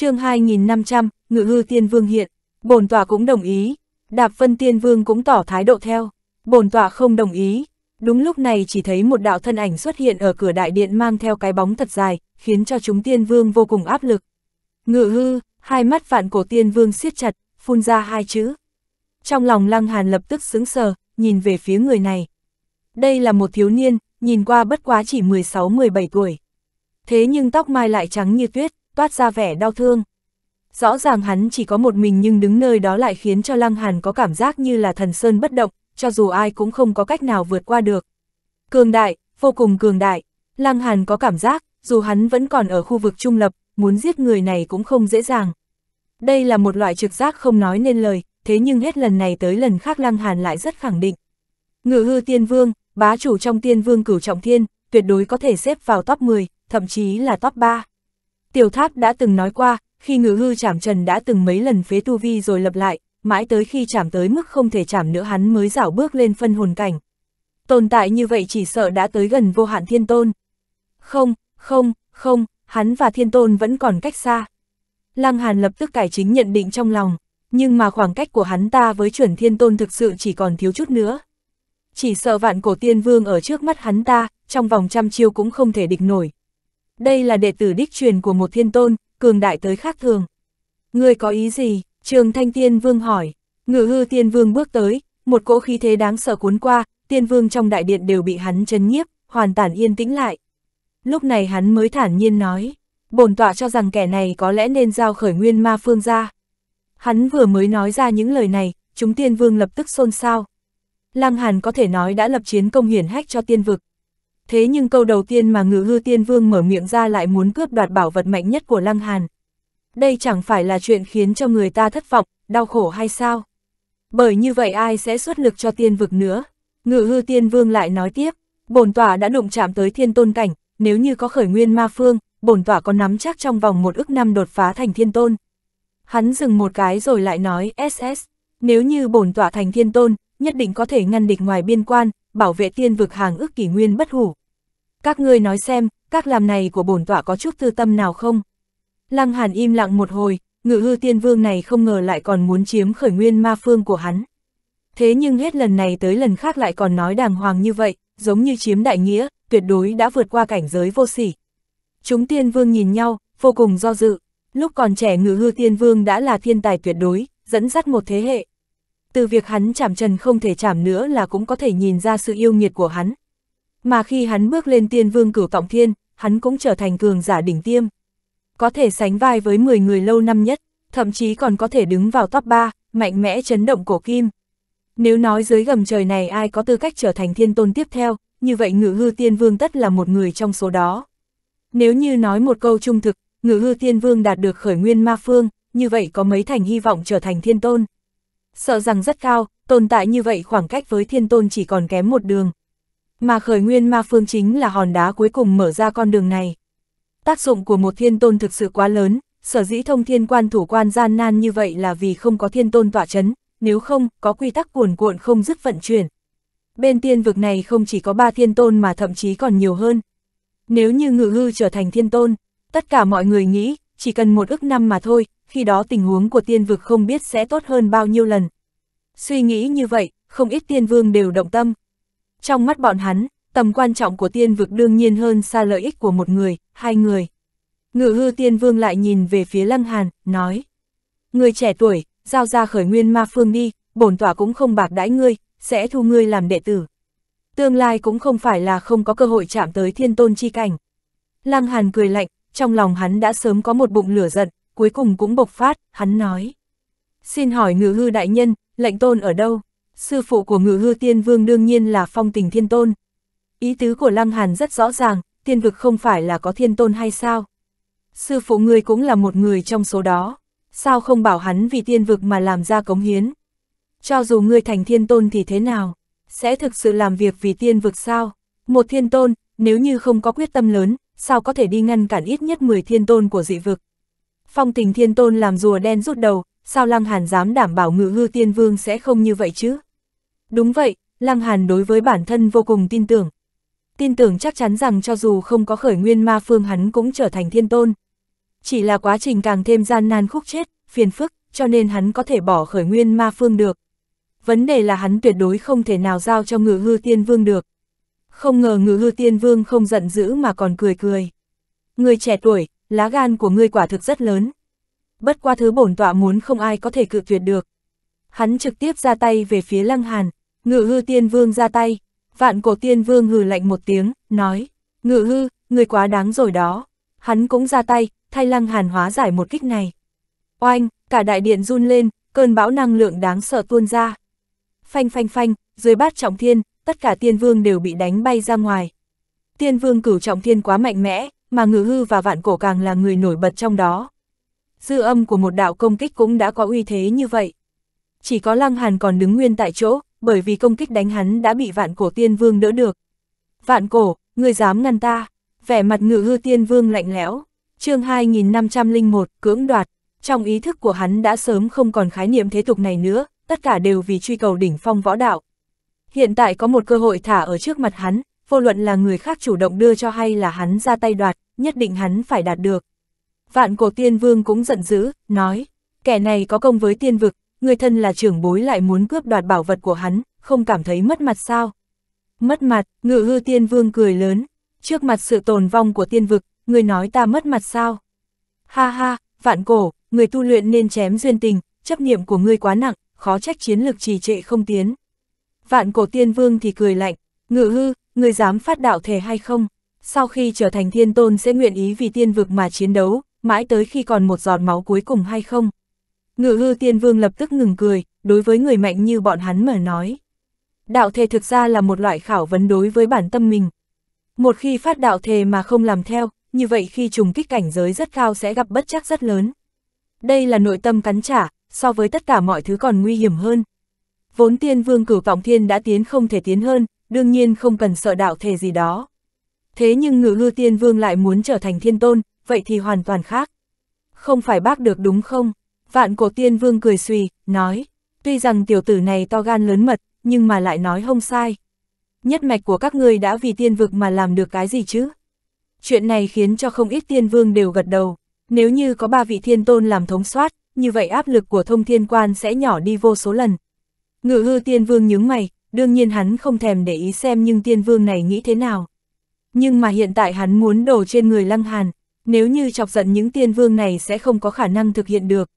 chương 2500, ngự hư tiên vương hiện, bổn tỏa cũng đồng ý, đạp phân tiên vương cũng tỏ thái độ theo, bổn tỏa không đồng ý. Đúng lúc này chỉ thấy một đạo thân ảnh xuất hiện ở cửa đại điện mang theo cái bóng thật dài, khiến cho chúng tiên vương vô cùng áp lực. Ngự hư, hai mắt vạn cổ tiên vương siết chặt, phun ra hai chữ. Trong lòng lăng hàn lập tức sững sờ, nhìn về phía người này. Đây là một thiếu niên, nhìn qua bất quá chỉ 16-17 tuổi. Thế nhưng tóc mai lại trắng như tuyết, toát ra vẻ đau thương. Rõ ràng hắn chỉ có một mình nhưng đứng nơi đó lại khiến cho Lăng Hàn có cảm giác như là thần sơn bất động, cho dù ai cũng không có cách nào vượt qua được. Cường đại, vô cùng cường đại, Lăng Hàn có cảm giác, dù hắn vẫn còn ở khu vực trung lập, muốn giết người này cũng không dễ dàng. Đây là một loại trực giác không nói nên lời, thế nhưng hết lần này tới lần khác Lăng Hàn lại rất khẳng định. Ngự hư tiên vương, bá chủ trong tiên vương cửu trọng thiên, tuyệt đối có thể xếp vào top 10, thậm chí là top 3. Tiểu tháp đã từng nói qua, khi ngự hư chảm trần đã từng mấy lần phế tu vi rồi lập lại, mãi tới khi chảm tới mức không thể chảm nữa hắn mới dảo bước lên phân hồn cảnh. Tồn tại như vậy chỉ sợ đã tới gần vô hạn thiên tôn. Không, không, không, hắn và thiên tôn vẫn còn cách xa. Lăng Hàn lập tức cải chính nhận định trong lòng, nhưng mà khoảng cách của hắn ta với chuẩn thiên tôn thực sự chỉ còn thiếu chút nữa. Chỉ sợ vạn cổ tiên vương ở trước mắt hắn ta, trong vòng trăm chiêu cũng không thể địch nổi, đây là đệ tử đích truyền của một thiên tôn, cường đại tới khác thường. Người có ý gì? Trường Thanh Tiên Vương hỏi. Ngự hư Tiên Vương bước tới, một cỗ khí thế đáng sợ cuốn qua, Tiên Vương trong đại điện đều bị hắn chấn nhiếp, hoàn toàn yên tĩnh lại. Lúc này hắn mới thản nhiên nói, bổn tọa cho rằng kẻ này có lẽ nên giao khởi nguyên ma phương ra. Hắn vừa mới nói ra những lời này, chúng Tiên Vương lập tức xôn xao. Lăng Hàn có thể nói đã lập chiến công hiển hách cho tiên vực thế nhưng câu đầu tiên mà ngự hư tiên vương mở miệng ra lại muốn cướp đoạt bảo vật mạnh nhất của Lăng Hàn. Đây chẳng phải là chuyện khiến cho người ta thất vọng, đau khổ hay sao? Bởi như vậy ai sẽ xuất lực cho tiên vực nữa? Ngự hư tiên vương lại nói tiếp, bổn tỏa đã đụng chạm tới thiên tôn cảnh, nếu như có khởi nguyên ma phương, bổn tỏa có nắm chắc trong vòng một ước năm đột phá thành thiên tôn. Hắn dừng một cái rồi lại nói SS, nếu như bổn tỏa thành thiên tôn, nhất định có thể ngăn địch ngoài biên quan, bảo vệ tiên vực hàng ước kỷ nguyên bất hủ các ngươi nói xem, các làm này của bổn tọa có chút tư tâm nào không? Lăng Hàn im lặng một hồi, ngự hư tiên vương này không ngờ lại còn muốn chiếm khởi nguyên ma phương của hắn. Thế nhưng hết lần này tới lần khác lại còn nói đàng hoàng như vậy, giống như chiếm đại nghĩa, tuyệt đối đã vượt qua cảnh giới vô sỉ. Chúng tiên vương nhìn nhau, vô cùng do dự. Lúc còn trẻ ngự hư tiên vương đã là thiên tài tuyệt đối, dẫn dắt một thế hệ. Từ việc hắn chạm trần không thể chạm nữa là cũng có thể nhìn ra sự yêu nghiệt của hắn, mà khi hắn bước lên tiên vương cửu cọng thiên, hắn cũng trở thành cường giả đỉnh tiêm. Có thể sánh vai với 10 người lâu năm nhất, thậm chí còn có thể đứng vào top 3, mạnh mẽ chấn động cổ kim. Nếu nói dưới gầm trời này ai có tư cách trở thành thiên tôn tiếp theo, như vậy ngự hư tiên vương tất là một người trong số đó. Nếu như nói một câu trung thực, ngự hư tiên vương đạt được khởi nguyên ma phương, như vậy có mấy thành hy vọng trở thành thiên tôn. Sợ rằng rất cao, tồn tại như vậy khoảng cách với thiên tôn chỉ còn kém một đường. Mà khởi nguyên ma phương chính là hòn đá cuối cùng mở ra con đường này. Tác dụng của một thiên tôn thực sự quá lớn, sở dĩ thông thiên quan thủ quan gian nan như vậy là vì không có thiên tôn tỏa chấn, nếu không, có quy tắc cuồn cuộn không dứt vận chuyển. Bên tiên vực này không chỉ có ba thiên tôn mà thậm chí còn nhiều hơn. Nếu như ngự hư trở thành thiên tôn, tất cả mọi người nghĩ, chỉ cần một ức năm mà thôi, khi đó tình huống của tiên vực không biết sẽ tốt hơn bao nhiêu lần. Suy nghĩ như vậy, không ít tiên vương đều động tâm, trong mắt bọn hắn, tầm quan trọng của tiên vực đương nhiên hơn xa lợi ích của một người, hai người. Ngự hư tiên vương lại nhìn về phía Lăng Hàn, nói. Người trẻ tuổi, giao ra khởi nguyên ma phương đi, bổn tỏa cũng không bạc đãi ngươi, sẽ thu ngươi làm đệ tử. Tương lai cũng không phải là không có cơ hội chạm tới thiên tôn chi cảnh. Lăng Hàn cười lạnh, trong lòng hắn đã sớm có một bụng lửa giận, cuối cùng cũng bộc phát, hắn nói. Xin hỏi ngự hư đại nhân, lệnh tôn ở đâu? Sư phụ của ngự hư tiên vương đương nhiên là phong tình thiên tôn. Ý tứ của Lăng Hàn rất rõ ràng, tiên vực không phải là có thiên tôn hay sao? Sư phụ người cũng là một người trong số đó, sao không bảo hắn vì tiên vực mà làm ra cống hiến? Cho dù ngươi thành thiên tôn thì thế nào? Sẽ thực sự làm việc vì tiên vực sao? Một thiên tôn, nếu như không có quyết tâm lớn, sao có thể đi ngăn cản ít nhất 10 thiên tôn của dị vực? Phong tình thiên tôn làm rùa đen rút đầu, sao Lăng Hàn dám đảm bảo ngự hư tiên vương sẽ không như vậy chứ? Đúng vậy, Lăng Hàn đối với bản thân vô cùng tin tưởng. Tin tưởng chắc chắn rằng cho dù không có khởi nguyên ma phương hắn cũng trở thành thiên tôn. Chỉ là quá trình càng thêm gian nan khúc chết, phiền phức, cho nên hắn có thể bỏ khởi nguyên ma phương được. Vấn đề là hắn tuyệt đối không thể nào giao cho ngự hư tiên vương được. Không ngờ ngự hư tiên vương không giận dữ mà còn cười cười. Người trẻ tuổi, lá gan của ngươi quả thực rất lớn. Bất qua thứ bổn tọa muốn không ai có thể cự tuyệt được. Hắn trực tiếp ra tay về phía lăng hàn, Ngự hư tiên vương ra tay, vạn cổ tiên vương hừ lạnh một tiếng, nói, ngự hư, người quá đáng rồi đó. Hắn cũng ra tay, thay lăng hàn hóa giải một kích này. Oanh, cả đại điện run lên, cơn bão năng lượng đáng sợ tuôn ra. Phanh phanh phanh, dưới bát trọng thiên, tất cả tiên vương đều bị đánh bay ra ngoài. Tiên vương cửu trọng thiên quá mạnh mẽ, mà ngự hư và vạn cổ càng là người nổi bật trong đó. Dư âm của một đạo công kích cũng đã có uy thế như vậy. Chỉ có lăng hàn còn đứng nguyên tại chỗ, bởi vì công kích đánh hắn đã bị vạn cổ tiên vương đỡ được. Vạn cổ, người dám ngăn ta, vẻ mặt ngự hư tiên vương lạnh lẽo, chương 2501, cưỡng đoạt, trong ý thức của hắn đã sớm không còn khái niệm thế tục này nữa, tất cả đều vì truy cầu đỉnh phong võ đạo. Hiện tại có một cơ hội thả ở trước mặt hắn, vô luận là người khác chủ động đưa cho hay là hắn ra tay đoạt, nhất định hắn phải đạt được. Vạn cổ tiên vương cũng giận dữ, nói, kẻ này có công với tiên vực, người thân là trưởng bối lại muốn cướp đoạt bảo vật của hắn, không cảm thấy mất mặt sao? Mất mặt, ngự hư tiên vương cười lớn, trước mặt sự tồn vong của tiên vực, người nói ta mất mặt sao? Ha ha, vạn cổ, người tu luyện nên chém duyên tình, chấp niệm của ngươi quá nặng, khó trách chiến lực trì trệ không tiến. Vạn cổ tiên vương thì cười lạnh, ngự hư, người dám phát đạo thể hay không? Sau khi trở thành thiên tôn sẽ nguyện ý vì tiên vực mà chiến đấu, mãi tới khi còn một giọt máu cuối cùng hay không? Ngự hư tiên vương lập tức ngừng cười, đối với người mạnh như bọn hắn mà nói. Đạo thề thực ra là một loại khảo vấn đối với bản tâm mình. Một khi phát đạo thề mà không làm theo, như vậy khi trùng kích cảnh giới rất cao sẽ gặp bất chắc rất lớn. Đây là nội tâm cắn trả, so với tất cả mọi thứ còn nguy hiểm hơn. Vốn tiên vương cửu vọng thiên đã tiến không thể tiến hơn, đương nhiên không cần sợ đạo thề gì đó. Thế nhưng ngự hư tiên vương lại muốn trở thành thiên tôn, vậy thì hoàn toàn khác. Không phải bác được đúng không? Vạn cổ tiên vương cười suy, nói, tuy rằng tiểu tử này to gan lớn mật, nhưng mà lại nói không sai. Nhất mạch của các ngươi đã vì tiên vực mà làm được cái gì chứ? Chuyện này khiến cho không ít tiên vương đều gật đầu. Nếu như có ba vị thiên tôn làm thống soát, như vậy áp lực của thông thiên quan sẽ nhỏ đi vô số lần. Ngự hư tiên vương nhướng mày, đương nhiên hắn không thèm để ý xem nhưng tiên vương này nghĩ thế nào. Nhưng mà hiện tại hắn muốn đổ trên người lăng hàn, nếu như chọc giận những tiên vương này sẽ không có khả năng thực hiện được.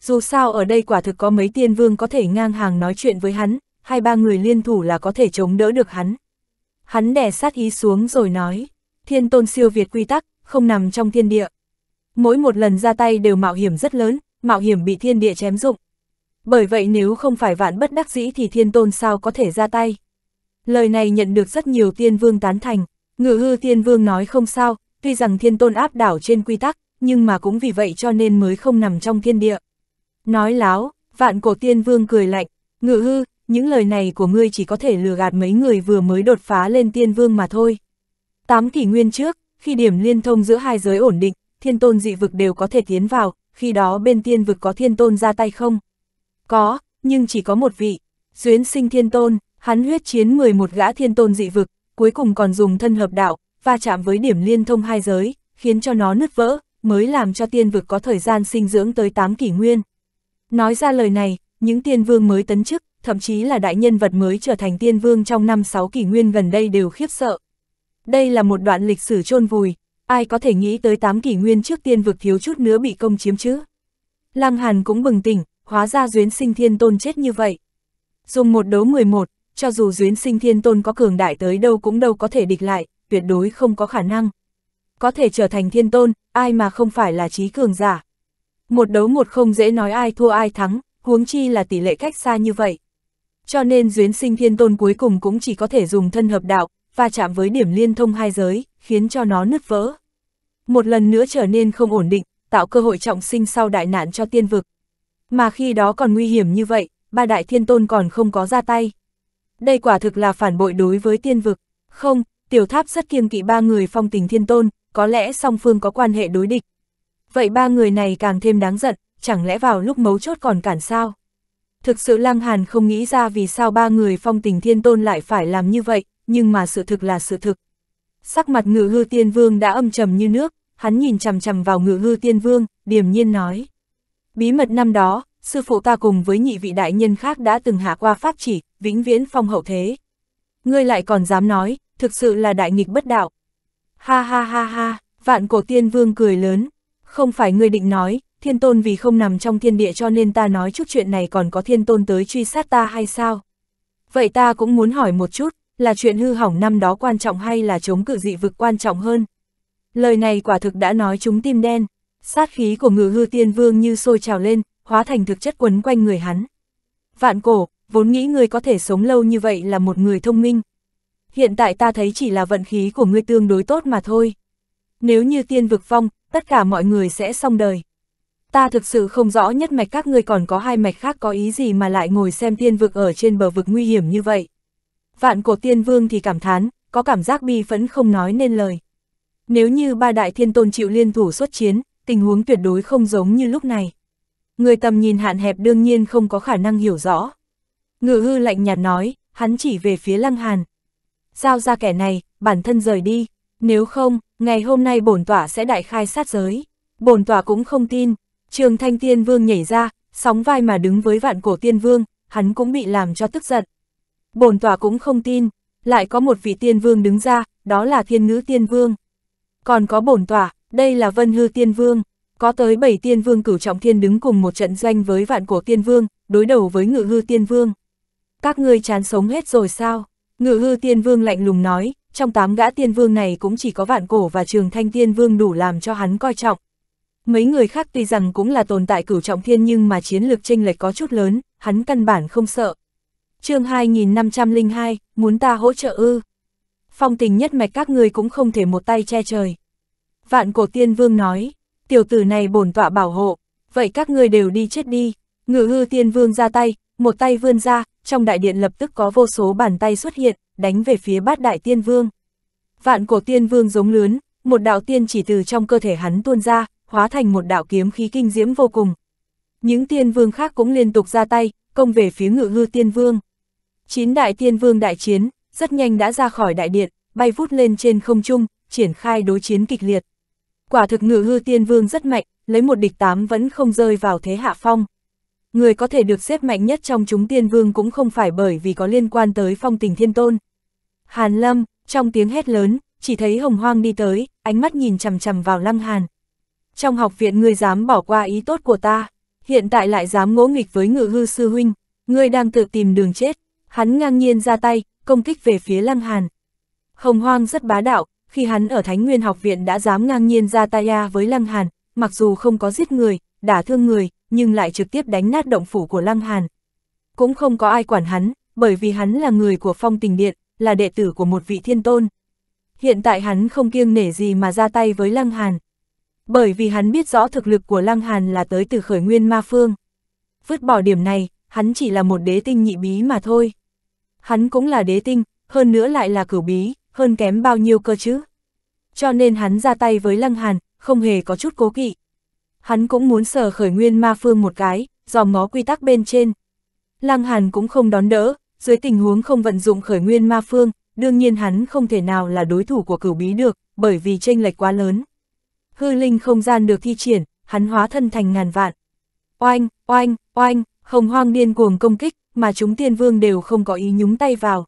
Dù sao ở đây quả thực có mấy tiên vương có thể ngang hàng nói chuyện với hắn, hai ba người liên thủ là có thể chống đỡ được hắn. Hắn đè sát ý xuống rồi nói, thiên tôn siêu việt quy tắc, không nằm trong thiên địa. Mỗi một lần ra tay đều mạo hiểm rất lớn, mạo hiểm bị thiên địa chém dụng. Bởi vậy nếu không phải vạn bất đắc dĩ thì thiên tôn sao có thể ra tay. Lời này nhận được rất nhiều tiên vương tán thành, ngự hư tiên vương nói không sao, tuy rằng thiên tôn áp đảo trên quy tắc, nhưng mà cũng vì vậy cho nên mới không nằm trong thiên địa. Nói láo, vạn cổ tiên vương cười lạnh, ngự hư, những lời này của ngươi chỉ có thể lừa gạt mấy người vừa mới đột phá lên tiên vương mà thôi. Tám kỷ nguyên trước, khi điểm liên thông giữa hai giới ổn định, thiên tôn dị vực đều có thể tiến vào, khi đó bên tiên vực có thiên tôn ra tay không? Có, nhưng chỉ có một vị, duyến sinh thiên tôn, hắn huyết chiến 11 gã thiên tôn dị vực, cuối cùng còn dùng thân hợp đạo, va chạm với điểm liên thông hai giới, khiến cho nó nứt vỡ, mới làm cho tiên vực có thời gian sinh dưỡng tới 8 kỷ nguyên. Nói ra lời này, những tiên vương mới tấn chức, thậm chí là đại nhân vật mới trở thành tiên vương trong năm sáu kỷ nguyên gần đây đều khiếp sợ. Đây là một đoạn lịch sử chôn vùi, ai có thể nghĩ tới 8 kỷ nguyên trước tiên vực thiếu chút nữa bị công chiếm chứ. Lăng Hàn cũng bừng tỉnh, hóa ra duyến sinh thiên tôn chết như vậy. Dùng một đấu 11, cho dù duyến sinh thiên tôn có cường đại tới đâu cũng đâu có thể địch lại, tuyệt đối không có khả năng. Có thể trở thành thiên tôn, ai mà không phải là trí cường giả. Một đấu một không dễ nói ai thua ai thắng, huống chi là tỷ lệ cách xa như vậy. Cho nên duyến sinh thiên tôn cuối cùng cũng chỉ có thể dùng thân hợp đạo, và chạm với điểm liên thông hai giới, khiến cho nó nứt vỡ. Một lần nữa trở nên không ổn định, tạo cơ hội trọng sinh sau đại nạn cho tiên vực. Mà khi đó còn nguy hiểm như vậy, ba đại thiên tôn còn không có ra tay. Đây quả thực là phản bội đối với tiên vực. Không, tiểu tháp rất kiêng kỵ ba người phong tình thiên tôn, có lẽ song phương có quan hệ đối địch, vậy ba người này càng thêm đáng giận, chẳng lẽ vào lúc mấu chốt còn cản sao? Thực sự Lăng Hàn không nghĩ ra vì sao ba người phong tình thiên tôn lại phải làm như vậy, nhưng mà sự thực là sự thực. Sắc mặt ngự hư tiên vương đã âm trầm như nước, hắn nhìn chằm chằm vào ngự hư tiên vương, điềm nhiên nói. Bí mật năm đó, sư phụ ta cùng với nhị vị đại nhân khác đã từng hạ qua pháp chỉ, vĩnh viễn phong hậu thế. Ngươi lại còn dám nói, thực sự là đại nghịch bất đạo. Ha ha ha ha, vạn cổ tiên vương cười lớn, không phải ngươi định nói, thiên tôn vì không nằm trong thiên địa cho nên ta nói chút chuyện này còn có thiên tôn tới truy sát ta hay sao? Vậy ta cũng muốn hỏi một chút, là chuyện hư hỏng năm đó quan trọng hay là chống cự dị vực quan trọng hơn? Lời này quả thực đã nói chúng tim đen, sát khí của ngự hư tiên vương như sôi trào lên, hóa thành thực chất quấn quanh người hắn. Vạn cổ, vốn nghĩ người có thể sống lâu như vậy là một người thông minh. Hiện tại ta thấy chỉ là vận khí của ngươi tương đối tốt mà thôi. Nếu như tiên vực vong, tất cả mọi người sẽ xong đời. Ta thực sự không rõ nhất mạch các ngươi còn có hai mạch khác có ý gì mà lại ngồi xem tiên vực ở trên bờ vực nguy hiểm như vậy. Vạn cổ tiên vương thì cảm thán, có cảm giác bi phẫn không nói nên lời. Nếu như ba đại thiên tôn chịu liên thủ xuất chiến, tình huống tuyệt đối không giống như lúc này. Người tầm nhìn hạn hẹp đương nhiên không có khả năng hiểu rõ. Ngự hư lạnh nhạt nói, hắn chỉ về phía lăng hàn. Giao ra kẻ này, bản thân rời đi, nếu không, Ngày hôm nay bổn tỏa sẽ đại khai sát giới. Bổn tỏa cũng không tin, trường thanh tiên vương nhảy ra, sóng vai mà đứng với vạn cổ tiên vương, hắn cũng bị làm cho tức giận. Bổn tỏa cũng không tin, lại có một vị tiên vương đứng ra, đó là thiên ngữ tiên vương. Còn có bổn tỏa, đây là vân hư tiên vương, có tới bảy tiên vương cửu trọng thiên đứng cùng một trận doanh với vạn cổ tiên vương, đối đầu với ngự hư tiên vương. Các ngươi chán sống hết rồi sao? Ngự hư tiên vương lạnh lùng nói, trong tám gã tiên vương này cũng chỉ có vạn cổ và trường thanh tiên vương đủ làm cho hắn coi trọng. Mấy người khác tuy rằng cũng là tồn tại cửu trọng thiên nhưng mà chiến lược tranh lệch có chút lớn, hắn căn bản không sợ. chương 2502, muốn ta hỗ trợ ư. Phong tình nhất mạch các người cũng không thể một tay che trời. Vạn cổ tiên vương nói, tiểu tử này bổn tọa bảo hộ, vậy các người đều đi chết đi. Ngự hư tiên vương ra tay, một tay vươn ra, trong đại điện lập tức có vô số bàn tay xuất hiện, đánh về phía bát đại tiên vương. Vạn cổ tiên vương giống lớn một đạo tiên chỉ từ trong cơ thể hắn tuôn ra, hóa thành một đạo kiếm khí kinh diễm vô cùng. Những tiên vương khác cũng liên tục ra tay, công về phía ngự hư tiên vương. Chín đại tiên vương đại chiến, rất nhanh đã ra khỏi đại điện, bay vút lên trên không trung, triển khai đối chiến kịch liệt. Quả thực ngự hư tiên vương rất mạnh, lấy một địch tám vẫn không rơi vào thế hạ phong. Người có thể được xếp mạnh nhất trong chúng tiên vương cũng không phải bởi vì có liên quan tới phong tình thiên tôn. Hàn Lâm, trong tiếng hét lớn, chỉ thấy hồng hoang đi tới, ánh mắt nhìn chằm chằm vào Lăng Hàn. Trong học viện ngươi dám bỏ qua ý tốt của ta, hiện tại lại dám ngỗ nghịch với ngự hư sư huynh, ngươi đang tự tìm đường chết. Hắn ngang nhiên ra tay, công kích về phía Lăng Hàn. Hồng hoang rất bá đạo, khi hắn ở Thánh Nguyên học viện đã dám ngang nhiên ra tay với Lăng Hàn, mặc dù không có giết người, đả thương người, nhưng lại trực tiếp đánh nát động phủ của Lăng Hàn. Cũng không có ai quản hắn, bởi vì hắn là người của phong tình điện, là đệ tử của một vị thiên tôn. Hiện tại hắn không kiêng nể gì mà ra tay với Lăng Hàn. Bởi vì hắn biết rõ thực lực của Lăng Hàn là tới từ khởi nguyên ma phương. Vứt bỏ điểm này, hắn chỉ là một đế tinh nhị bí mà thôi. Hắn cũng là đế tinh, hơn nữa lại là cửu bí, hơn kém bao nhiêu cơ chứ. Cho nên hắn ra tay với Lăng Hàn, không hề có chút cố kỵ. Hắn cũng muốn sờ khởi nguyên ma phương một cái, dò ngó quy tắc bên trên. Lăng Hàn cũng không đón đỡ, dưới tình huống không vận dụng khởi nguyên ma phương, đương nhiên hắn không thể nào là đối thủ của cửu bí được, bởi vì tranh lệch quá lớn. Hư linh không gian được thi triển, hắn hóa thân thành ngàn vạn. Oanh, oanh, oanh, hồng hoang điên cuồng công kích, mà chúng tiên vương đều không có ý nhúng tay vào.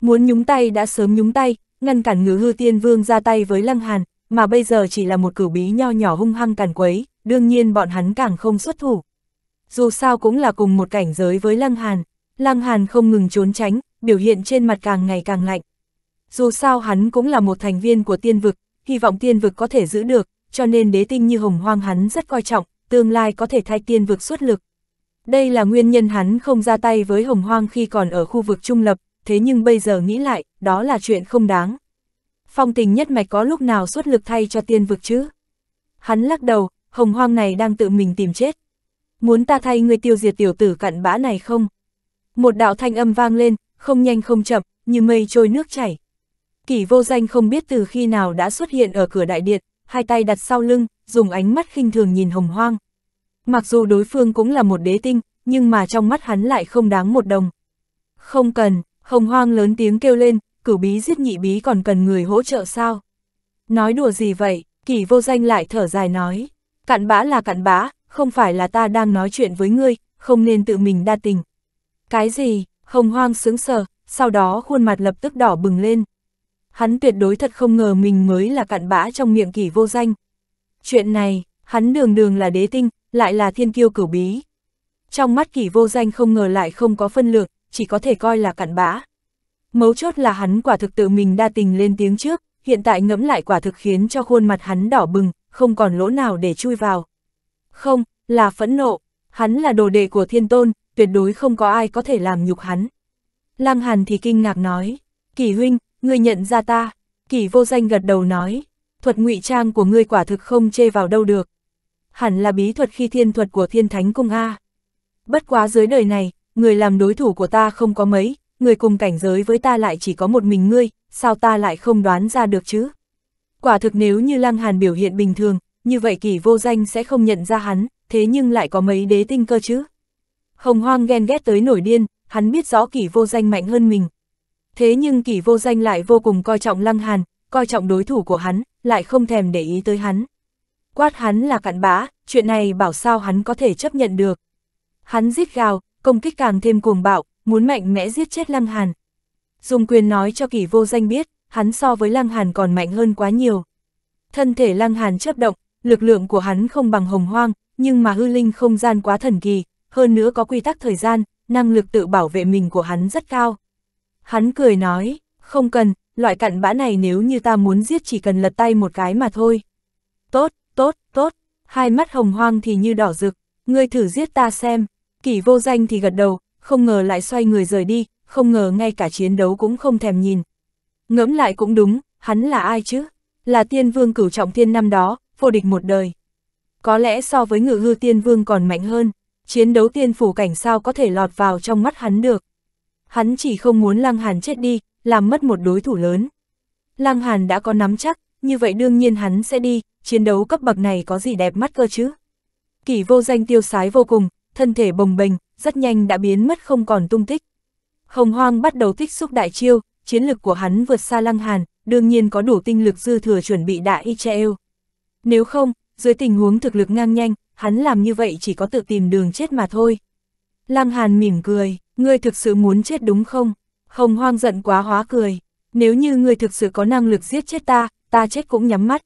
Muốn nhúng tay đã sớm nhúng tay, ngăn cản ngữ hư tiên vương ra tay với lăng hàn, mà bây giờ chỉ là một cửu bí nho nhỏ hung hăng càn quấy, đương nhiên bọn hắn càng không xuất thủ. Dù sao cũng là cùng một cảnh giới với lăng hàn. Lăng Hàn không ngừng trốn tránh, biểu hiện trên mặt càng ngày càng lạnh. Dù sao hắn cũng là một thành viên của tiên vực, hy vọng tiên vực có thể giữ được, cho nên đế tinh như hồng hoang hắn rất coi trọng, tương lai có thể thay tiên vực xuất lực. Đây là nguyên nhân hắn không ra tay với hồng hoang khi còn ở khu vực trung lập, thế nhưng bây giờ nghĩ lại, đó là chuyện không đáng. Phong tình nhất mạch có lúc nào xuất lực thay cho tiên vực chứ? Hắn lắc đầu, hồng hoang này đang tự mình tìm chết. Muốn ta thay người tiêu diệt tiểu tử cặn bã này không? một đạo thanh âm vang lên, không nhanh không chậm, như mây trôi nước chảy. Kỷ vô danh không biết từ khi nào đã xuất hiện ở cửa đại điện, hai tay đặt sau lưng, dùng ánh mắt khinh thường nhìn hồng hoang. Mặc dù đối phương cũng là một đế tinh, nhưng mà trong mắt hắn lại không đáng một đồng. Không cần, hồng hoang lớn tiếng kêu lên, cửu bí giết nhị bí còn cần người hỗ trợ sao? Nói đùa gì vậy, kỷ vô danh lại thở dài nói. Cạn bã là cạn bã, không phải là ta đang nói chuyện với ngươi, không nên tự mình đa tình, cái gì? Hồng hoang sướng sờ, sau đó khuôn mặt lập tức đỏ bừng lên. Hắn tuyệt đối thật không ngờ mình mới là cặn bã trong miệng kỷ vô danh. Chuyện này, hắn đường đường là đế tinh, lại là thiên kiêu cửu bí. Trong mắt kỷ vô danh không ngờ lại không có phân lược, chỉ có thể coi là cặn bã. Mấu chốt là hắn quả thực tự mình đa tình lên tiếng trước, hiện tại ngẫm lại quả thực khiến cho khuôn mặt hắn đỏ bừng, không còn lỗ nào để chui vào. Không, là phẫn nộ, hắn là đồ đệ của thiên tôn, tuyệt đối không có ai có thể làm nhục hắn. Lăng Hàn thì kinh ngạc nói, Kỳ huynh, ngươi nhận ra ta, Kỳ vô danh gật đầu nói, thuật ngụy trang của ngươi quả thực không chê vào đâu được. Hẳn là bí thuật khi thiên thuật của thiên thánh cung A. Bất quá dưới đời này, người làm đối thủ của ta không có mấy, người cùng cảnh giới với ta lại chỉ có một mình ngươi, sao ta lại không đoán ra được chứ? Quả thực nếu như Lăng Hàn biểu hiện bình thường, như vậy kỳ vô danh sẽ không nhận ra hắn, thế nhưng lại có mấy đế tinh cơ chứ? Hồng hoang ghen ghét tới nổi điên, hắn biết rõ kỷ vô danh mạnh hơn mình. Thế nhưng kỷ vô danh lại vô cùng coi trọng lăng hàn, coi trọng đối thủ của hắn, lại không thèm để ý tới hắn. Quát hắn là cặn bã, chuyện này bảo sao hắn có thể chấp nhận được. Hắn giết gào, công kích càng thêm cuồng bạo, muốn mạnh mẽ giết chết lăng hàn. Dùng quyền nói cho kỷ vô danh biết, hắn so với lăng hàn còn mạnh hơn quá nhiều. Thân thể lăng hàn chấp động, lực lượng của hắn không bằng hồng hoang, nhưng mà hư linh không gian quá thần kỳ, hơn nữa có quy tắc thời gian, năng lực tự bảo vệ mình của hắn rất cao. Hắn cười nói, không cần, loại cặn bã này nếu như ta muốn giết chỉ cần lật tay một cái mà thôi. Tốt, tốt, tốt, hai mắt hồng hoang thì như đỏ rực, ngươi thử giết ta xem, kỷ vô danh thì gật đầu, không ngờ lại xoay người rời đi, không ngờ ngay cả chiến đấu cũng không thèm nhìn. Ngẫm lại cũng đúng, hắn là ai chứ? Là tiên vương cửu trọng thiên năm đó, vô địch một đời. Có lẽ so với ngự hư tiên vương còn mạnh hơn chiến đấu tiên phủ cảnh sao có thể lọt vào trong mắt hắn được. Hắn chỉ không muốn Lăng Hàn chết đi, làm mất một đối thủ lớn. Lăng Hàn đã có nắm chắc, như vậy đương nhiên hắn sẽ đi, chiến đấu cấp bậc này có gì đẹp mắt cơ chứ. Kỷ vô danh tiêu sái vô cùng, thân thể bồng bềnh, rất nhanh đã biến mất không còn tung tích. Hồng Hoang bắt đầu thích xúc đại chiêu, chiến lực của hắn vượt xa Lăng Hàn, đương nhiên có đủ tinh lực dư thừa chuẩn bị đại Icheo. Nếu không, dưới tình huống thực lực ngang nhanh, hắn làm như vậy chỉ có tự tìm đường chết mà thôi. Lăng Hàn mỉm cười, ngươi thực sự muốn chết đúng không? Hồng hoang giận quá hóa cười, nếu như ngươi thực sự có năng lực giết chết ta, ta chết cũng nhắm mắt.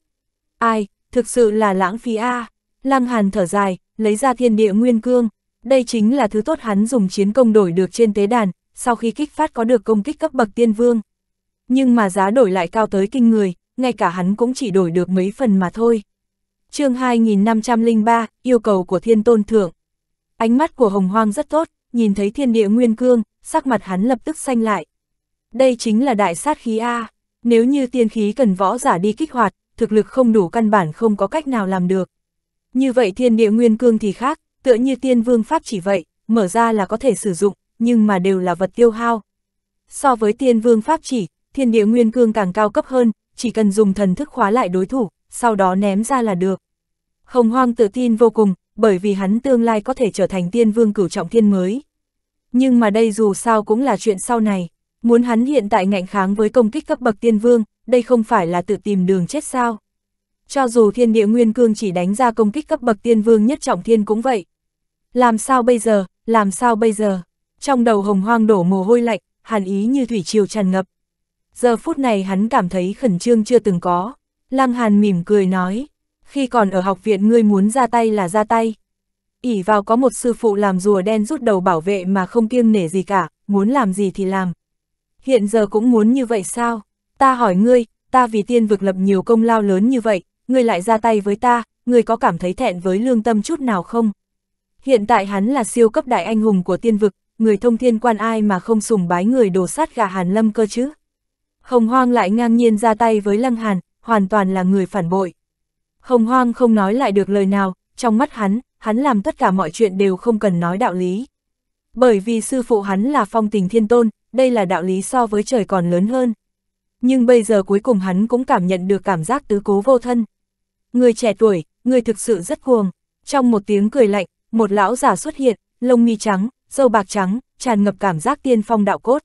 Ai, thực sự là lãng phí a. À. Lăng Hàn thở dài, lấy ra thiên địa nguyên cương, đây chính là thứ tốt hắn dùng chiến công đổi được trên tế đàn, sau khi kích phát có được công kích cấp bậc tiên vương. Nhưng mà giá đổi lại cao tới kinh người, ngay cả hắn cũng chỉ đổi được mấy phần mà thôi chương 2503, yêu cầu của thiên tôn thượng. Ánh mắt của hồng hoang rất tốt, nhìn thấy thiên địa nguyên cương, sắc mặt hắn lập tức xanh lại. Đây chính là đại sát khí A, nếu như tiên khí cần võ giả đi kích hoạt, thực lực không đủ căn bản không có cách nào làm được. Như vậy thiên địa nguyên cương thì khác, tựa như tiên vương pháp chỉ vậy, mở ra là có thể sử dụng, nhưng mà đều là vật tiêu hao. So với tiên vương pháp chỉ, thiên địa nguyên cương càng cao cấp hơn, chỉ cần dùng thần thức khóa lại đối thủ, sau đó ném ra là được. Hồng Hoang tự tin vô cùng, bởi vì hắn tương lai có thể trở thành tiên vương cửu trọng thiên mới. Nhưng mà đây dù sao cũng là chuyện sau này, muốn hắn hiện tại ngạnh kháng với công kích cấp bậc tiên vương, đây không phải là tự tìm đường chết sao. Cho dù thiên địa nguyên cương chỉ đánh ra công kích cấp bậc tiên vương nhất trọng thiên cũng vậy. Làm sao bây giờ, làm sao bây giờ? Trong đầu hồng hoang đổ mồ hôi lạnh, hàn ý như thủy triều tràn ngập. Giờ phút này hắn cảm thấy khẩn trương chưa từng có. Lăng Hàn mỉm cười nói, khi còn ở học viện ngươi muốn ra tay là ra tay. ỉ vào có một sư phụ làm rùa đen rút đầu bảo vệ mà không kiêng nể gì cả, muốn làm gì thì làm. Hiện giờ cũng muốn như vậy sao? Ta hỏi ngươi, ta vì tiên vực lập nhiều công lao lớn như vậy, ngươi lại ra tay với ta, ngươi có cảm thấy thẹn với lương tâm chút nào không? Hiện tại hắn là siêu cấp đại anh hùng của tiên vực, người thông thiên quan ai mà không sùng bái người đồ sát gà Hàn Lâm cơ chứ? Hồng Hoang lại ngang nhiên ra tay với Lăng Hàn, hoàn toàn là người phản bội. Hồng hoang không nói lại được lời nào, trong mắt hắn, hắn làm tất cả mọi chuyện đều không cần nói đạo lý. Bởi vì sư phụ hắn là phong tình thiên tôn, đây là đạo lý so với trời còn lớn hơn. Nhưng bây giờ cuối cùng hắn cũng cảm nhận được cảm giác tứ cố vô thân. Người trẻ tuổi, người thực sự rất cuồng. Trong một tiếng cười lạnh, một lão già xuất hiện, lông mi trắng, dâu bạc trắng, tràn ngập cảm giác tiên phong đạo cốt.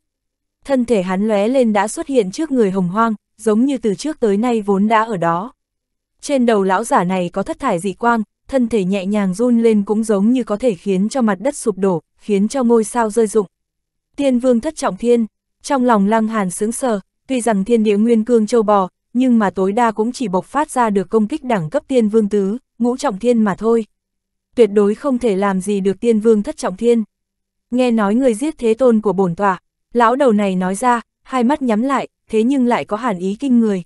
Thân thể hắn lóe lên đã xuất hiện trước người hồng hoang, giống như từ trước tới nay vốn đã ở đó. Trên đầu lão giả này có thất thải dị quang, thân thể nhẹ nhàng run lên cũng giống như có thể khiến cho mặt đất sụp đổ, khiến cho ngôi sao rơi rụng. Tiên vương thất trọng thiên, trong lòng lăng hàn sướng sờ, tuy rằng thiên địa nguyên cương châu bò, nhưng mà tối đa cũng chỉ bộc phát ra được công kích đẳng cấp tiên vương tứ, ngũ trọng thiên mà thôi. Tuyệt đối không thể làm gì được tiên vương thất trọng thiên. Nghe nói người giết thế tôn của bổn tòa, lão đầu này nói ra, hai mắt nhắm lại, thế nhưng lại có hàn ý kinh người.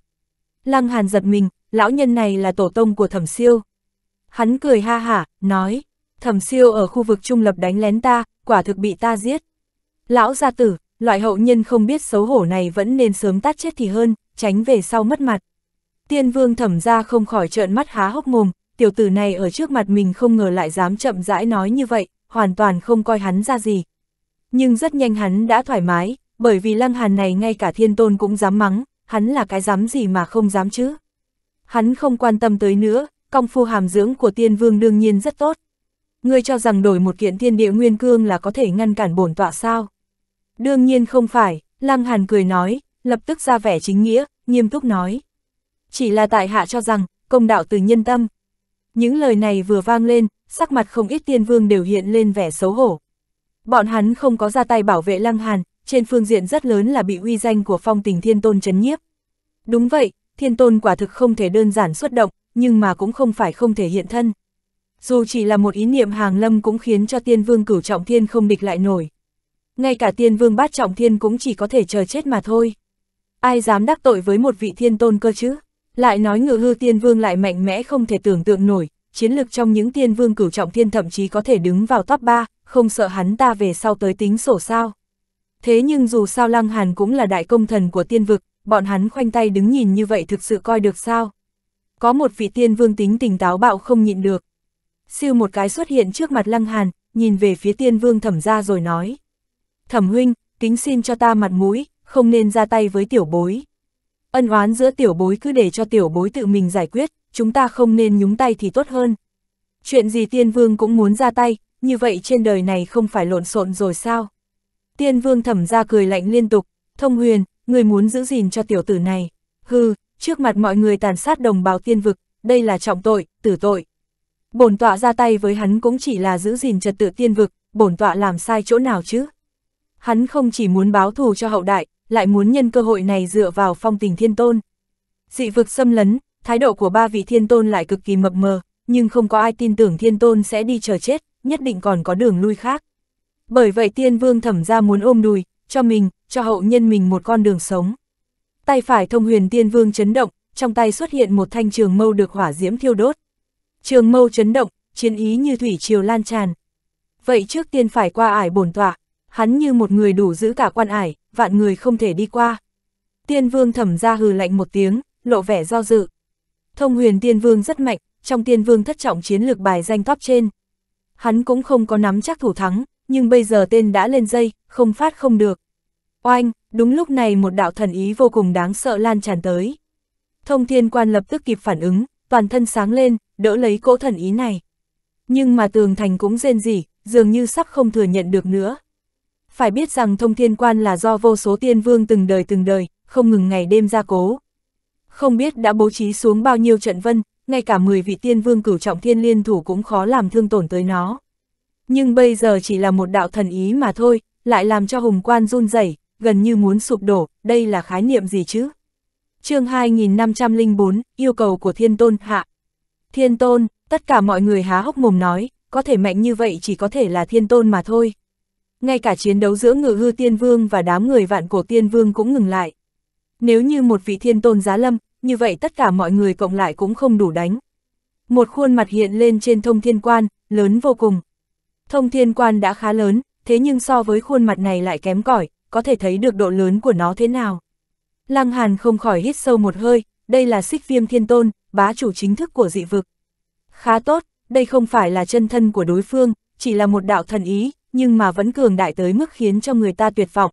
Lăng Hàn giật mình, lão nhân này là tổ tông của thẩm siêu. Hắn cười ha hả, nói, thẩm siêu ở khu vực trung lập đánh lén ta, quả thực bị ta giết. Lão gia tử, loại hậu nhân không biết xấu hổ này vẫn nên sớm tát chết thì hơn, tránh về sau mất mặt. Tiên vương thẩm ra không khỏi trợn mắt há hốc mồm, tiểu tử này ở trước mặt mình không ngờ lại dám chậm rãi nói như vậy, hoàn toàn không coi hắn ra gì. Nhưng rất nhanh hắn đã thoải mái, bởi vì lăng hàn này ngay cả thiên tôn cũng dám mắng, hắn là cái dám gì mà không dám chứ. Hắn không quan tâm tới nữa, công phu hàm dưỡng của tiên vương đương nhiên rất tốt. Ngươi cho rằng đổi một kiện thiên địa nguyên cương là có thể ngăn cản bổn tọa sao? Đương nhiên không phải, lăng hàn cười nói, lập tức ra vẻ chính nghĩa, nghiêm túc nói. Chỉ là tại hạ cho rằng, công đạo từ nhân tâm. Những lời này vừa vang lên, sắc mặt không ít tiên vương đều hiện lên vẻ xấu hổ. Bọn hắn không có ra tay bảo vệ lăng hàn, trên phương diện rất lớn là bị uy danh của phong tình thiên tôn chấn nhiếp. Đúng vậy, thiên tôn quả thực không thể đơn giản xuất động, nhưng mà cũng không phải không thể hiện thân. Dù chỉ là một ý niệm hàng lâm cũng khiến cho tiên vương cửu trọng thiên không địch lại nổi. Ngay cả tiên vương bát trọng thiên cũng chỉ có thể chờ chết mà thôi. Ai dám đắc tội với một vị thiên tôn cơ chứ? Lại nói ngự hư tiên vương lại mạnh mẽ không thể tưởng tượng nổi, chiến lực trong những tiên vương cửu trọng thiên thậm chí có thể đứng vào top 3, không sợ hắn ta về sau tới tính sổ sao. Thế nhưng dù sao Lăng Hàn cũng là đại công thần của tiên vực, bọn hắn khoanh tay đứng nhìn như vậy thực sự coi được sao. Có một vị tiên vương tính tình táo bạo không nhịn được. Siêu một cái xuất hiện trước mặt Lăng Hàn, nhìn về phía tiên vương thẩm ra rồi nói. Thẩm huynh, kính xin cho ta mặt mũi, không nên ra tay với tiểu bối. Ân oán giữa tiểu bối cứ để cho tiểu bối tự mình giải quyết, chúng ta không nên nhúng tay thì tốt hơn. Chuyện gì tiên vương cũng muốn ra tay, như vậy trên đời này không phải lộn xộn rồi sao? Tiên vương thẩm ra cười lạnh liên tục, thông huyền, người muốn giữ gìn cho tiểu tử này. Hừ, trước mặt mọi người tàn sát đồng bào tiên vực, đây là trọng tội, tử tội. Bổn tọa ra tay với hắn cũng chỉ là giữ gìn trật tự tiên vực, bổn tọa làm sai chỗ nào chứ? Hắn không chỉ muốn báo thù cho hậu đại, lại muốn nhân cơ hội này dựa vào phong tình thiên tôn. Dị vực xâm lấn, thái độ của ba vị thiên tôn lại cực kỳ mập mờ, nhưng không có ai tin tưởng thiên tôn sẽ đi chờ chết, nhất định còn có đường lui khác. Bởi vậy tiên vương thẩm ra muốn ôm đùi, cho mình, cho hậu nhân mình một con đường sống. Tay phải thông huyền tiên vương chấn động, trong tay xuất hiện một thanh trường mâu được hỏa diễm thiêu đốt. Trường mâu chấn động, chiến ý như thủy triều lan tràn. Vậy trước tiên phải qua ải bổn tọa, hắn như một người đủ giữ cả quan ải, vạn người không thể đi qua. Tiên vương thẩm ra hừ lạnh một tiếng, lộ vẻ do dự. Thông huyền tiên vương rất mạnh, trong tiên vương thất trọng chiến lược bài danh top trên. Hắn cũng không có nắm chắc thủ thắng, nhưng bây giờ tên đã lên dây, không phát không được. Oanh, đúng lúc này một đạo thần ý vô cùng đáng sợ lan tràn tới. Thông thiên quan lập tức kịp phản ứng, toàn thân sáng lên, đỡ lấy cỗ thần ý này. Nhưng mà tường thành cũng rên rỉ, dường như sắp không thừa nhận được nữa. Phải biết rằng thông thiên quan là do vô số tiên vương từng đời từng đời, không ngừng ngày đêm ra cố. Không biết đã bố trí xuống bao nhiêu trận vân, ngay cả 10 vị tiên vương cửu trọng thiên liên thủ cũng khó làm thương tổn tới nó nhưng bây giờ chỉ là một đạo thần ý mà thôi, lại làm cho hùng quan run rẩy, gần như muốn sụp đổ, đây là khái niệm gì chứ? chương 2504, yêu cầu của thiên tôn hạ. Thiên tôn, tất cả mọi người há hốc mồm nói, có thể mạnh như vậy chỉ có thể là thiên tôn mà thôi. Ngay cả chiến đấu giữa ngự hư tiên vương và đám người vạn cổ tiên vương cũng ngừng lại. Nếu như một vị thiên tôn giá lâm, như vậy tất cả mọi người cộng lại cũng không đủ đánh. Một khuôn mặt hiện lên trên thông thiên quan, lớn vô cùng. Thông thiên quan đã khá lớn, thế nhưng so với khuôn mặt này lại kém cỏi, có thể thấy được độ lớn của nó thế nào. Lăng Hàn không khỏi hít sâu một hơi, đây là xích viêm thiên tôn, bá chủ chính thức của dị vực. Khá tốt, đây không phải là chân thân của đối phương, chỉ là một đạo thần ý, nhưng mà vẫn cường đại tới mức khiến cho người ta tuyệt vọng.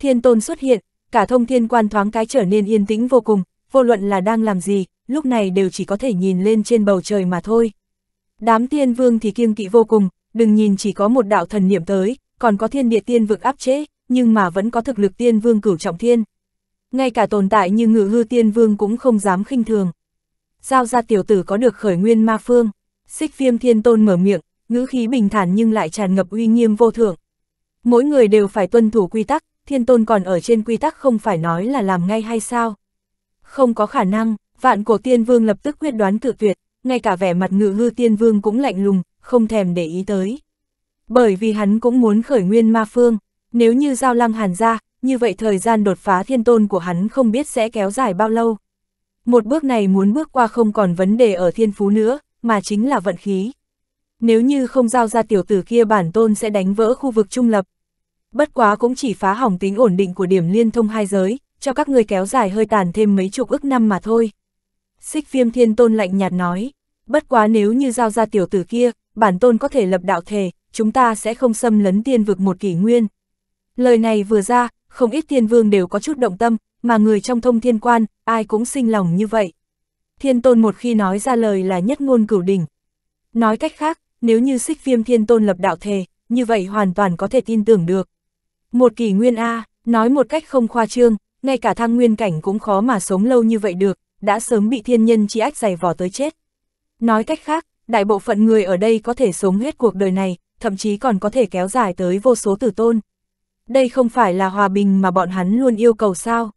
Thiên tôn xuất hiện, cả thông thiên quan thoáng cái trở nên yên tĩnh vô cùng, vô luận là đang làm gì, lúc này đều chỉ có thể nhìn lên trên bầu trời mà thôi. Đám tiên vương thì kiêng kỵ vô cùng, đừng nhìn chỉ có một đạo thần niệm tới, còn có thiên địa tiên vực áp chế, nhưng mà vẫn có thực lực tiên vương cửu trọng thiên. Ngay cả tồn tại như ngự hư tiên vương cũng không dám khinh thường. Giao ra tiểu tử có được khởi nguyên ma phương, xích viêm thiên tôn mở miệng, ngữ khí bình thản nhưng lại tràn ngập uy nghiêm vô thượng. Mỗi người đều phải tuân thủ quy tắc, thiên tôn còn ở trên quy tắc không phải nói là làm ngay hay sao. Không có khả năng, vạn cổ tiên vương lập tức quyết đoán cự tuyệt, ngay cả vẻ mặt ngự hư tiên vương cũng lạnh lùng, không thèm để ý tới. Bởi vì hắn cũng muốn khởi nguyên ma phương, nếu như giao lăng hàn ra, như vậy thời gian đột phá thiên tôn của hắn không biết sẽ kéo dài bao lâu. Một bước này muốn bước qua không còn vấn đề ở thiên phú nữa, mà chính là vận khí. Nếu như không giao ra tiểu tử kia bản tôn sẽ đánh vỡ khu vực trung lập. Bất quá cũng chỉ phá hỏng tính ổn định của điểm liên thông hai giới, cho các người kéo dài hơi tàn thêm mấy chục ức năm mà thôi. Xích viêm thiên tôn lạnh nhạt nói, bất quá nếu như giao ra tiểu tử kia, bản tôn có thể lập đạo thể, chúng ta sẽ không xâm lấn tiên vực một kỷ nguyên. Lời này vừa ra, không ít tiên vương đều có chút động tâm, mà người trong thông thiên quan, ai cũng sinh lòng như vậy. Thiên tôn một khi nói ra lời là nhất ngôn cửu đỉnh. Nói cách khác, nếu như xích viêm thiên tôn lập đạo thề, như vậy hoàn toàn có thể tin tưởng được. Một kỷ nguyên A, nói một cách không khoa trương, ngay cả thang nguyên cảnh cũng khó mà sống lâu như vậy được, đã sớm bị thiên nhân chi ách giày vò tới chết. Nói cách khác, đại bộ phận người ở đây có thể sống hết cuộc đời này, thậm chí còn có thể kéo dài tới vô số tử tôn. Đây không phải là hòa bình mà bọn hắn luôn yêu cầu sao.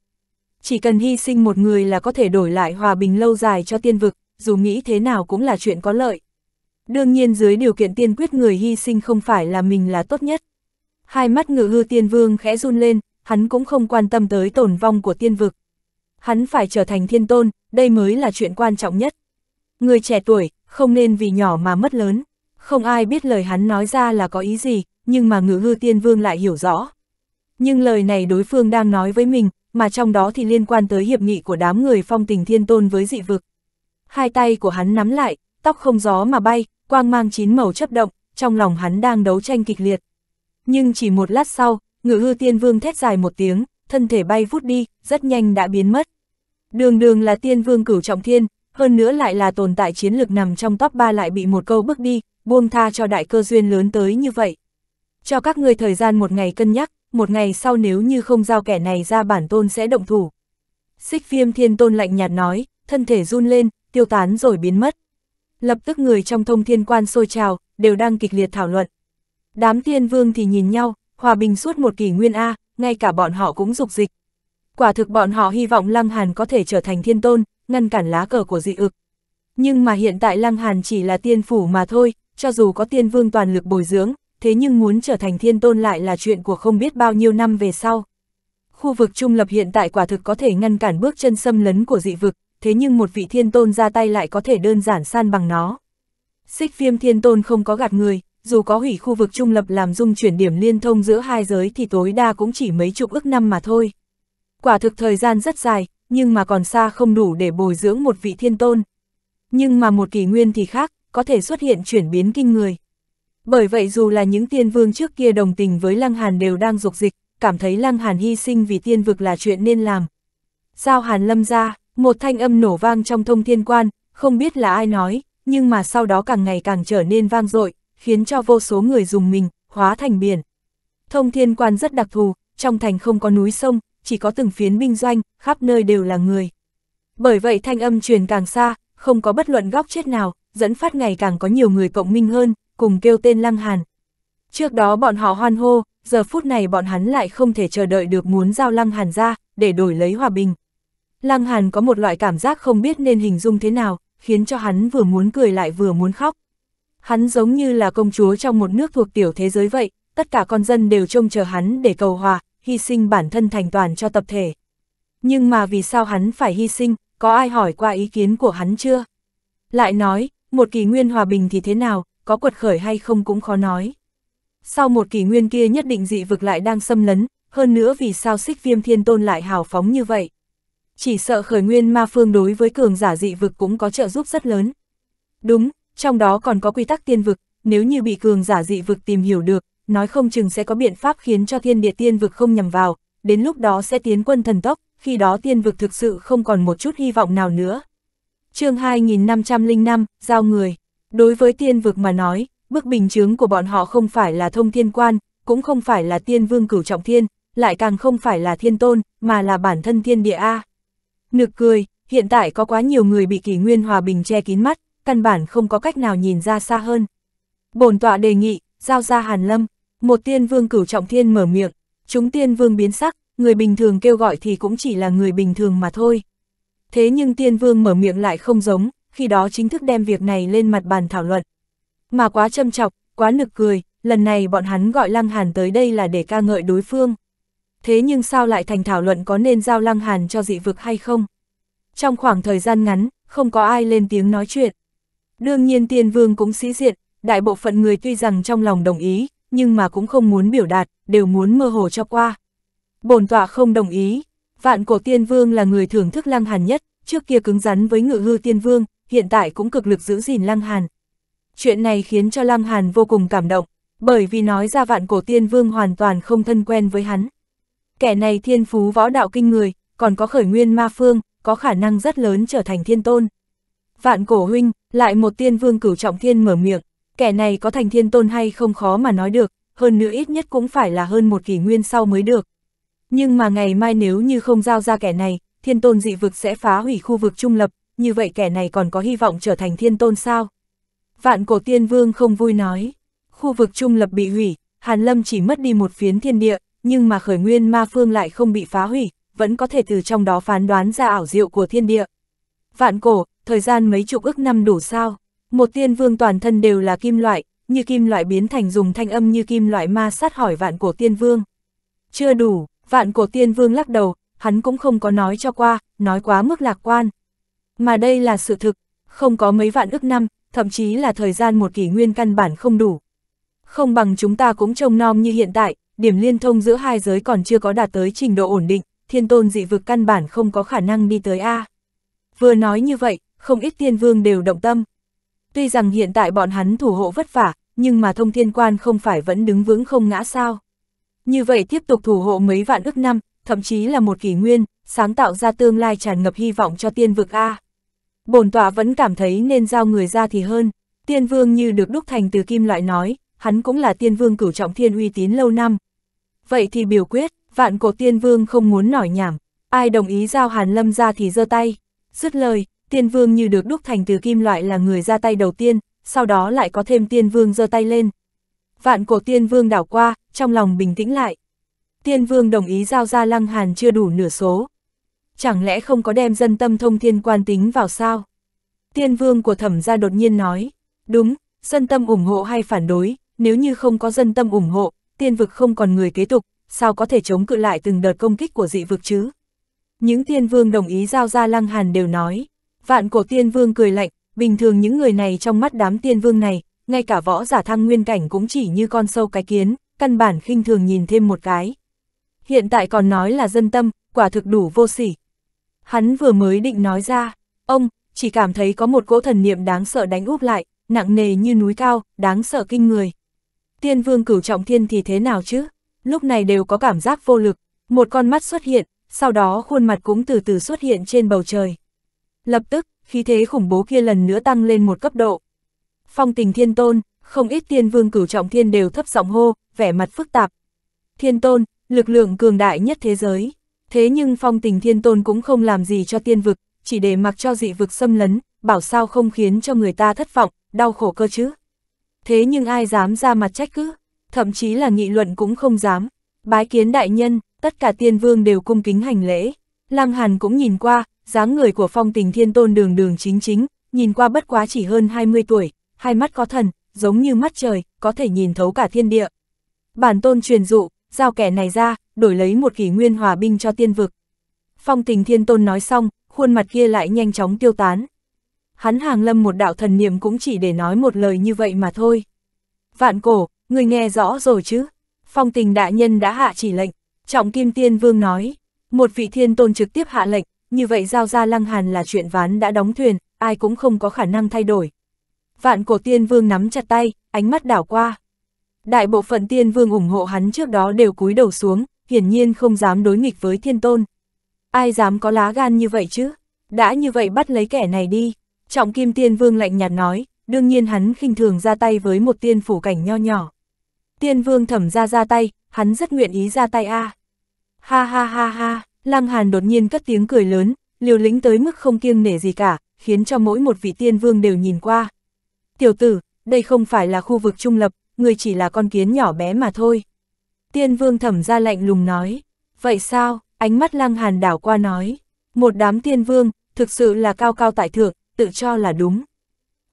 Chỉ cần hy sinh một người là có thể đổi lại hòa bình lâu dài cho tiên vực, dù nghĩ thế nào cũng là chuyện có lợi. Đương nhiên dưới điều kiện tiên quyết người hy sinh không phải là mình là tốt nhất. Hai mắt ngự hư tiên vương khẽ run lên, hắn cũng không quan tâm tới tổn vong của tiên vực. Hắn phải trở thành thiên tôn, đây mới là chuyện quan trọng nhất. Người trẻ tuổi, không nên vì nhỏ mà mất lớn. Không ai biết lời hắn nói ra là có ý gì, nhưng mà ngữ hư tiên vương lại hiểu rõ. Nhưng lời này đối phương đang nói với mình, mà trong đó thì liên quan tới hiệp nghị của đám người phong tình thiên tôn với dị vực. Hai tay của hắn nắm lại, tóc không gió mà bay, quang mang chín màu chấp động, trong lòng hắn đang đấu tranh kịch liệt. Nhưng chỉ một lát sau, ngự hư tiên vương thét dài một tiếng, thân thể bay vút đi, rất nhanh đã biến mất. Đường đường là tiên vương cửu trọng thiên, hơn nữa lại là tồn tại chiến lược nằm trong top 3 lại bị một câu bước đi, buông tha cho đại cơ duyên lớn tới như vậy. Cho các ngươi thời gian một ngày cân nhắc, một ngày sau nếu như không giao kẻ này ra bản tôn sẽ động thủ. Xích viêm thiên tôn lạnh nhạt nói, thân thể run lên, tiêu tán rồi biến mất. Lập tức người trong thông thiên quan sôi trào, đều đang kịch liệt thảo luận. Đám tiên vương thì nhìn nhau, hòa bình suốt một kỷ nguyên A, ngay cả bọn họ cũng dục dịch. Quả thực bọn họ hy vọng Lăng Hàn có thể trở thành thiên tôn, ngăn cản lá cờ của dị ực. Nhưng mà hiện tại Lăng Hàn chỉ là tiên phủ mà thôi, cho dù có tiên vương toàn lực bồi dưỡng, thế nhưng muốn trở thành thiên tôn lại là chuyện của không biết bao nhiêu năm về sau. Khu vực trung lập hiện tại quả thực có thể ngăn cản bước chân xâm lấn của dị vực, thế nhưng một vị thiên tôn ra tay lại có thể đơn giản san bằng nó. Xích viêm thiên tôn không có gạt người, dù có hủy khu vực trung lập làm dung chuyển điểm liên thông giữa hai giới thì tối đa cũng chỉ mấy chục ức năm mà thôi. Quả thực thời gian rất dài, nhưng mà còn xa không đủ để bồi dưỡng một vị thiên tôn. Nhưng mà một kỷ nguyên thì khác, có thể xuất hiện chuyển biến kinh người. Bởi vậy dù là những tiên vương trước kia đồng tình với Lăng Hàn đều đang dục dịch, cảm thấy Lăng Hàn hy sinh vì tiên vực là chuyện nên làm. Sao Hàn lâm ra, một thanh âm nổ vang trong thông thiên quan, không biết là ai nói, nhưng mà sau đó càng ngày càng trở nên vang dội, khiến cho vô số người dùng mình, hóa thành biển. Thông thiên quan rất đặc thù, trong thành không có núi sông, chỉ có từng phiến binh doanh, khắp nơi đều là người. Bởi vậy thanh âm truyền càng xa, không có bất luận góc chết nào, dẫn phát ngày càng có nhiều người cộng minh hơn, cùng kêu tên Lăng Hàn. Trước đó bọn họ hoan hô, giờ phút này bọn hắn lại không thể chờ đợi được muốn giao Lăng Hàn ra, để đổi lấy hòa bình. Lăng Hàn có một loại cảm giác không biết nên hình dung thế nào, khiến cho hắn vừa muốn cười lại vừa muốn khóc. Hắn giống như là công chúa trong một nước thuộc tiểu thế giới vậy, tất cả con dân đều trông chờ hắn để cầu hòa, hy sinh bản thân thành toàn cho tập thể. Nhưng mà vì sao hắn phải hy sinh, có ai hỏi qua ý kiến của hắn chưa? Lại nói, một kỷ nguyên hòa bình thì thế nào, có quật khởi hay không cũng khó nói. Sau một kỷ nguyên kia nhất định dị vực lại đang xâm lấn, hơn nữa vì sao xích viêm thiên tôn lại hào phóng như vậy. Chỉ sợ khởi nguyên ma phương đối với cường giả dị vực cũng có trợ giúp rất lớn. Đúng, trong đó còn có quy tắc tiên vực, nếu như bị cường giả dị vực tìm hiểu được, nói không chừng sẽ có biện pháp khiến cho thiên địa tiên vực không nhằm vào, đến lúc đó sẽ tiến quân thần tốc, khi đó tiên vực thực sự không còn một chút hy vọng nào nữa. chương 2505, Giao Người Đối với tiên vực mà nói, bước bình chướng của bọn họ không phải là thông thiên quan, cũng không phải là tiên vương cửu trọng thiên, lại càng không phải là thiên tôn, mà là bản thân thiên địa A. Nực cười, hiện tại có quá nhiều người bị kỷ nguyên hòa bình che kín mắt, căn bản không có cách nào nhìn ra xa hơn. Bổn tọa đề nghị, giao ra Hàn Lâm. Một tiên vương cửu trọng thiên mở miệng, chúng tiên vương biến sắc, người bình thường kêu gọi thì cũng chỉ là người bình thường mà thôi. Thế nhưng tiên vương mở miệng lại không giống, khi đó chính thức đem việc này lên mặt bàn thảo luận. Mà quá châm chọc, quá nực cười, lần này bọn hắn gọi Lăng Hàn tới đây là để ca ngợi đối phương. Thế nhưng sao lại thành thảo luận có nên giao Lăng Hàn cho dị vực hay không? Trong khoảng thời gian ngắn, không có ai lên tiếng nói chuyện. Đương nhiên tiên vương cũng sĩ diện, đại bộ phận người tuy rằng trong lòng đồng ý, nhưng mà cũng không muốn biểu đạt, đều muốn mơ hồ cho qua. Bổn tọa không đồng ý, vạn cổ tiên vương là người thưởng thức lăng hàn nhất, trước kia cứng rắn với ngự hư tiên vương, hiện tại cũng cực lực giữ gìn lăng hàn. Chuyện này khiến cho lăng hàn vô cùng cảm động, bởi vì nói ra vạn cổ tiên vương hoàn toàn không thân quen với hắn. Kẻ này thiên phú võ đạo kinh người, còn có khởi nguyên ma phương, có khả năng rất lớn trở thành thiên tôn. Vạn cổ huynh, lại một tiên vương cửu trọng thiên mở miệng. Kẻ này có thành thiên tôn hay không khó mà nói được, hơn nữa ít nhất cũng phải là hơn một kỷ nguyên sau mới được. Nhưng mà ngày mai nếu như không giao ra kẻ này, thiên tôn dị vực sẽ phá hủy khu vực trung lập, như vậy kẻ này còn có hy vọng trở thành thiên tôn sao? Vạn cổ tiên vương không vui nói, khu vực trung lập bị hủy, Hàn Lâm chỉ mất đi một phiến thiên địa, nhưng mà khởi nguyên ma phương lại không bị phá hủy, vẫn có thể từ trong đó phán đoán ra ảo diệu của thiên địa. Vạn cổ, thời gian mấy chục ức năm đủ sao? Một tiên vương toàn thân đều là kim loại, như kim loại biến thành dùng thanh âm như kim loại ma sát hỏi vạn cổ tiên vương. Chưa đủ, vạn cổ tiên vương lắc đầu, hắn cũng không có nói cho qua, nói quá mức lạc quan. Mà đây là sự thực, không có mấy vạn ức năm, thậm chí là thời gian một kỷ nguyên căn bản không đủ. Không bằng chúng ta cũng trông nom như hiện tại, điểm liên thông giữa hai giới còn chưa có đạt tới trình độ ổn định, thiên tôn dị vực căn bản không có khả năng đi tới A. Vừa nói như vậy, không ít tiên vương đều động tâm. Tuy rằng hiện tại bọn hắn thủ hộ vất vả, nhưng mà thông thiên quan không phải vẫn đứng vững không ngã sao. Như vậy tiếp tục thủ hộ mấy vạn ức năm, thậm chí là một kỷ nguyên, sáng tạo ra tương lai tràn ngập hy vọng cho tiên vực A. Bồn tọa vẫn cảm thấy nên giao người ra thì hơn, tiên vương như được đúc thành từ kim loại nói, hắn cũng là tiên vương cửu trọng thiên uy tín lâu năm. Vậy thì biểu quyết, vạn cổ tiên vương không muốn nổi nhảm, ai đồng ý giao hàn lâm ra thì giơ tay. Dứt lời, Tiên vương như được đúc thành từ kim loại là người ra tay đầu tiên, sau đó lại có thêm tiên vương giơ tay lên. Vạn cổ tiên vương đảo qua, trong lòng bình tĩnh lại. Tiên vương đồng ý giao ra lăng hàn chưa đủ nửa số. Chẳng lẽ không có đem dân tâm thông thiên quan tính vào sao? Tiên vương của thẩm gia đột nhiên nói, đúng, dân tâm ủng hộ hay phản đối, nếu như không có dân tâm ủng hộ, tiên vực không còn người kế tục, sao có thể chống cự lại từng đợt công kích của dị vực chứ? Những tiên vương đồng ý giao ra lăng hàn đều nói, Vạn cổ tiên vương cười lạnh, bình thường những người này trong mắt đám tiên vương này, ngay cả võ giả thăng nguyên cảnh cũng chỉ như con sâu cái kiến, căn bản khinh thường nhìn thêm một cái. Hiện tại còn nói là dân tâm, quả thực đủ vô sỉ. Hắn vừa mới định nói ra, ông, chỉ cảm thấy có một cỗ thần niệm đáng sợ đánh úp lại, nặng nề như núi cao, đáng sợ kinh người. Tiên vương cửu trọng thiên thì thế nào chứ? Lúc này đều có cảm giác vô lực, một con mắt xuất hiện, sau đó khuôn mặt cũng từ từ xuất hiện trên bầu trời. Lập tức, khí thế khủng bố kia lần nữa tăng lên một cấp độ. Phong tình thiên tôn, không ít tiên vương cửu trọng thiên đều thấp giọng hô, vẻ mặt phức tạp. Thiên tôn, lực lượng cường đại nhất thế giới. Thế nhưng phong tình thiên tôn cũng không làm gì cho tiên vực, chỉ để mặc cho dị vực xâm lấn, bảo sao không khiến cho người ta thất vọng, đau khổ cơ chứ. Thế nhưng ai dám ra mặt trách cứ, thậm chí là nghị luận cũng không dám. Bái kiến đại nhân, tất cả tiên vương đều cung kính hành lễ. Lăng Hàn cũng nhìn qua, dáng người của phong tình thiên tôn đường đường chính chính, nhìn qua bất quá chỉ hơn 20 tuổi, hai mắt có thần, giống như mắt trời, có thể nhìn thấu cả thiên địa. Bản tôn truyền dụ, giao kẻ này ra, đổi lấy một kỷ nguyên hòa binh cho tiên vực. Phong tình thiên tôn nói xong, khuôn mặt kia lại nhanh chóng tiêu tán. Hắn hàng lâm một đạo thần niệm cũng chỉ để nói một lời như vậy mà thôi. Vạn cổ, người nghe rõ rồi chứ. Phong tình đại nhân đã hạ chỉ lệnh, trọng kim tiên vương nói. Một vị thiên tôn trực tiếp hạ lệnh, như vậy giao ra lăng hàn là chuyện ván đã đóng thuyền, ai cũng không có khả năng thay đổi. Vạn cổ tiên vương nắm chặt tay, ánh mắt đảo qua. Đại bộ phận tiên vương ủng hộ hắn trước đó đều cúi đầu xuống, hiển nhiên không dám đối nghịch với thiên tôn. Ai dám có lá gan như vậy chứ? Đã như vậy bắt lấy kẻ này đi. Trọng kim tiên vương lạnh nhạt nói, đương nhiên hắn khinh thường ra tay với một tiên phủ cảnh nho nhỏ. Tiên vương thẩm ra ra tay, hắn rất nguyện ý ra tay a. À. Ha ha ha ha. Lăng Hàn đột nhiên cất tiếng cười lớn, liều lĩnh tới mức không kiêng nể gì cả, khiến cho mỗi một vị tiên vương đều nhìn qua. Tiểu tử, đây không phải là khu vực trung lập, người chỉ là con kiến nhỏ bé mà thôi. Tiên vương thẩm ra lạnh lùng nói, vậy sao, ánh mắt lăng hàn đảo qua nói, một đám tiên vương, thực sự là cao cao tại thượng, tự cho là đúng.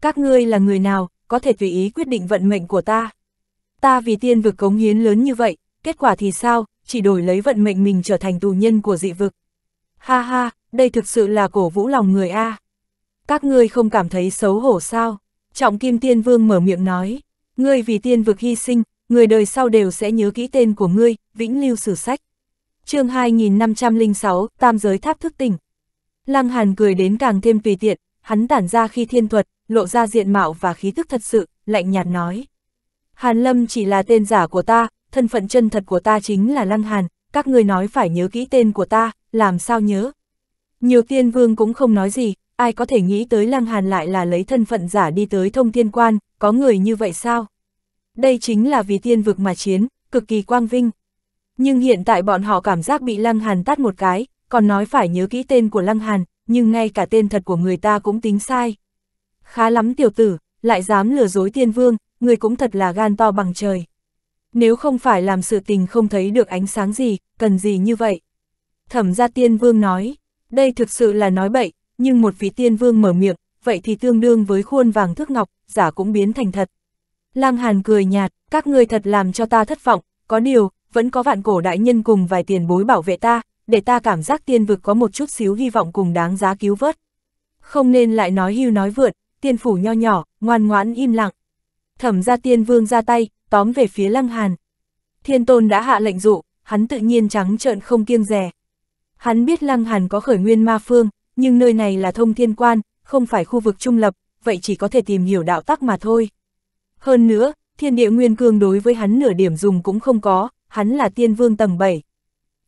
Các ngươi là người nào, có thể tùy ý quyết định vận mệnh của ta. Ta vì tiên vực cống hiến lớn như vậy, kết quả thì sao, chỉ đổi lấy vận mệnh mình trở thành tù nhân của dị vực. Ha ha, đây thực sự là cổ vũ lòng người A. Các ngươi không cảm thấy xấu hổ sao? Trọng Kim Tiên Vương mở miệng nói, ngươi vì tiên vực hy sinh, người đời sau đều sẽ nhớ kỹ tên của ngươi, vĩnh lưu sử sách. chương 2506, Tam Giới Tháp Thức Tỉnh. Lăng Hàn cười đến càng thêm tùy tiện, hắn tản ra khi thiên thuật, lộ ra diện mạo và khí tức thật sự, lạnh nhạt nói. Hàn Lâm chỉ là tên giả của ta, thân phận chân thật của ta chính là Lăng Hàn, các người nói phải nhớ kỹ tên của ta, làm sao nhớ. Nhiều tiên vương cũng không nói gì, ai có thể nghĩ tới Lăng Hàn lại là lấy thân phận giả đi tới thông tiên quan, có người như vậy sao? Đây chính là vì tiên vực mà chiến, cực kỳ quang vinh. Nhưng hiện tại bọn họ cảm giác bị Lăng Hàn tát một cái, còn nói phải nhớ kỹ tên của Lăng Hàn, nhưng ngay cả tên thật của người ta cũng tính sai. Khá lắm tiểu tử, lại dám lừa dối tiên vương, người cũng thật là gan to bằng trời. Nếu không phải làm sự tình không thấy được ánh sáng gì, cần gì như vậy? Thẩm gia tiên vương nói, đây thực sự là nói bậy, nhưng một vị tiên vương mở miệng, vậy thì tương đương với khuôn vàng thước ngọc, giả cũng biến thành thật. Lăng Hàn cười nhạt, các ngươi thật làm cho ta thất vọng, có điều, vẫn có vạn cổ đại nhân cùng vài tiền bối bảo vệ ta, để ta cảm giác tiên vực có một chút xíu hy vọng cùng đáng giá cứu vớt. Không nên lại nói hưu nói vượt, tiên phủ nho nhỏ, ngoan ngoãn im lặng thẩm gia tiên vương ra tay, tóm về phía lăng hàn. Thiên tôn đã hạ lệnh dụ, hắn tự nhiên trắng trợn không kiêng rẻ. Hắn biết lăng hàn có khởi nguyên ma phương, nhưng nơi này là thông thiên quan, không phải khu vực trung lập, vậy chỉ có thể tìm hiểu đạo tắc mà thôi. Hơn nữa, thiên địa nguyên cương đối với hắn nửa điểm dùng cũng không có, hắn là tiên vương tầng 7.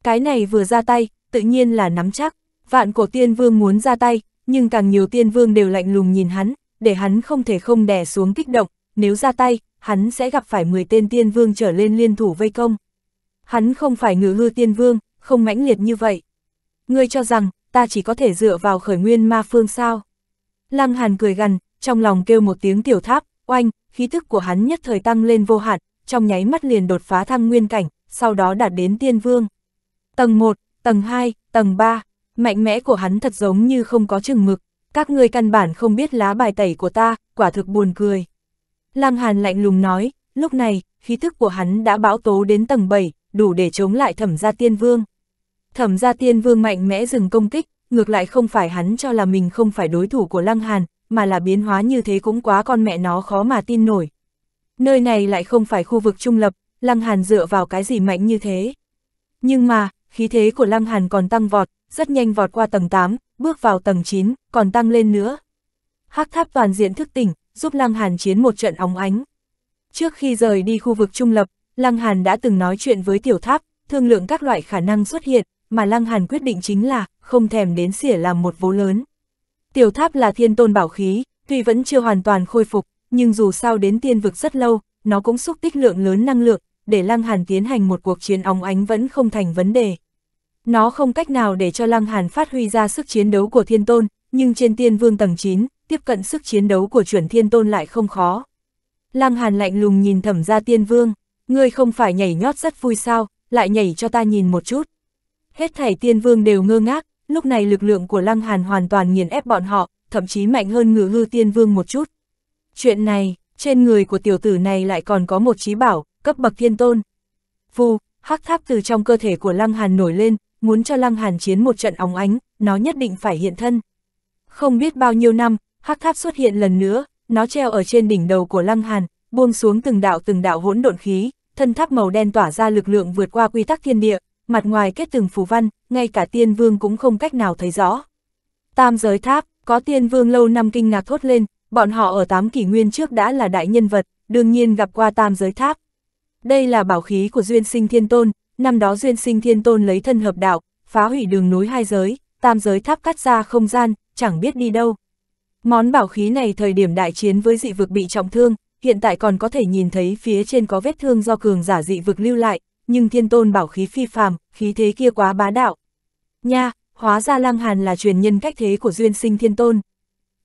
Cái này vừa ra tay, tự nhiên là nắm chắc, vạn cổ tiên vương muốn ra tay, nhưng càng nhiều tiên vương đều lạnh lùng nhìn hắn, để hắn không thể không đè xuống kích động, nếu ra tay, hắn sẽ gặp phải 10 tên tiên vương trở lên liên thủ vây công. Hắn không phải ngự hư tiên vương, không mãnh liệt như vậy. Ngươi cho rằng, ta chỉ có thể dựa vào khởi nguyên ma phương sao. Lăng Hàn cười gằn, trong lòng kêu một tiếng tiểu tháp, oanh, khí thức của hắn nhất thời tăng lên vô hạn, trong nháy mắt liền đột phá thăng nguyên cảnh, sau đó đạt đến tiên vương. Tầng 1, tầng 2, tầng 3, mạnh mẽ của hắn thật giống như không có chừng mực, các ngươi căn bản không biết lá bài tẩy của ta, quả thực buồn cười. Lăng Hàn lạnh lùng nói, lúc này, khí thức của hắn đã bão tố đến tầng 7, đủ để chống lại thẩm gia tiên vương. Thẩm gia tiên vương mạnh mẽ dừng công kích, ngược lại không phải hắn cho là mình không phải đối thủ của Lăng Hàn, mà là biến hóa như thế cũng quá con mẹ nó khó mà tin nổi. Nơi này lại không phải khu vực trung lập, Lăng Hàn dựa vào cái gì mạnh như thế. Nhưng mà, khí thế của Lăng Hàn còn tăng vọt, rất nhanh vọt qua tầng 8, bước vào tầng 9, còn tăng lên nữa. Hắc tháp toàn diện thức tỉnh, giúp Lăng Hàn chiến một trận óng ánh. Trước khi rời đi khu vực trung lập, Lăng Hàn đã từng nói chuyện với tiểu tháp, thương lượng các loại khả năng xuất hiện, mà Lăng Hàn quyết định chính là không thèm đến xỉa làm một vố lớn. Tiểu tháp là thiên tôn bảo khí, tuy vẫn chưa hoàn toàn khôi phục, nhưng dù sao đến tiên vực rất lâu, nó cũng xúc tích lượng lớn năng lượng, để Lăng Hàn tiến hành một cuộc chiến óng ánh vẫn không thành vấn đề. Nó không cách nào để cho Lăng Hàn phát huy ra sức chiến đấu của thiên tôn, nhưng trên tiên vương tầng 9, tiếp cận sức chiến đấu của chuẩn thiên tôn lại không khó. Lăng Hàn lạnh lùng nhìn thẩm gia tiên vương, ngươi không phải nhảy nhót rất vui sao, lại nhảy cho ta nhìn một chút. Hết thảy tiên vương đều ngơ ngác, lúc này lực lượng của Lăng Hàn hoàn toàn nghiền ép bọn họ, thậm chí mạnh hơn ngự hư tiên vương một chút. Chuyện này, trên người của tiểu tử này lại còn có một trí bảo, cấp bậc thiên tôn. Vù, hắc tháp từ trong cơ thể của Lăng Hàn nổi lên, muốn cho Lăng Hàn chiến một trận óng ánh, nó nhất định phải hiện thân. Không biết bao nhiêu năm, hắc tháp xuất hiện lần nữa, nó treo ở trên đỉnh đầu của Lăng Hàn, buông xuống từng đạo từng đạo hỗn độn khí, thân tháp màu đen tỏa ra lực lượng vượt qua quy tắc thiên địa, mặt ngoài kết từng phù văn, ngay cả tiên vương cũng không cách nào thấy rõ. Tam giới tháp, có tiên vương lâu năm kinh ngạc thốt lên, bọn họ ở tám kỷ nguyên trước đã là đại nhân vật, đương nhiên gặp qua tam giới tháp. Đây là bảo khí của Duyên Sinh Thiên Tôn, năm đó Duyên Sinh Thiên Tôn lấy thân hợp đạo, phá hủy đường núi hai giới, tam giới tháp cắt ra không gian, chẳng biết đi đâu. Món bảo khí này thời điểm đại chiến với dị vực bị trọng thương, hiện tại còn có thể nhìn thấy phía trên có vết thương do cường giả dị vực lưu lại, nhưng thiên tôn bảo khí phi phàm, khí thế kia quá bá đạo. Nha, hóa ra Lăng Hàn là truyền nhân cách thế của Duyên Sinh Thiên Tôn.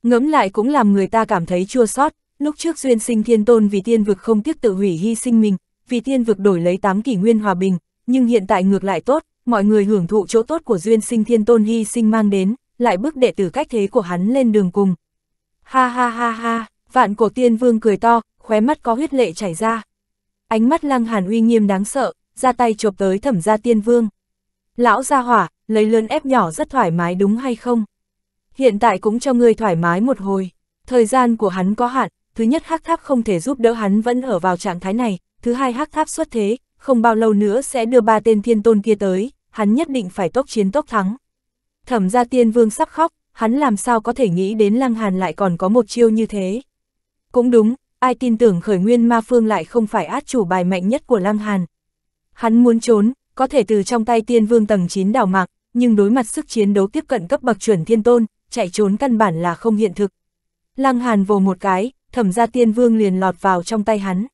Ngẫm lại cũng làm người ta cảm thấy chua xót, lúc trước Duyên Sinh Thiên Tôn vì tiên vực không tiếc tự hủy hy sinh mình, vì tiên vực đổi lấy 8 kỷ nguyên hòa bình, nhưng hiện tại ngược lại tốt, mọi người hưởng thụ chỗ tốt của Duyên Sinh Thiên Tôn hy sinh mang đến, lại bước đệ tử cách thế của hắn lên đường cùng. Ha ha ha ha, vạn cổ tiên vương cười to, khóe mắt có huyết lệ chảy ra. Ánh mắt lăng hàn uy nghiêm đáng sợ, ra tay chộp tới thẩm gia tiên vương. Lão gia hỏa, lấy lớn ép nhỏ rất thoải mái đúng hay không? Hiện tại cũng cho ngươi thoải mái một hồi. Thời gian của hắn có hạn, thứ nhất hắc tháp không thể giúp đỡ hắn vẫn ở vào trạng thái này, thứ hai hắc tháp xuất thế, không bao lâu nữa sẽ đưa ba tên thiên tôn kia tới, hắn nhất định phải tốc chiến tốc thắng. Thẩm gia tiên vương sắp khóc, hắn làm sao có thể nghĩ đến Lăng Hàn lại còn có một chiêu như thế. Cũng đúng, ai tin tưởng khởi nguyên ma phương lại không phải át chủ bài mạnh nhất của Lăng Hàn. Hắn muốn trốn, có thể từ trong tay tiên vương tầng 9 đảo mạc, nhưng đối mặt sức chiến đấu tiếp cận cấp bậc chuẩn thiên tôn, chạy trốn căn bản là không hiện thực. Lăng Hàn vồ một cái, thẩm ra tiên vương liền lọt vào trong tay hắn.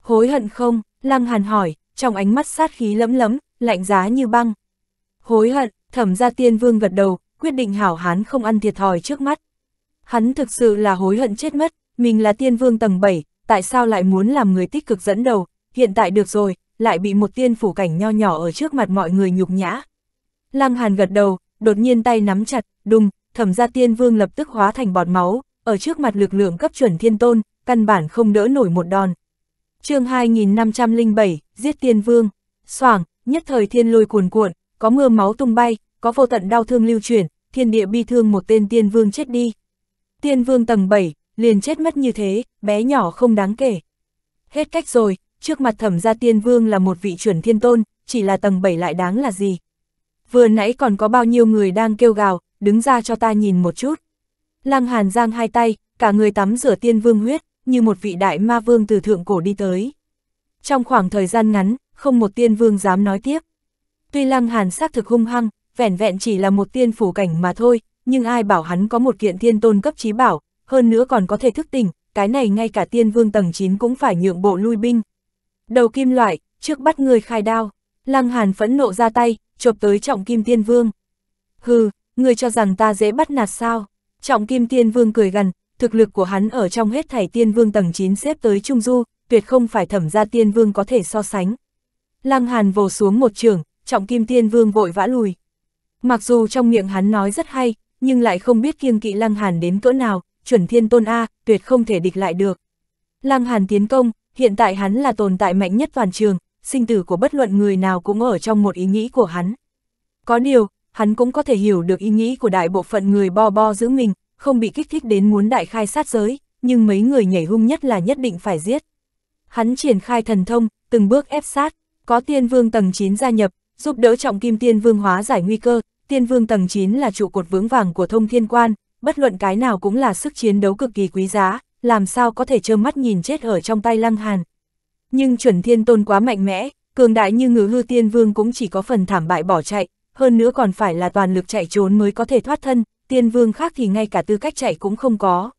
Hối hận không? Lăng Hàn hỏi, trong ánh mắt sát khí lấm lấm lạnh giá như băng. Hối hận, thẩm ra tiên vương gật đầu, quyết định hảo hán không ăn thiệt thòi trước mắt. Hắn thực sự là hối hận chết mất, mình là tiên vương tầng 7, tại sao lại muốn làm người tích cực dẫn đầu, hiện tại được rồi, lại bị một tiên phủ cảnh nho nhỏ ở trước mặt mọi người nhục nhã. Lăng Hàn gật đầu, đột nhiên tay nắm chặt, đùng, thẩm ra tiên vương lập tức hóa thành bọt máu, ở trước mặt lực lượng cấp chuẩn thiên tôn, căn bản không đỡ nổi một đòn. chương 2507, giết tiên vương, soảng, nhất thời thiên lôi cuồn cuộn, có mưa máu tung bay, có vô tận đau thương lưu truyền, thiên địa bi thương một tên tiên vương chết đi. Tiên vương tầng 7, liền chết mất như thế, bé nhỏ không đáng kể. Hết cách rồi, trước mặt thẩm gia tiên vương là một vị chuẩn thiên tôn, chỉ là tầng 7 lại đáng là gì. Vừa nãy còn có bao nhiêu người đang kêu gào, đứng ra cho ta nhìn một chút. Lăng Hàn giang hai tay, cả người tắm rửa tiên vương huyết, như một vị đại ma vương từ thượng cổ đi tới. Trong khoảng thời gian ngắn, không một tiên vương dám nói tiếp. Tuy Lăng Hàn xác thực hung hăng, vẻn vẹn chỉ là một tiên phủ cảnh mà thôi, nhưng ai bảo hắn có một kiện thiên tôn cấp trí bảo, hơn nữa còn có thể thức tỉnh, cái này ngay cả tiên vương tầng 9 cũng phải nhượng bộ lui binh. Đầu kim loại, trước bắt người khai đao, Lăng Hàn phẫn nộ ra tay, chộp tới trọng kim tiên vương. Hừ, người cho rằng ta dễ bắt nạt sao? Trọng kim tiên vương cười gần, thực lực của hắn ở trong hết thảy tiên vương tầng 9 xếp tới trung du, tuyệt không phải thẩm gia tiên vương có thể so sánh. Lăng Hàn vồ xuống một trường, trọng kim tiên vương vội vã lùi. Mặc dù trong miệng hắn nói rất hay, nhưng lại không biết kiêng kỵ Lăng Hàn đến cỡ nào, chuẩn thiên tôn A, tuyệt không thể địch lại được. Lăng Hàn tiến công, hiện tại hắn là tồn tại mạnh nhất toàn trường, sinh tử của bất luận người nào cũng ở trong một ý nghĩ của hắn. Có điều, hắn cũng có thể hiểu được ý nghĩ của đại bộ phận người bo bo giữ mình, không bị kích thích đến muốn đại khai sát giới, nhưng mấy người nhảy hung nhất là nhất định phải giết. Hắn triển khai thần thông, từng bước ép sát, có tiên vương tầng 9 gia nhập, giúp đỡ trọng kim tiên vương hóa giải nguy cơ, Tiên vương tầng 9 là trụ cột vững vàng của thông thiên quan, bất luận cái nào cũng là sức chiến đấu cực kỳ quý giá, làm sao có thể trơ mắt nhìn chết ở trong tay lăng hàn. Nhưng chuẩn thiên tôn quá mạnh mẽ, cường đại như ngứ hư tiên vương cũng chỉ có phần thảm bại bỏ chạy, hơn nữa còn phải là toàn lực chạy trốn mới có thể thoát thân, tiên vương khác thì ngay cả tư cách chạy cũng không có.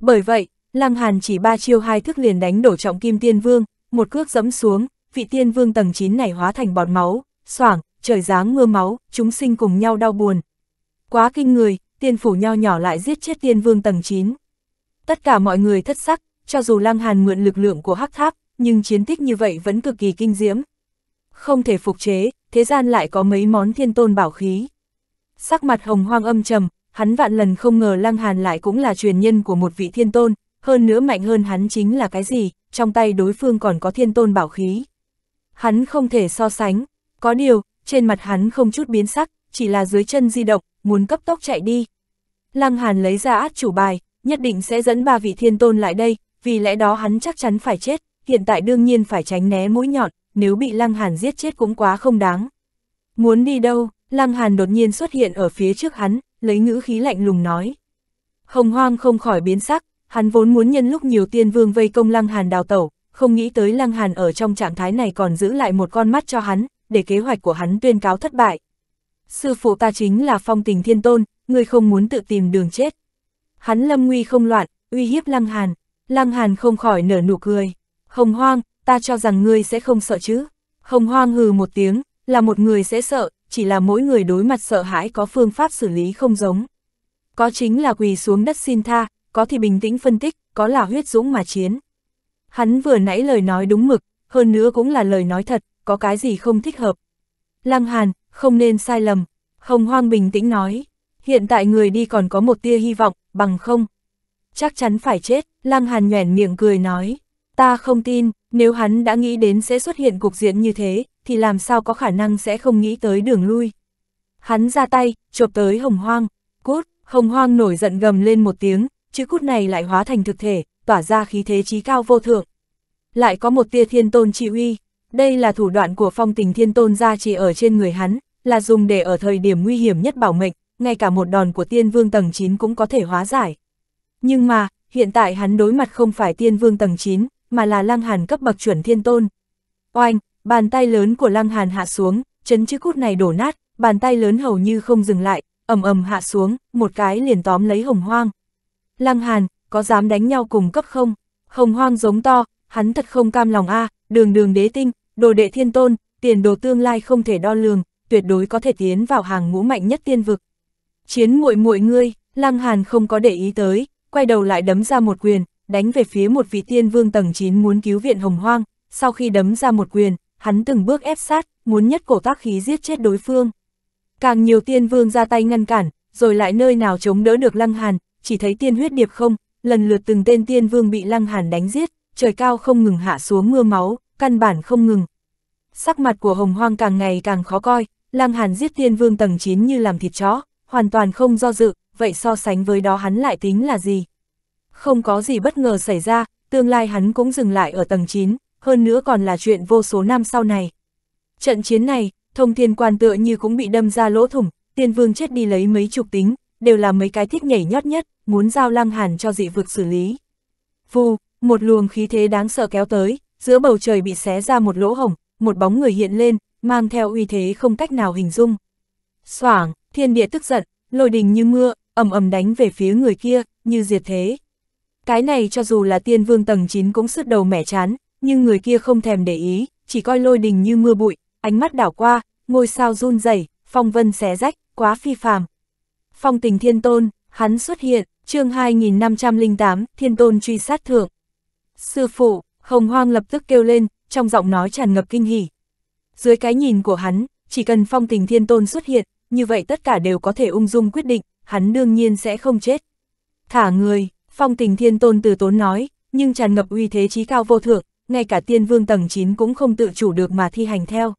Bởi vậy, lăng hàn chỉ ba chiêu hai thức liền đánh đổ trọng kim tiên vương, một cước giẫm xuống, vị tiên vương tầng 9 này hóa thành bọt máu, soảng, trời giáng mưa máu, chúng sinh cùng nhau đau buồn. Quá kinh người, tiên phủ nho nhỏ lại giết chết tiên vương tầng 9. Tất cả mọi người thất sắc, cho dù Lăng Hàn mượn lực lượng của hắc tháp, nhưng chiến tích như vậy vẫn cực kỳ kinh diễm. Không thể phục chế, thế gian lại có mấy món thiên tôn bảo khí. Sắc mặt hồng hoang âm trầm, hắn vạn lần không ngờ Lăng Hàn lại cũng là truyền nhân của một vị thiên tôn, hơn nữa mạnh hơn hắn chính là cái gì, trong tay đối phương còn có thiên tôn bảo khí. Hắn không thể so sánh, có điều, trên mặt hắn không chút biến sắc, chỉ là dưới chân di động, muốn cấp tốc chạy đi. Lăng Hàn lấy ra át chủ bài, nhất định sẽ dẫn ba vị thiên tôn lại đây, vì lẽ đó hắn chắc chắn phải chết, hiện tại đương nhiên phải tránh né mũi nhọn, nếu bị Lăng Hàn giết chết cũng quá không đáng. Muốn đi đâu, Lăng Hàn đột nhiên xuất hiện ở phía trước hắn, lấy ngữ khí lạnh lùng nói. Hồng hoang không khỏi biến sắc, hắn vốn muốn nhân lúc nhiều tiên vương vây công Lăng Hàn đào tẩu, không nghĩ tới Lăng Hàn ở trong trạng thái này còn giữ lại một con mắt cho hắn, để kế hoạch của hắn tuyên cáo thất bại. Sư phụ ta chính là phong tình thiên tôn, người không muốn tự tìm đường chết. Hắn lâm nguy không loạn, uy hiếp Lăng Hàn, Lăng Hàn không khỏi nở nụ cười. Hồng Hoang, ta cho rằng ngươi sẽ không sợ chứ. Hồng Hoang hừ một tiếng, là một người sẽ sợ, chỉ là mỗi người đối mặt sợ hãi có phương pháp xử lý không giống. Có chính là quỳ xuống đất xin tha, có thì bình tĩnh phân tích, có là huyết dũng mà chiến. Hắn vừa nãy lời nói đúng mực, hơn nữa cũng là lời nói thật, có cái gì không thích hợp. Lăng Hàn, không nên sai lầm, Hồng Hoang bình tĩnh nói, hiện tại người đi còn có một tia hy vọng, bằng không. Chắc chắn phải chết, Lăng Hàn nhoẻn miệng cười nói, ta không tin, nếu hắn đã nghĩ đến sẽ xuất hiện cục diện như thế, thì làm sao có khả năng sẽ không nghĩ tới đường lui. Hắn ra tay, chộp tới Hồng Hoang, cút, Hồng Hoang nổi giận gầm lên một tiếng, chữ cút này lại hóa thành thực thể, tỏa ra khí thế trí cao vô thượng. Lại có một tia thiên tôn chỉ uy, đây là thủ đoạn của phong tình thiên tôn gia chỉ ở trên người hắn, là dùng để ở thời điểm nguy hiểm nhất bảo mệnh, ngay cả một đòn của tiên vương tầng 9 cũng có thể hóa giải. Nhưng mà, hiện tại hắn đối mặt không phải tiên vương tầng 9, mà là lăng hàn cấp bậc chuẩn thiên tôn. Oanh, bàn tay lớn của lăng hàn hạ xuống, chấn chữ cút này đổ nát, bàn tay lớn hầu như không dừng lại, ầm ầm hạ xuống, một cái liền tóm lấy hồng hoang. Lăng hàn, có dám đánh nhau cùng cấp không? Hồng hoang giống to, hắn thật không cam lòng a à, đường đường đế tinh, Đồ đệ thiên tôn, tiền đồ tương lai không thể đo lường, tuyệt đối có thể tiến vào hàng ngũ mạnh nhất tiên vực. Chiến muội muội ngươi, Lăng Hàn không có để ý tới, quay đầu lại đấm ra một quyền, đánh về phía một vị tiên vương tầng 9 muốn cứu viện hồng hoang, sau khi đấm ra một quyền, hắn từng bước ép sát, muốn nhất cổ tác khí giết chết đối phương. Càng nhiều tiên vương ra tay ngăn cản, rồi lại nơi nào chống đỡ được Lăng Hàn, chỉ thấy tiên huyết điệp không, lần lượt từng tên tiên vương bị Lăng Hàn đánh giết, trời cao không ngừng hạ xuống mưa máu, căn bản không ngừng. Sắc mặt của hồng hoang càng ngày càng khó coi, lang hàn giết tiên vương tầng 9 như làm thịt chó, hoàn toàn không do dự, vậy so sánh với đó hắn lại tính là gì? Không có gì bất ngờ xảy ra, tương lai hắn cũng dừng lại ở tầng 9, hơn nữa còn là chuyện vô số năm sau này. Trận chiến này, thông thiên quan tựa như cũng bị đâm ra lỗ thủng, tiên vương chết đi lấy mấy chục tính, đều là mấy cái thiết nhảy nhót nhất, muốn giao lăng hàn cho dị vực xử lý. Vù, một luồng khí thế đáng sợ kéo tới, giữa bầu trời bị xé ra một lỗ hổng, một bóng người hiện lên, mang theo uy thế không cách nào hình dung. Soảng, thiên địa tức giận, lôi đình như mưa, ầm ầm đánh về phía người kia, như diệt thế. Cái này cho dù là tiên vương tầng 9 cũng sứt đầu mẻ chán, nhưng người kia không thèm để ý, chỉ coi lôi đình như mưa bụi, ánh mắt đảo qua, ngôi sao run rẩy, phong vân xé rách, quá phi phàm. Phong tình thiên tôn, hắn xuất hiện, chương 2508, thiên tôn truy sát thượng. Sư phụ, hồng hoang lập tức kêu lên, trong giọng nói tràn ngập kinh hỉ. Dưới cái nhìn của hắn, chỉ cần phong tình thiên tôn xuất hiện, như vậy tất cả đều có thể ung dung quyết định, hắn đương nhiên sẽ không chết. Thả người, phong tình thiên tôn từ tốn nói, nhưng tràn ngập uy thế trí cao vô thượng, ngay cả tiên vương tầng 9 cũng không tự chủ được mà thi hành theo.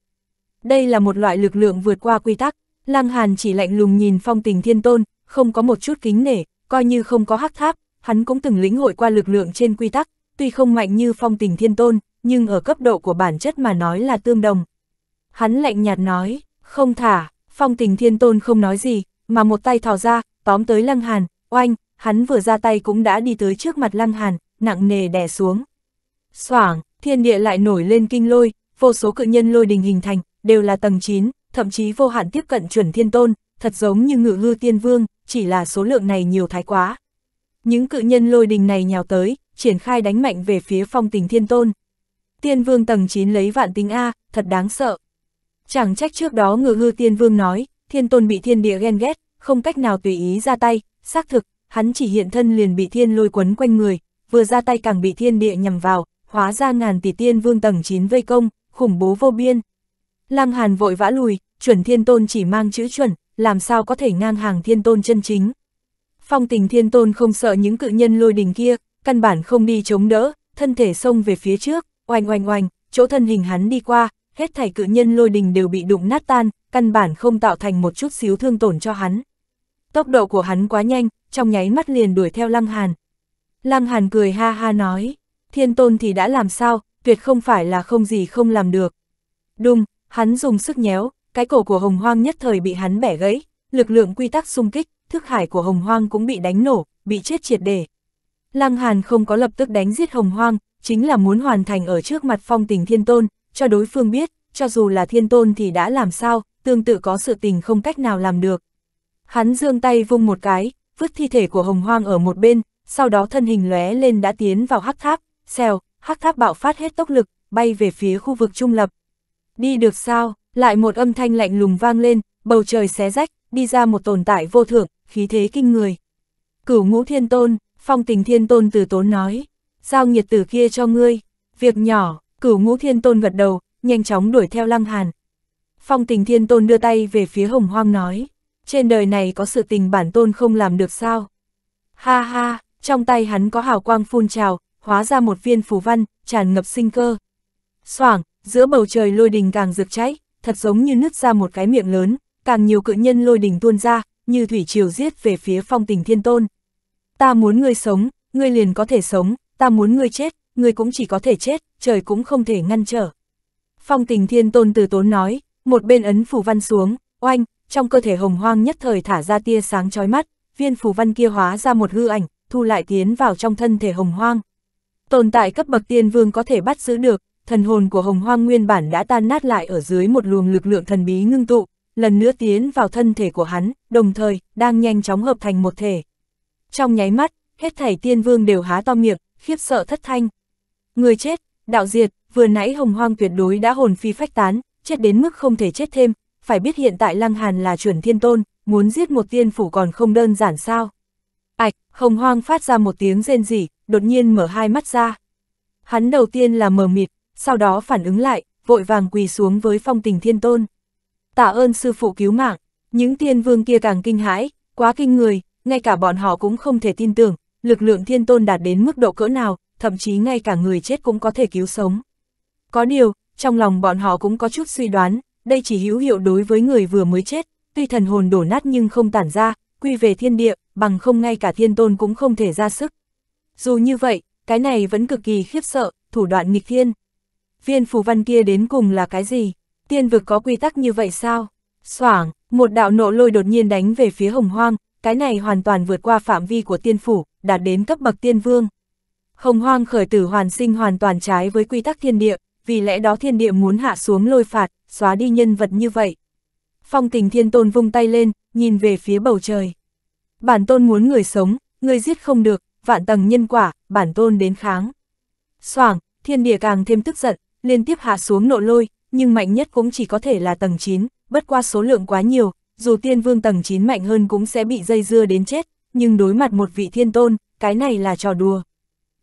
Đây là một loại lực lượng vượt qua quy tắc, lang Hàn chỉ lạnh lùng nhìn phong tình thiên tôn, không có một chút kính nể, coi như không có hắc tháp, hắn cũng từng lĩnh hội qua lực lượng trên quy tắc, tuy không mạnh như phong tình thiên tôn, nhưng ở cấp độ của bản chất mà nói là tương đồng. Hắn lạnh nhạt nói, không thả, phong tình thiên tôn không nói gì, mà một tay thò ra, tóm tới Lăng Hàn, oanh, hắn vừa ra tay cũng đã đi tới trước mặt Lăng Hàn, nặng nề đè xuống. Soảng, thiên địa lại nổi lên kinh lôi, vô số cự nhân lôi đình hình thành, đều là tầng 9, thậm chí vô hạn tiếp cận chuẩn thiên tôn, thật giống như ngự hư tiên vương, chỉ là số lượng này nhiều thái quá. Những cự nhân lôi đình này nhào tới, triển khai đánh mạnh về phía phong tình thiên tôn tiên vương tầng 9 lấy vạn tính A, thật đáng sợ. Chẳng trách trước đó ngự hư tiên vương nói, thiên tôn bị thiên địa ghen ghét, không cách nào tùy ý ra tay, xác thực, hắn chỉ hiện thân liền bị thiên lôi quấn quanh người, vừa ra tay càng bị thiên địa nhằm vào, hóa ra ngàn tỷ tiên vương tầng 9 vây công, khủng bố vô biên. Lăng Hàn vội vã lùi, chuẩn thiên tôn chỉ mang chữ chuẩn, làm sao có thể ngang hàng thiên tôn chân chính. Phong tình thiên tôn không sợ những cự nhân lôi đình kia, căn bản không đi chống đỡ, thân thể xông về phía trước oanh oanh oanh, chỗ thân hình hắn đi qua, hết thảy cự nhân lôi đình đều bị đụng nát tan, căn bản không tạo thành một chút xíu thương tổn cho hắn. Tốc độ của hắn quá nhanh, trong nháy mắt liền đuổi theo Lăng Hàn. Lăng Hàn cười ha ha nói, thiên tôn thì đã làm sao, tuyệt không phải là không gì không làm được. Đùng, hắn dùng sức nhéo, cái cổ của hồng hoang nhất thời bị hắn bẻ gãy, lực lượng quy tắc xung kích, thức hải của hồng hoang cũng bị đánh nổ, bị chết triệt để. Lăng Hàn không có lập tức đánh giết hồng hoang, chính là muốn hoàn thành ở trước mặt phong tình thiên tôn, cho đối phương biết, cho dù là thiên tôn thì đã làm sao, tương tự có sự tình không cách nào làm được. Hắn dương tay vung một cái, vứt thi thể của hồng hoang ở một bên, sau đó thân hình lóe lên đã tiến vào hắc tháp, xèo, hắc tháp bạo phát hết tốc lực, bay về phía khu vực trung lập. Đi được sao, lại một âm thanh lạnh lùng vang lên, bầu trời xé rách, đi ra một tồn tại vô thượng, khí thế kinh người. Cửu ngũ thiên tôn, phong tình thiên tôn từ tốn nói giao nhiệt tử kia cho ngươi, việc nhỏ, cửu ngũ thiên tôn gật đầu, nhanh chóng đuổi theo lăng hàn. Phong tình thiên tôn đưa tay về phía hồng hoang nói, trên đời này có sự tình bản tôn không làm được sao? Ha ha, trong tay hắn có hào quang phun trào, hóa ra một viên phù văn, tràn ngập sinh cơ. Soảng, giữa bầu trời lôi đình càng rực cháy, thật giống như nứt ra một cái miệng lớn, càng nhiều cự nhân lôi đình tuôn ra, như thủy triều giết về phía phong tình thiên tôn. Ta muốn ngươi sống, ngươi liền có thể sống, ta muốn ngươi chết, ngươi cũng chỉ có thể chết, trời cũng không thể ngăn trở. Phong tình thiên tôn từ tốn nói, một bên ấn phù văn xuống, oanh, trong cơ thể hồng hoang nhất thời thả ra tia sáng chói mắt, viên phù văn kia hóa ra một hư ảnh, thu lại tiến vào trong thân thể hồng hoang. Tồn tại cấp bậc tiên vương có thể bắt giữ được, thần hồn của hồng hoang nguyên bản đã tan nát lại ở dưới một luồng lực lượng thần bí ngưng tụ, lần nữa tiến vào thân thể của hắn, đồng thời, đang nhanh chóng hợp thành một thể. Trong nháy mắt, hết thảy tiên vương đều há to miệng, khiếp sợ thất thanh. Người chết, đạo diệt, vừa nãy hồng hoang tuyệt đối đã hồn phi phách tán, chết đến mức không thể chết thêm, phải biết hiện tại Lăng Hàn là chuẩn thiên tôn, muốn giết một tiên phủ còn không đơn giản sao. ạch hồng hoang phát ra một tiếng rên rỉ, đột nhiên mở hai mắt ra. Hắn đầu tiên là mờ mịt, sau đó phản ứng lại, vội vàng quỳ xuống với phong tình thiên tôn. Tạ ơn sư phụ cứu mạng, những tiên vương kia càng kinh hãi, quá kinh người, ngay cả bọn họ cũng không thể tin tưởng, lực lượng thiên tôn đạt đến mức độ cỡ nào, thậm chí ngay cả người chết cũng có thể cứu sống. Có điều, trong lòng bọn họ cũng có chút suy đoán, đây chỉ hữu hiệu đối với người vừa mới chết, tuy thần hồn đổ nát nhưng không tản ra, quy về thiên địa, bằng không ngay cả thiên tôn cũng không thể ra sức. Dù như vậy, cái này vẫn cực kỳ khiếp sợ, thủ đoạn nghịch thiên. Viên phù văn kia đến cùng là cái gì? Tiên vực có quy tắc như vậy sao? Soảng, một đạo nộ lôi đột nhiên đánh về phía hồng hoang, cái này hoàn toàn vượt qua phạm vi của tiên phủ, đạt đến cấp bậc tiên vương. Hồng hoang khởi tử hoàn sinh hoàn toàn trái với quy tắc thiên địa, vì lẽ đó thiên địa muốn hạ xuống lôi phạt, xóa đi nhân vật như vậy. Phong tình thiên tôn vung tay lên, nhìn về phía bầu trời. Bản tôn muốn người sống, người giết không được, vạn tầng nhân quả, bản tôn đến kháng. Soảng, thiên địa càng thêm tức giận, liên tiếp hạ xuống nộ lôi, nhưng mạnh nhất cũng chỉ có thể là tầng 9, bất qua số lượng quá nhiều, dù tiên vương tầng 9 mạnh hơn cũng sẽ bị dây dưa đến chết, nhưng đối mặt một vị thiên tôn, cái này là trò đùa.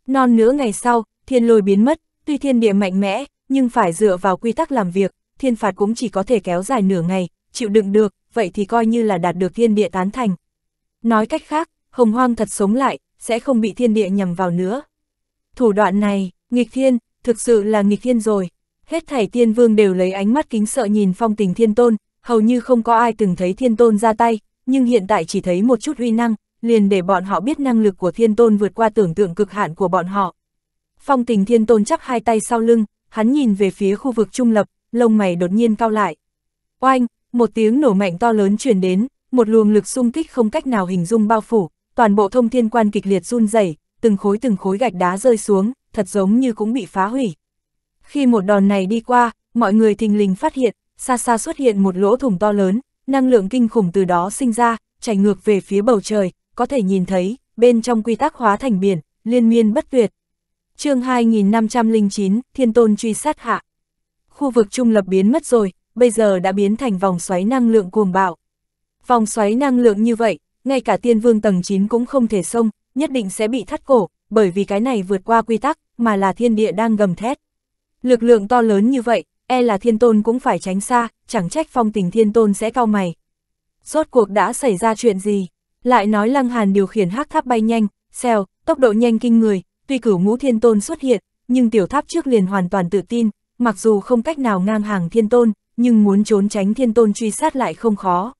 Non nữa ngày sau, thiên lôi biến mất, tuy thiên địa mạnh mẽ, nhưng phải dựa vào quy tắc làm việc, thiên phạt cũng chỉ có thể kéo dài nửa ngày, chịu đựng được, vậy thì coi như là đạt được thiên địa tán thành. Nói cách khác, hồng hoang thật sống lại, sẽ không bị thiên địa nhầm vào nữa. Thủ đoạn này, nghịch thiên, thực sự là nghịch thiên rồi. Hết thảy tiên vương đều lấy ánh mắt kính sợ nhìn phong tình thiên tôn, hầu như không có ai từng thấy thiên tôn ra tay, nhưng hiện tại chỉ thấy một chút uy năng, liền để bọn họ biết năng lực của thiên tôn vượt qua tưởng tượng cực hạn của bọn họ. Phong tình thiên tôn chắp hai tay sau lưng, hắn nhìn về phía khu vực trung lập, lông mày đột nhiên cao lại. Oanh, một tiếng nổ mạnh to lớn truyền đến, một luồng lực xung kích không cách nào hình dung bao phủ, toàn bộ thông thiên quan kịch liệt run rẩy, từng khối từng khối gạch đá rơi xuống, thật giống như cũng bị phá hủy. Khi một đòn này đi qua, mọi người thình lình phát hiện, xa xa xuất hiện một lỗ thủng to lớn, năng lượng kinh khủng từ đó sinh ra, chảy ngược về phía bầu trời, có thể nhìn thấy, bên trong quy tắc hóa thành biển, liên miên bất tuyệt. chương 2509, Thiên Tôn truy sát hạ. Khu vực trung lập biến mất rồi, bây giờ đã biến thành vòng xoáy năng lượng cuồng bạo. Vòng xoáy năng lượng như vậy, ngay cả tiên vương tầng 9 cũng không thể xông, nhất định sẽ bị thắt cổ, bởi vì cái này vượt qua quy tắc, mà là thiên địa đang gầm thét. Lực lượng to lớn như vậy, e là thiên tôn cũng phải tránh xa, chẳng trách phong tình thiên tôn sẽ cao mày. Rốt cuộc đã xảy ra chuyện gì? Lại nói lăng hàn điều khiển hắc tháp bay nhanh, xèo, tốc độ nhanh kinh người, tuy cửu ngũ thiên tôn xuất hiện, nhưng tiểu tháp trước liền hoàn toàn tự tin, mặc dù không cách nào ngang hàng thiên tôn, nhưng muốn trốn tránh thiên tôn truy sát lại không khó.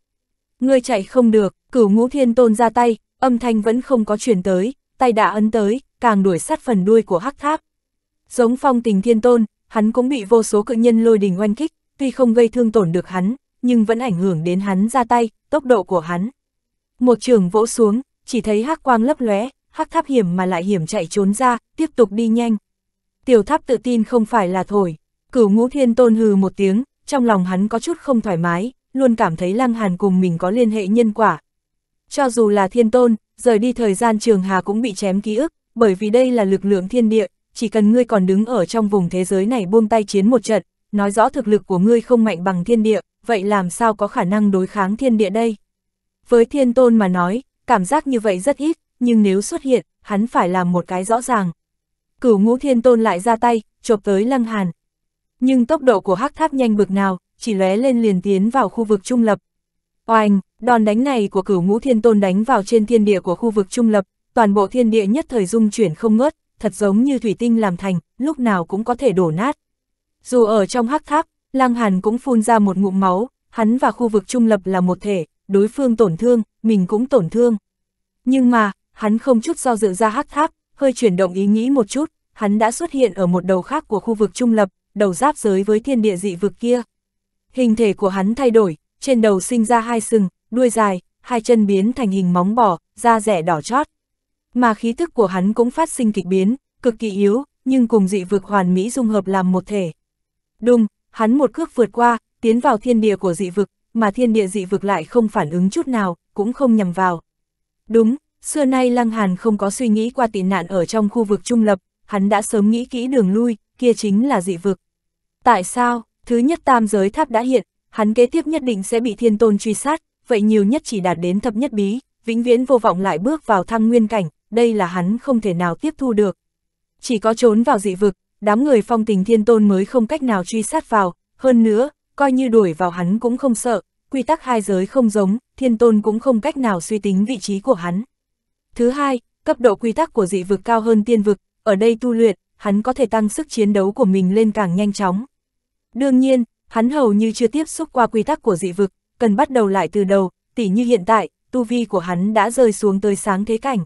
Ngươi chạy không được, cửu ngũ thiên tôn ra tay, âm thanh vẫn không có chuyển tới, tay đã ấn tới, càng đuổi sát phần đuôi của hắc tháp. Giống phong tình thiên tôn, hắn cũng bị vô số cự nhân lôi đình oanh kích, tuy không gây thương tổn được hắn, nhưng vẫn ảnh hưởng đến hắn ra tay, tốc độ của hắn. Một trường vỗ xuống, chỉ thấy hắc quang lấp lóe, hắc tháp hiểm mà lại hiểm chạy trốn ra, tiếp tục đi nhanh. Tiểu tháp tự tin không phải là thổi, cửu ngũ thiên tôn hừ một tiếng, trong lòng hắn có chút không thoải mái, luôn cảm thấy lăng hàn cùng mình có liên hệ nhân quả. Cho dù là thiên tôn, rời đi thời gian trường hà cũng bị chém ký ức, bởi vì đây là lực lượng thiên địa, chỉ cần ngươi còn đứng ở trong vùng thế giới này buông tay chiến một trận, nói rõ thực lực của ngươi không mạnh bằng thiên địa, vậy làm sao có khả năng đối kháng thiên địa đây? Với thiên tôn mà nói, cảm giác như vậy rất ít, nhưng nếu xuất hiện, hắn phải làm một cái rõ ràng. Cửu ngũ thiên tôn lại ra tay, chộp tới lăng hàn. Nhưng tốc độ của hắc tháp nhanh bực nào, chỉ lóe lên liền tiến vào khu vực trung lập. Oanh, đòn đánh này của cửu ngũ thiên tôn đánh vào trên thiên địa của khu vực trung lập, toàn bộ thiên địa nhất thời dung chuyển không ngớt, thật giống như thủy tinh làm thành, lúc nào cũng có thể đổ nát. Dù ở trong hắc tháp, Lăng Hàn cũng phun ra một ngụm máu, hắn và khu vực trung lập là một thể, đối phương tổn thương, mình cũng tổn thương. Nhưng mà, hắn không chút do dự ra hắc tháp, hơi chuyển động ý nghĩ một chút, hắn đã xuất hiện ở một đầu khác của khu vực trung lập, đầu giáp giới với thiên địa dị vực kia. Hình thể của hắn thay đổi, trên đầu sinh ra hai sừng, đuôi dài, hai chân biến thành hình móng bò, da rẻ đỏ chót mà khí thức của hắn cũng phát sinh kịch biến, cực kỳ yếu, nhưng cùng dị vực hoàn mỹ dung hợp làm một thể. Đùng, hắn một cước vượt qua, tiến vào thiên địa của dị vực, mà thiên địa dị vực lại không phản ứng chút nào, cũng không nhằm vào. Đúng, xưa nay Lăng Hàn không có suy nghĩ qua tị nạn ở trong khu vực trung lập, hắn đã sớm nghĩ kỹ đường lui, kia chính là dị vực. Tại sao, thứ nhất tam giới tháp đã hiện, hắn kế tiếp nhất định sẽ bị thiên tôn truy sát, vậy nhiều nhất chỉ đạt đến thập nhất bí, vĩnh viễn vô vọng lại bước vào thăng nguyên cảnh, đây là hắn không thể nào tiếp thu được. Chỉ có trốn vào dị vực, đám người phong tình thiên tôn mới không cách nào truy sát vào, hơn nữa, coi như đuổi vào hắn cũng không sợ, quy tắc hai giới không giống, thiên tôn cũng không cách nào suy tính vị trí của hắn. Thứ hai, cấp độ quy tắc của dị vực cao hơn tiên vực, ở đây tu luyện, hắn có thể tăng sức chiến đấu của mình lên càng nhanh chóng. Đương nhiên, hắn hầu như chưa tiếp xúc qua quy tắc của dị vực, cần bắt đầu lại từ đầu, tỉ như hiện tại, tu vi của hắn đã rơi xuống tới sáng thế cảnh,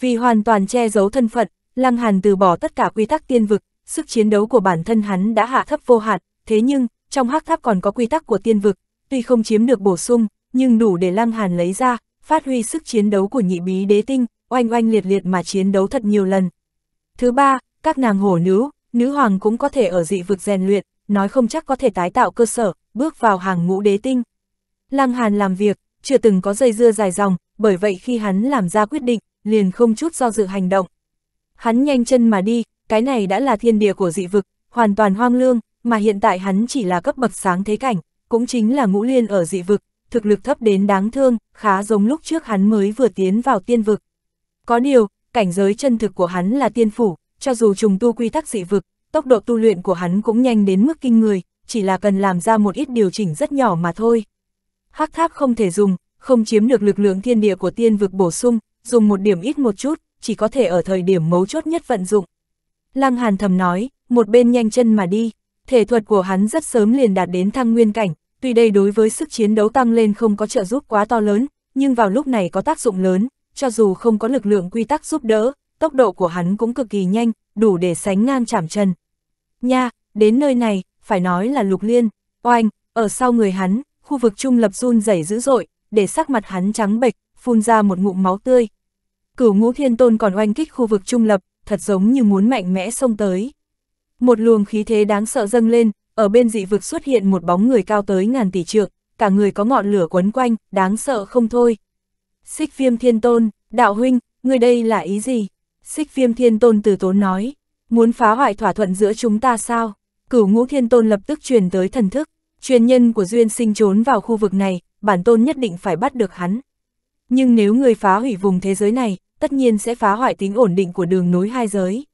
vì hoàn toàn che giấu thân phận, Lăng Hàn từ bỏ tất cả quy tắc tiên vực, sức chiến đấu của bản thân hắn đã hạ thấp vô hạn, thế nhưng, trong hắc tháp còn có quy tắc của tiên vực, tuy không chiếm được bổ sung, nhưng đủ để Lăng Hàn lấy ra, phát huy sức chiến đấu của nhị bí đế tinh, oanh oanh liệt liệt mà chiến đấu thật nhiều lần. Thứ ba, các nàng hổ nữ, nữ hoàng cũng có thể ở dị vực rèn luyện, nói không chắc có thể tái tạo cơ sở, bước vào hàng ngũ đế tinh. Lăng Hàn làm việc, chưa từng có dây dưa dài dòng, bởi vậy khi hắn làm ra quyết định, liền không chút do dự hành động. Hắn nhanh chân mà đi, cái này đã là thiên địa của dị vực, hoàn toàn hoang lương, mà hiện tại hắn chỉ là cấp bậc sáng thế cảnh, cũng chính là ngũ liên ở dị vực, thực lực thấp đến đáng thương, khá giống lúc trước hắn mới vừa tiến vào tiên vực. Có điều, cảnh giới chân thực của hắn là tiên phủ, cho dù trùng tu quy tắc dị vực, tốc độ tu luyện của hắn cũng nhanh đến mức kinh người, chỉ là cần làm ra một ít điều chỉnh rất nhỏ mà thôi. Hắc tháp không thể dùng, không chiếm được lực lượng thiên địa của tiên vực bổ sung, dùng một điểm ít một chút, chỉ có thể ở thời điểm mấu chốt nhất vận dụng. Lăng Hàn thầm nói, một bên nhanh chân mà đi, thể thuật của hắn rất sớm liền đạt đến thăng nguyên cảnh, tuy đây đối với sức chiến đấu tăng lên không có trợ giúp quá to lớn, nhưng vào lúc này có tác dụng lớn, cho dù không có lực lượng quy tắc giúp đỡ, tốc độ của hắn cũng cực kỳ nhanh, đủ để sánh ngang chảm chân. Nha, đến nơi này, phải nói là lục liên, oanh, ở sau người hắn, khu vực trung lập run rẩy dữ dội, để sắc mặt hắn trắng bệch, phun ra một ngụm máu tươi. Cửu ngũ thiên tôn còn oanh kích khu vực trung lập, thật giống như muốn mạnh mẽ xông tới. Một luồng khí thế đáng sợ dâng lên, ở bên dị vực xuất hiện một bóng người cao tới ngàn tỷ trượng, cả người có ngọn lửa quấn quanh, đáng sợ không thôi. Xích viêm thiên tôn, đạo huynh, người đây là ý gì? Xích viêm thiên tôn từ tốn nói, muốn phá hoại thỏa thuận giữa chúng ta sao? Cửu ngũ thiên tôn lập tức truyền tới thần thức, truyền nhân của duyên sinh trốn vào khu vực này, bản tôn nhất định phải bắt được hắn. Nhưng nếu người phá hủy vùng thế giới này, tất nhiên sẽ phá hoại tính ổn định của đường nối hai giới.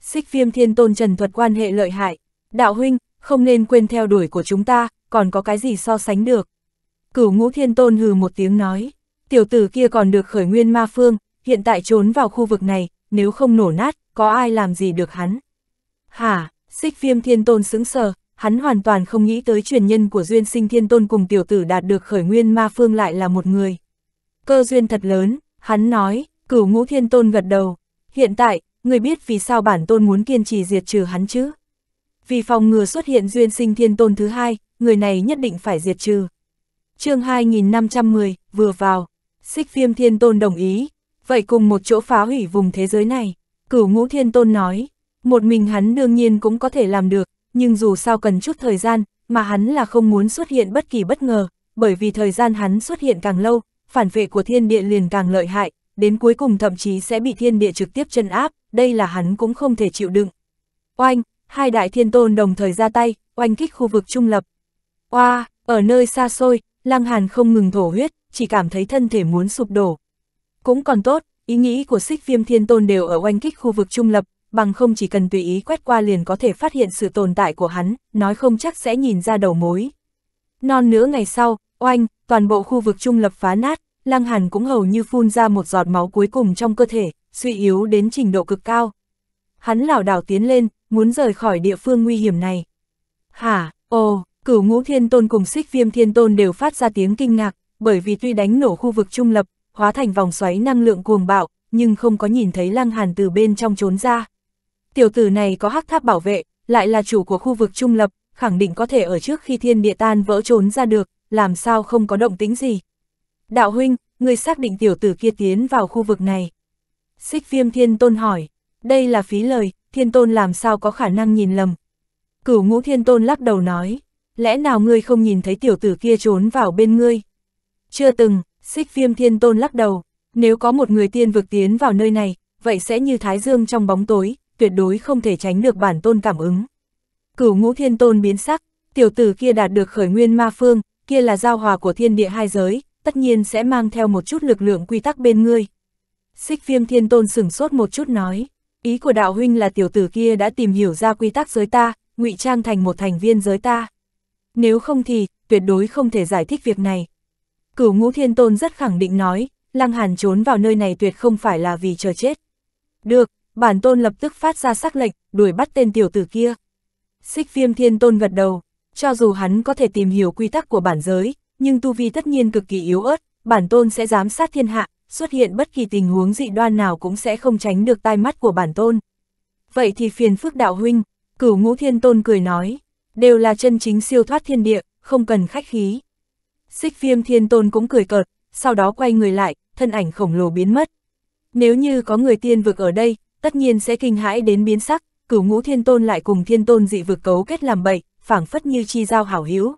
Xích viêm thiên tôn trần thuật quan hệ lợi hại. Đạo huynh, không nên quên theo đuổi của chúng ta, còn có cái gì so sánh được. Cửu ngũ thiên tôn hừ một tiếng nói, tiểu tử kia còn được khởi nguyên ma phương, hiện tại trốn vào khu vực này, nếu không nổ nát, có ai làm gì được hắn. Hả, xích viêm thiên tôn sững sờ, hắn hoàn toàn không nghĩ tới truyền nhân của duyên sinh thiên tôn cùng tiểu tử đạt được khởi nguyên ma phương lại là một người. Cơ duyên thật lớn, hắn nói, cửu ngũ thiên tôn gật đầu. Hiện tại, người biết vì sao bản tôn muốn kiên trì diệt trừ hắn chứ? Vì phòng ngừa xuất hiện duyên sinh thiên tôn thứ hai, người này nhất định phải diệt trừ. chương 2510, vừa vào, xích viêm thiên tôn đồng ý. Vậy cùng một chỗ phá hủy vùng thế giới này, cửu ngũ thiên tôn nói. Một mình hắn đương nhiên cũng có thể làm được, nhưng dù sao cần chút thời gian, mà hắn là không muốn xuất hiện bất kỳ bất ngờ, bởi vì thời gian hắn xuất hiện càng lâu, phản vệ của thiên địa liền càng lợi hại, đến cuối cùng thậm chí sẽ bị thiên địa trực tiếp chân áp, đây là hắn cũng không thể chịu đựng. Oanh, hai đại thiên tôn đồng thời ra tay, oanh kích khu vực trung lập. Oa, ở nơi xa xôi, Lăng Hàn không ngừng thổ huyết, chỉ cảm thấy thân thể muốn sụp đổ. Cũng còn tốt, ý nghĩ của xích viêm thiên tôn đều ở oanh kích khu vực trung lập, bằng không chỉ cần tùy ý quét qua liền có thể phát hiện sự tồn tại của hắn, nói không chắc sẽ nhìn ra đầu mối. Non nữa ngày sau, oanh, toàn bộ khu vực trung lập phá nát, Lăng Hàn cũng hầu như phun ra một giọt máu cuối cùng trong cơ thể, suy yếu đến trình độ cực cao. Hắn lảo đảo tiến lên, muốn rời khỏi địa phương nguy hiểm này. Hả, ồ, cửu ngũ thiên tôn cùng xích viêm thiên tôn đều phát ra tiếng kinh ngạc, bởi vì tuy đánh nổ khu vực trung lập, hóa thành vòng xoáy năng lượng cuồng bạo, nhưng không có nhìn thấy lăng hàn từ bên trong trốn ra. Tiểu tử này có hắc tháp bảo vệ, lại là chủ của khu vực trung lập, khẳng định có thể ở trước khi thiên địa tan vỡ trốn ra được, làm sao không có động tính gì. Đạo huynh, người xác định tiểu tử kia tiến vào khu vực này. Xích viêm thiên tôn hỏi, đây là phí lời, thiên tôn làm sao có khả năng nhìn lầm. Cửu ngũ thiên tôn lắc đầu nói, lẽ nào ngươi không nhìn thấy tiểu tử kia trốn vào bên ngươi? Chưa từng, xích viêm thiên tôn lắc đầu, nếu có một người tiên vực tiến vào nơi này, vậy sẽ như thái dương trong bóng tối, tuyệt đối không thể tránh được bản tôn cảm ứng. Cửu ngũ thiên tôn biến sắc, tiểu tử kia đạt được khởi nguyên ma phương, kia là giao hòa của thiên địa hai giới, tất nhiên sẽ mang theo một chút lực lượng quy tắc bên ngươi. Xích viêm thiên tôn sửng sốt một chút nói, ý của đạo huynh là tiểu tử kia đã tìm hiểu ra quy tắc giới ta, ngụy trang thành một thành viên giới ta. Nếu không thì, tuyệt đối không thể giải thích việc này. Cửu ngũ thiên tôn rất khẳng định nói, lăng hàn trốn vào nơi này tuyệt không phải là vì chờ chết. Được, bản tôn lập tức phát ra sắc lệnh, đuổi bắt tên tiểu tử kia. Xích viêm thiên tôn gật đầu, cho dù hắn có thể tìm hiểu quy tắc của bản giới, nhưng tu vi tất nhiên cực kỳ yếu ớt, bản tôn sẽ giám sát thiên hạ, xuất hiện bất kỳ tình huống dị đoan nào cũng sẽ không tránh được tai mắt của bản tôn. Vậy thì phiền phước đạo huynh, cửu ngũ thiên tôn cười nói, đều là chân chính siêu thoát thiên địa, không cần khách khí. Xích viêm thiên tôn cũng cười cợt, sau đó quay người lại, thân ảnh khổng lồ biến mất. Nếu như có người tiên vực ở đây, tất nhiên sẽ kinh hãi đến biến sắc, cửu ngũ thiên tôn lại cùng thiên tôn dị vực cấu kết làm bậy, phảng phất như chi giao hảo hữu.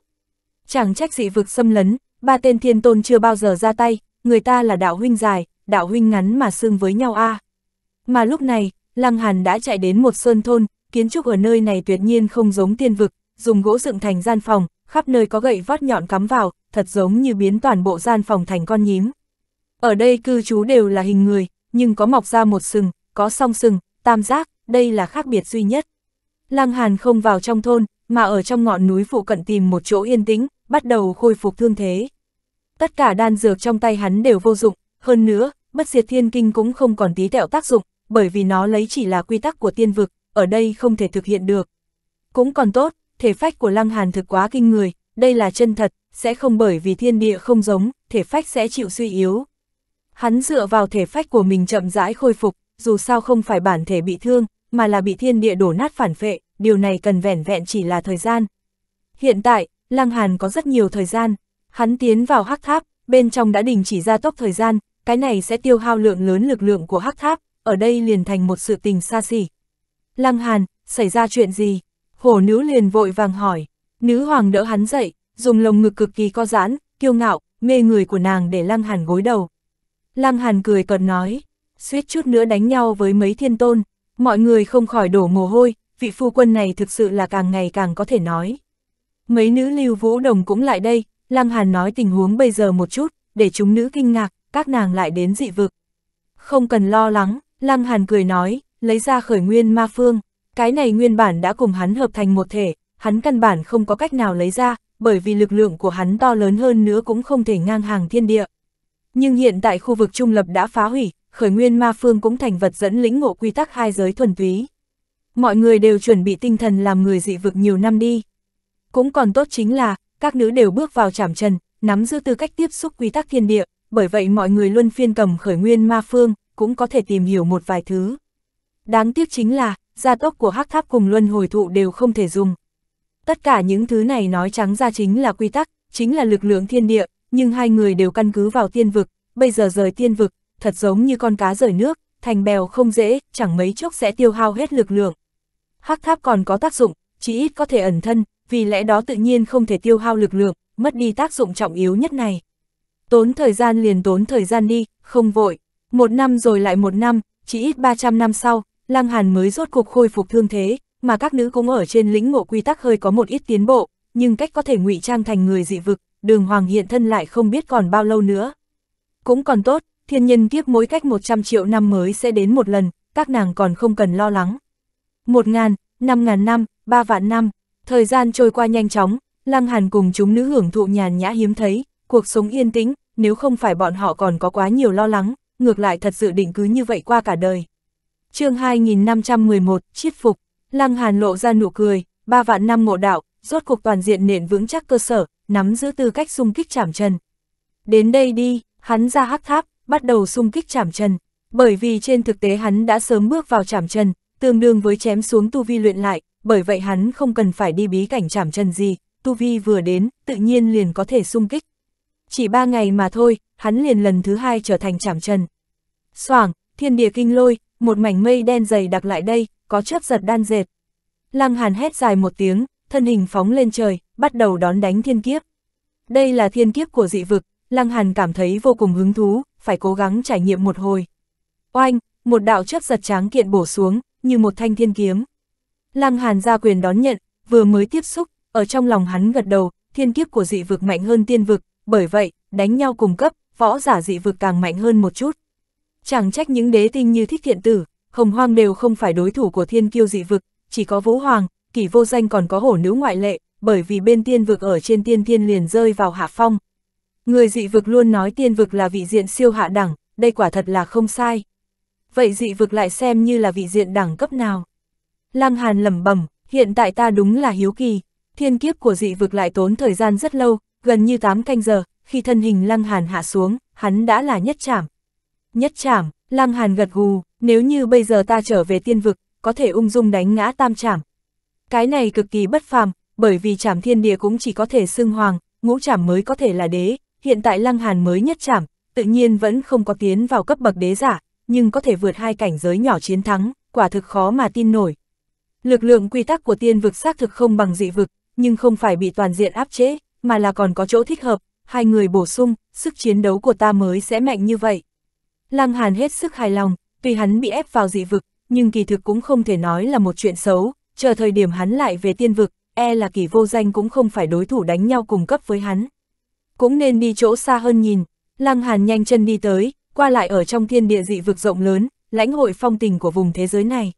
Chẳng trách dị vực xâm lấn, ba tên thiên tôn chưa bao giờ ra tay, người ta là đạo huynh dài, đạo huynh ngắn mà xương với nhau a. À. Mà lúc này, Lăng Hàn đã chạy đến một sơn thôn, kiến trúc ở nơi này tuyệt nhiên không giống tiên vực, dùng gỗ dựng thành gian phòng, khắp nơi có gậy vót nhọn cắm vào, thật giống như biến toàn bộ gian phòng thành con nhím. Ở đây cư trú đều là hình người, nhưng có mọc ra một sừng, có song sừng, tam giác, đây là khác biệt duy nhất. Lăng Hàn không vào trong thôn, mà ở trong ngọn núi phụ cận tìm một chỗ yên tĩnh, bắt đầu khôi phục thương thế. Tất cả đan dược trong tay hắn đều vô dụng, hơn nữa, bất diệt thiên kinh cũng không còn tí tẹo tác dụng, bởi vì nó lấy chỉ là quy tắc của tiên vực, ở đây không thể thực hiện được. Cũng còn tốt, thể phách của Lăng Hàn thực quá kinh người, đây là chân thật, sẽ không bởi vì thiên địa không giống, thể phách sẽ chịu suy yếu. Hắn dựa vào thể phách của mình chậm rãi khôi phục, dù sao không phải bản thể bị thương, mà là bị thiên địa đổ nát phản phệ điều này cần vẻn vẹn chỉ là thời gian. Hiện tại, Lăng Hàn có rất nhiều thời gian, hắn tiến vào hắc tháp, bên trong đã đình chỉ ra tốc thời gian, cái này sẽ tiêu hao lượng lớn lực lượng của hắc tháp, ở đây liền thành một sự tình xa xỉ. Lăng Hàn, xảy ra chuyện gì? Hổ nữ liền vội vàng hỏi, nữ hoàng đỡ hắn dậy, dùng lồng ngực cực kỳ co giãn, kiêu ngạo, mê người của nàng để Lăng Hàn gối đầu. Lăng Hàn cười cợt nói, suýt chút nữa đánh nhau với mấy thiên tôn, mọi người không khỏi đổ mồ hôi, vị phu quân này thực sự là càng ngày càng có thể nói. Mấy nữ lưu vũ đồng cũng lại đây, Lăng Hàn nói tình huống bây giờ một chút, để chúng nữ kinh ngạc, các nàng lại đến dị vực. Không cần lo lắng, Lăng Hàn cười nói, lấy ra khởi nguyên ma phương, cái này nguyên bản đã cùng hắn hợp thành một thể, hắn căn bản không có cách nào lấy ra, bởi vì lực lượng của hắn to lớn hơn nữa cũng không thể ngang hàng thiên địa. Nhưng hiện tại khu vực trung lập đã phá hủy, khởi nguyên ma phương cũng thành vật dẫn lĩnh ngộ quy tắc hai giới thuần túy mọi người đều chuẩn bị tinh thần làm người dị vực nhiều năm đi. Cũng còn tốt chính là, các nữ đều bước vào trảm trần, nắm giữ tư cách tiếp xúc quy tắc thiên địa, bởi vậy mọi người luân phiên cầm khởi nguyên ma phương, cũng có thể tìm hiểu một vài thứ. Đáng tiếc chính là, gia tốc của hắc tháp cùng luân hồi thụ đều không thể dùng. Tất cả những thứ này nói trắng ra chính là quy tắc, chính là lực lượng thiên địa, nhưng hai người đều căn cứ vào tiên vực, bây giờ rời tiên vực, thật giống như con cá rời nước, thành bèo không dễ, chẳng mấy chốc sẽ tiêu hao hết lực lượng hắc tháp còn có tác dụng, chỉ ít có thể ẩn thân, vì lẽ đó tự nhiên không thể tiêu hao lực lượng, mất đi tác dụng trọng yếu nhất này. Tốn thời gian liền tốn thời gian đi, không vội. Một năm rồi lại một năm, chỉ ít 300 năm sau, Lăng Hàn mới rốt cuộc khôi phục thương thế, mà các nữ cũng ở trên lĩnh ngộ quy tắc hơi có một ít tiến bộ, nhưng cách có thể ngụy trang thành người dị vực, đường hoàng hiện thân lại không biết còn bao lâu nữa. Cũng còn tốt, thiên nhân kiếp mỗi cách 100 triệu năm mới sẽ đến một lần, các nàng còn không cần lo lắng một ngàn, năm ngàn năm, ba vạn năm, thời gian trôi qua nhanh chóng, Lăng Hàn cùng chúng nữ hưởng thụ nhàn nhã hiếm thấy, cuộc sống yên tĩnh, nếu không phải bọn họ còn có quá nhiều lo lắng, ngược lại thật sự định cứ như vậy qua cả đời. chương 2511, chiết phục, Lăng Hàn lộ ra nụ cười, ba vạn năm ngộ đạo, rốt cuộc toàn diện nền vững chắc cơ sở, nắm giữ tư cách xung kích chảm trần. Đến đây đi, hắn ra hắc tháp, bắt đầu xung kích chảm trần, bởi vì trên thực tế hắn đã sớm bước vào chảm trần, tương đương với chém xuống tu vi luyện lại, bởi vậy hắn không cần phải đi bí cảnh chảm chân gì, tu vi vừa đến, tự nhiên liền có thể sung kích. Chỉ ba ngày mà thôi, hắn liền lần thứ hai trở thành chảm chân. Soảng, thiên địa kinh lôi, một mảnh mây đen dày đặc lại đây, có chớp giật đan dệt. Lăng hàn hét dài một tiếng, thân hình phóng lên trời, bắt đầu đón đánh thiên kiếp. Đây là thiên kiếp của dị vực, Lăng Hàn cảm thấy vô cùng hứng thú, phải cố gắng trải nghiệm một hồi. Oanh, một đạo chớp giật tráng kiện bổ xuống, như một thanh thiên kiếm. Lăng Hàn ra quyền đón nhận, vừa mới tiếp xúc, ở trong lòng hắn gật đầu, thiên kiếp của dị vực mạnh hơn tiên vực, bởi vậy, đánh nhau cùng cấp, võ giả dị vực càng mạnh hơn một chút. Chẳng trách những đế tinh như thích thiện tử, hồng hoang đều không phải đối thủ của thiên kiêu dị vực, chỉ có vũ hoàng, kỷ vô danh còn có hổ nữ ngoại lệ, bởi vì bên tiên vực ở trên tiên thiên liền rơi vào hạ phong. Người dị vực luôn nói tiên vực là vị diện siêu hạ đẳng, đây quả thật là không sai vậy dị vực lại xem như là vị diện đẳng cấp nào. Lăng Hàn lẩm bẩm, hiện tại ta đúng là hiếu kỳ, thiên kiếp của dị vực lại tốn thời gian rất lâu, gần như 8 canh giờ, khi thân hình Lăng Hàn hạ xuống, hắn đã là nhất trảm. Nhất trảm, Lăng Hàn gật gù, nếu như bây giờ ta trở về tiên vực, có thể ung dung đánh ngã tam trảm. Cái này cực kỳ bất phàm, bởi vì trảm thiên địa cũng chỉ có thể xưng hoàng, ngũ trảm mới có thể là đế, hiện tại Lăng Hàn mới nhất trảm, tự nhiên vẫn không có tiến vào cấp bậc đế giả, nhưng có thể vượt hai cảnh giới nhỏ chiến thắng, quả thực khó mà tin nổi. Lực lượng quy tắc của tiên vực xác thực không bằng dị vực, nhưng không phải bị toàn diện áp chế, mà là còn có chỗ thích hợp, hai người bổ sung, sức chiến đấu của ta mới sẽ mạnh như vậy. Lăng Hàn hết sức hài lòng, tuy hắn bị ép vào dị vực, nhưng kỳ thực cũng không thể nói là một chuyện xấu, chờ thời điểm hắn lại về tiên vực, e là kỳ vô danh cũng không phải đối thủ đánh nhau cùng cấp với hắn. Cũng nên đi chỗ xa hơn nhìn, Lăng Hàn nhanh chân đi tới, qua lại ở trong thiên địa dị vực rộng lớn, lãnh hội phong tình của vùng thế giới này.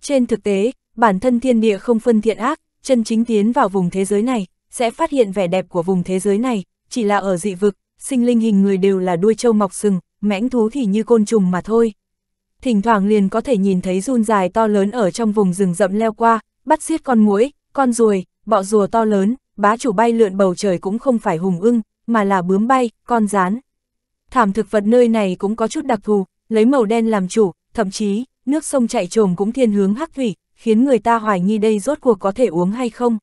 Trên thực tế, bản thân thiên địa không phân thiện ác, chân chính tiến vào vùng thế giới này, sẽ phát hiện vẻ đẹp của vùng thế giới này, chỉ là ở dị vực, sinh linh hình người đều là đuôi trâu mọc sừng, mãnh thú thì như côn trùng mà thôi. Thỉnh thoảng liền có thể nhìn thấy run dài to lớn ở trong vùng rừng rậm leo qua, bắt giết con muỗi, con ruồi, bọ rùa to lớn, bá chủ bay lượn bầu trời cũng không phải hùng ưng, mà là bướm bay, con rán, thảm thực vật nơi này cũng có chút đặc thù, lấy màu đen làm chủ, thậm chí, nước sông chạy trồm cũng thiên hướng hắc thủy, khiến người ta hoài nghi đây rốt cuộc có thể uống hay không.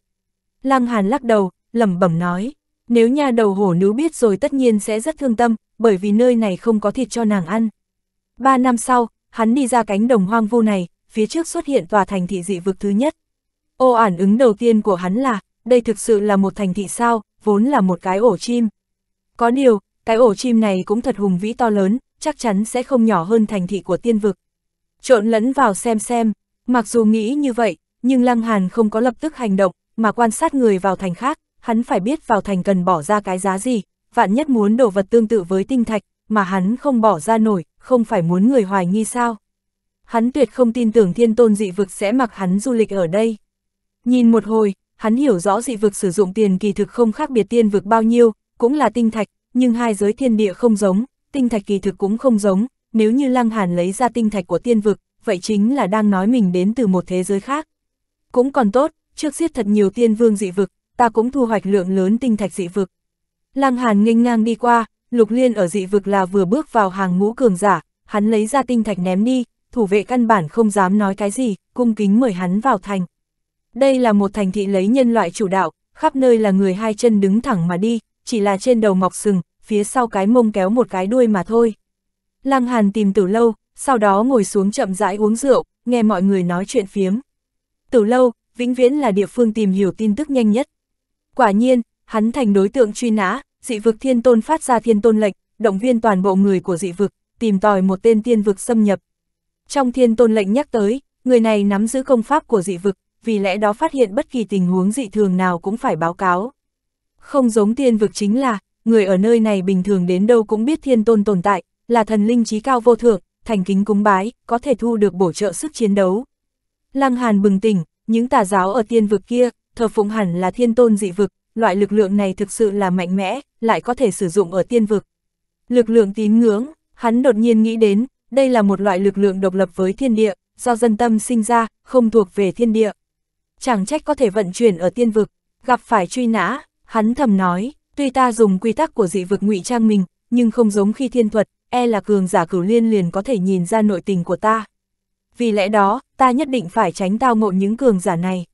Lăng Hàn lắc đầu, lẩm bẩm nói, nếu nha đầu hổ nữ biết rồi tất nhiên sẽ rất thương tâm, bởi vì nơi này không có thịt cho nàng ăn. Ba năm sau, hắn đi ra cánh đồng hoang vu này, phía trước xuất hiện tòa thành thị dị vực thứ nhất. Ô ản ứng đầu tiên của hắn là, đây thực sự là một thành thị sao, vốn là một cái ổ chim. Có điều, cái ổ chim này cũng thật hùng vĩ to lớn, chắc chắn sẽ không nhỏ hơn thành thị của tiên vực. Trộn lẫn vào xem xem, mặc dù nghĩ như vậy, nhưng Lăng Hàn không có lập tức hành động, mà quan sát người vào thành khác, hắn phải biết vào thành cần bỏ ra cái giá gì, vạn nhất muốn đồ vật tương tự với tinh thạch, mà hắn không bỏ ra nổi, không phải muốn người hoài nghi sao. Hắn tuyệt không tin tưởng thiên tôn dị vực sẽ mặc hắn du lịch ở đây. Nhìn một hồi, hắn hiểu rõ dị vực sử dụng tiền kỳ thực không khác biệt tiên vực bao nhiêu, cũng là tinh thạch, nhưng hai giới thiên địa không giống, tinh thạch kỳ thực cũng không giống, nếu như Lăng Hàn lấy ra tinh thạch của tiên vực, vậy chính là đang nói mình đến từ một thế giới khác. Cũng còn tốt, trước giết thật nhiều tiên vương dị vực, ta cũng thu hoạch lượng lớn tinh thạch dị vực. Lăng Hàn nghênh ngang đi qua, Lục Liên ở dị vực là vừa bước vào hàng ngũ cường giả, hắn lấy ra tinh thạch ném đi, thủ vệ căn bản không dám nói cái gì, cung kính mời hắn vào thành. Đây là một thành thị lấy nhân loại chủ đạo, khắp nơi là người hai chân đứng thẳng mà đi, chỉ là trên đầu mọc sừng, phía sau cái mông kéo một cái đuôi mà thôi. Lăng Hàn tìm Tử Lâu, sau đó ngồi xuống chậm rãi uống rượu, nghe mọi người nói chuyện phiếm. Tử Lâu, vĩnh viễn là địa phương tìm hiểu tin tức nhanh nhất. Quả nhiên, hắn thành đối tượng truy nã, dị vực thiên tôn phát ra thiên tôn lệnh, động viên toàn bộ người của dị vực, tìm tòi một tên tiên vực xâm nhập. Trong thiên tôn lệnh nhắc tới, người này nắm giữ công pháp của dị vực, vì lẽ đó phát hiện bất kỳ tình huống dị thường nào cũng phải báo cáo. Không giống tiên vực chính là, người ở nơi này bình thường đến đâu cũng biết thiên tôn tồn tại, là thần linh trí cao vô thượng, thành kính cúng bái, có thể thu được bổ trợ sức chiến đấu. Lăng Hàn bừng tỉnh, những tà giáo ở tiên vực kia, thờ phụng hẳn là thiên tôn dị vực, loại lực lượng này thực sự là mạnh mẽ, lại có thể sử dụng ở tiên vực. Lực lượng tín ngưỡng, hắn đột nhiên nghĩ đến, đây là một loại lực lượng độc lập với thiên địa, do dân tâm sinh ra, không thuộc về thiên địa. Chẳng trách có thể vận chuyển ở tiên vực, gặp phải truy nã, hắn thầm nói, Tuy ta dùng quy tắc của dị vực ngụy trang mình, nhưng không giống khi thiên thuật, e là cường giả cửu liên liền có thể nhìn ra nội tình của ta. Vì lẽ đó, ta nhất định phải tránh tao ngộ những cường giả này.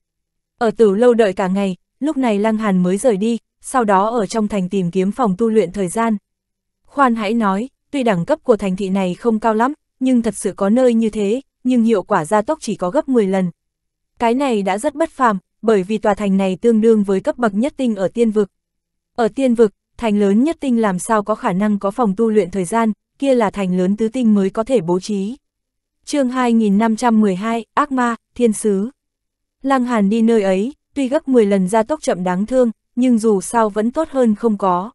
Ở tử lâu đợi cả ngày, lúc này Lăng Hàn mới rời đi, sau đó ở trong thành tìm kiếm phòng tu luyện thời gian. Khoan hãy nói, tuy đẳng cấp của thành thị này không cao lắm, nhưng thật sự có nơi như thế, nhưng hiệu quả gia tốc chỉ có gấp 10 lần. Cái này đã rất bất phàm, bởi vì tòa thành này tương đương với cấp bậc nhất tinh ở tiên vực, ở tiên vực, thành lớn nhất tinh làm sao có khả năng có phòng tu luyện thời gian, kia là thành lớn tứ tinh mới có thể bố trí. chương 2512, Ác Ma, Thiên Sứ. Lăng Hàn đi nơi ấy, tuy gấp 10 lần ra tốc chậm đáng thương, nhưng dù sao vẫn tốt hơn không có.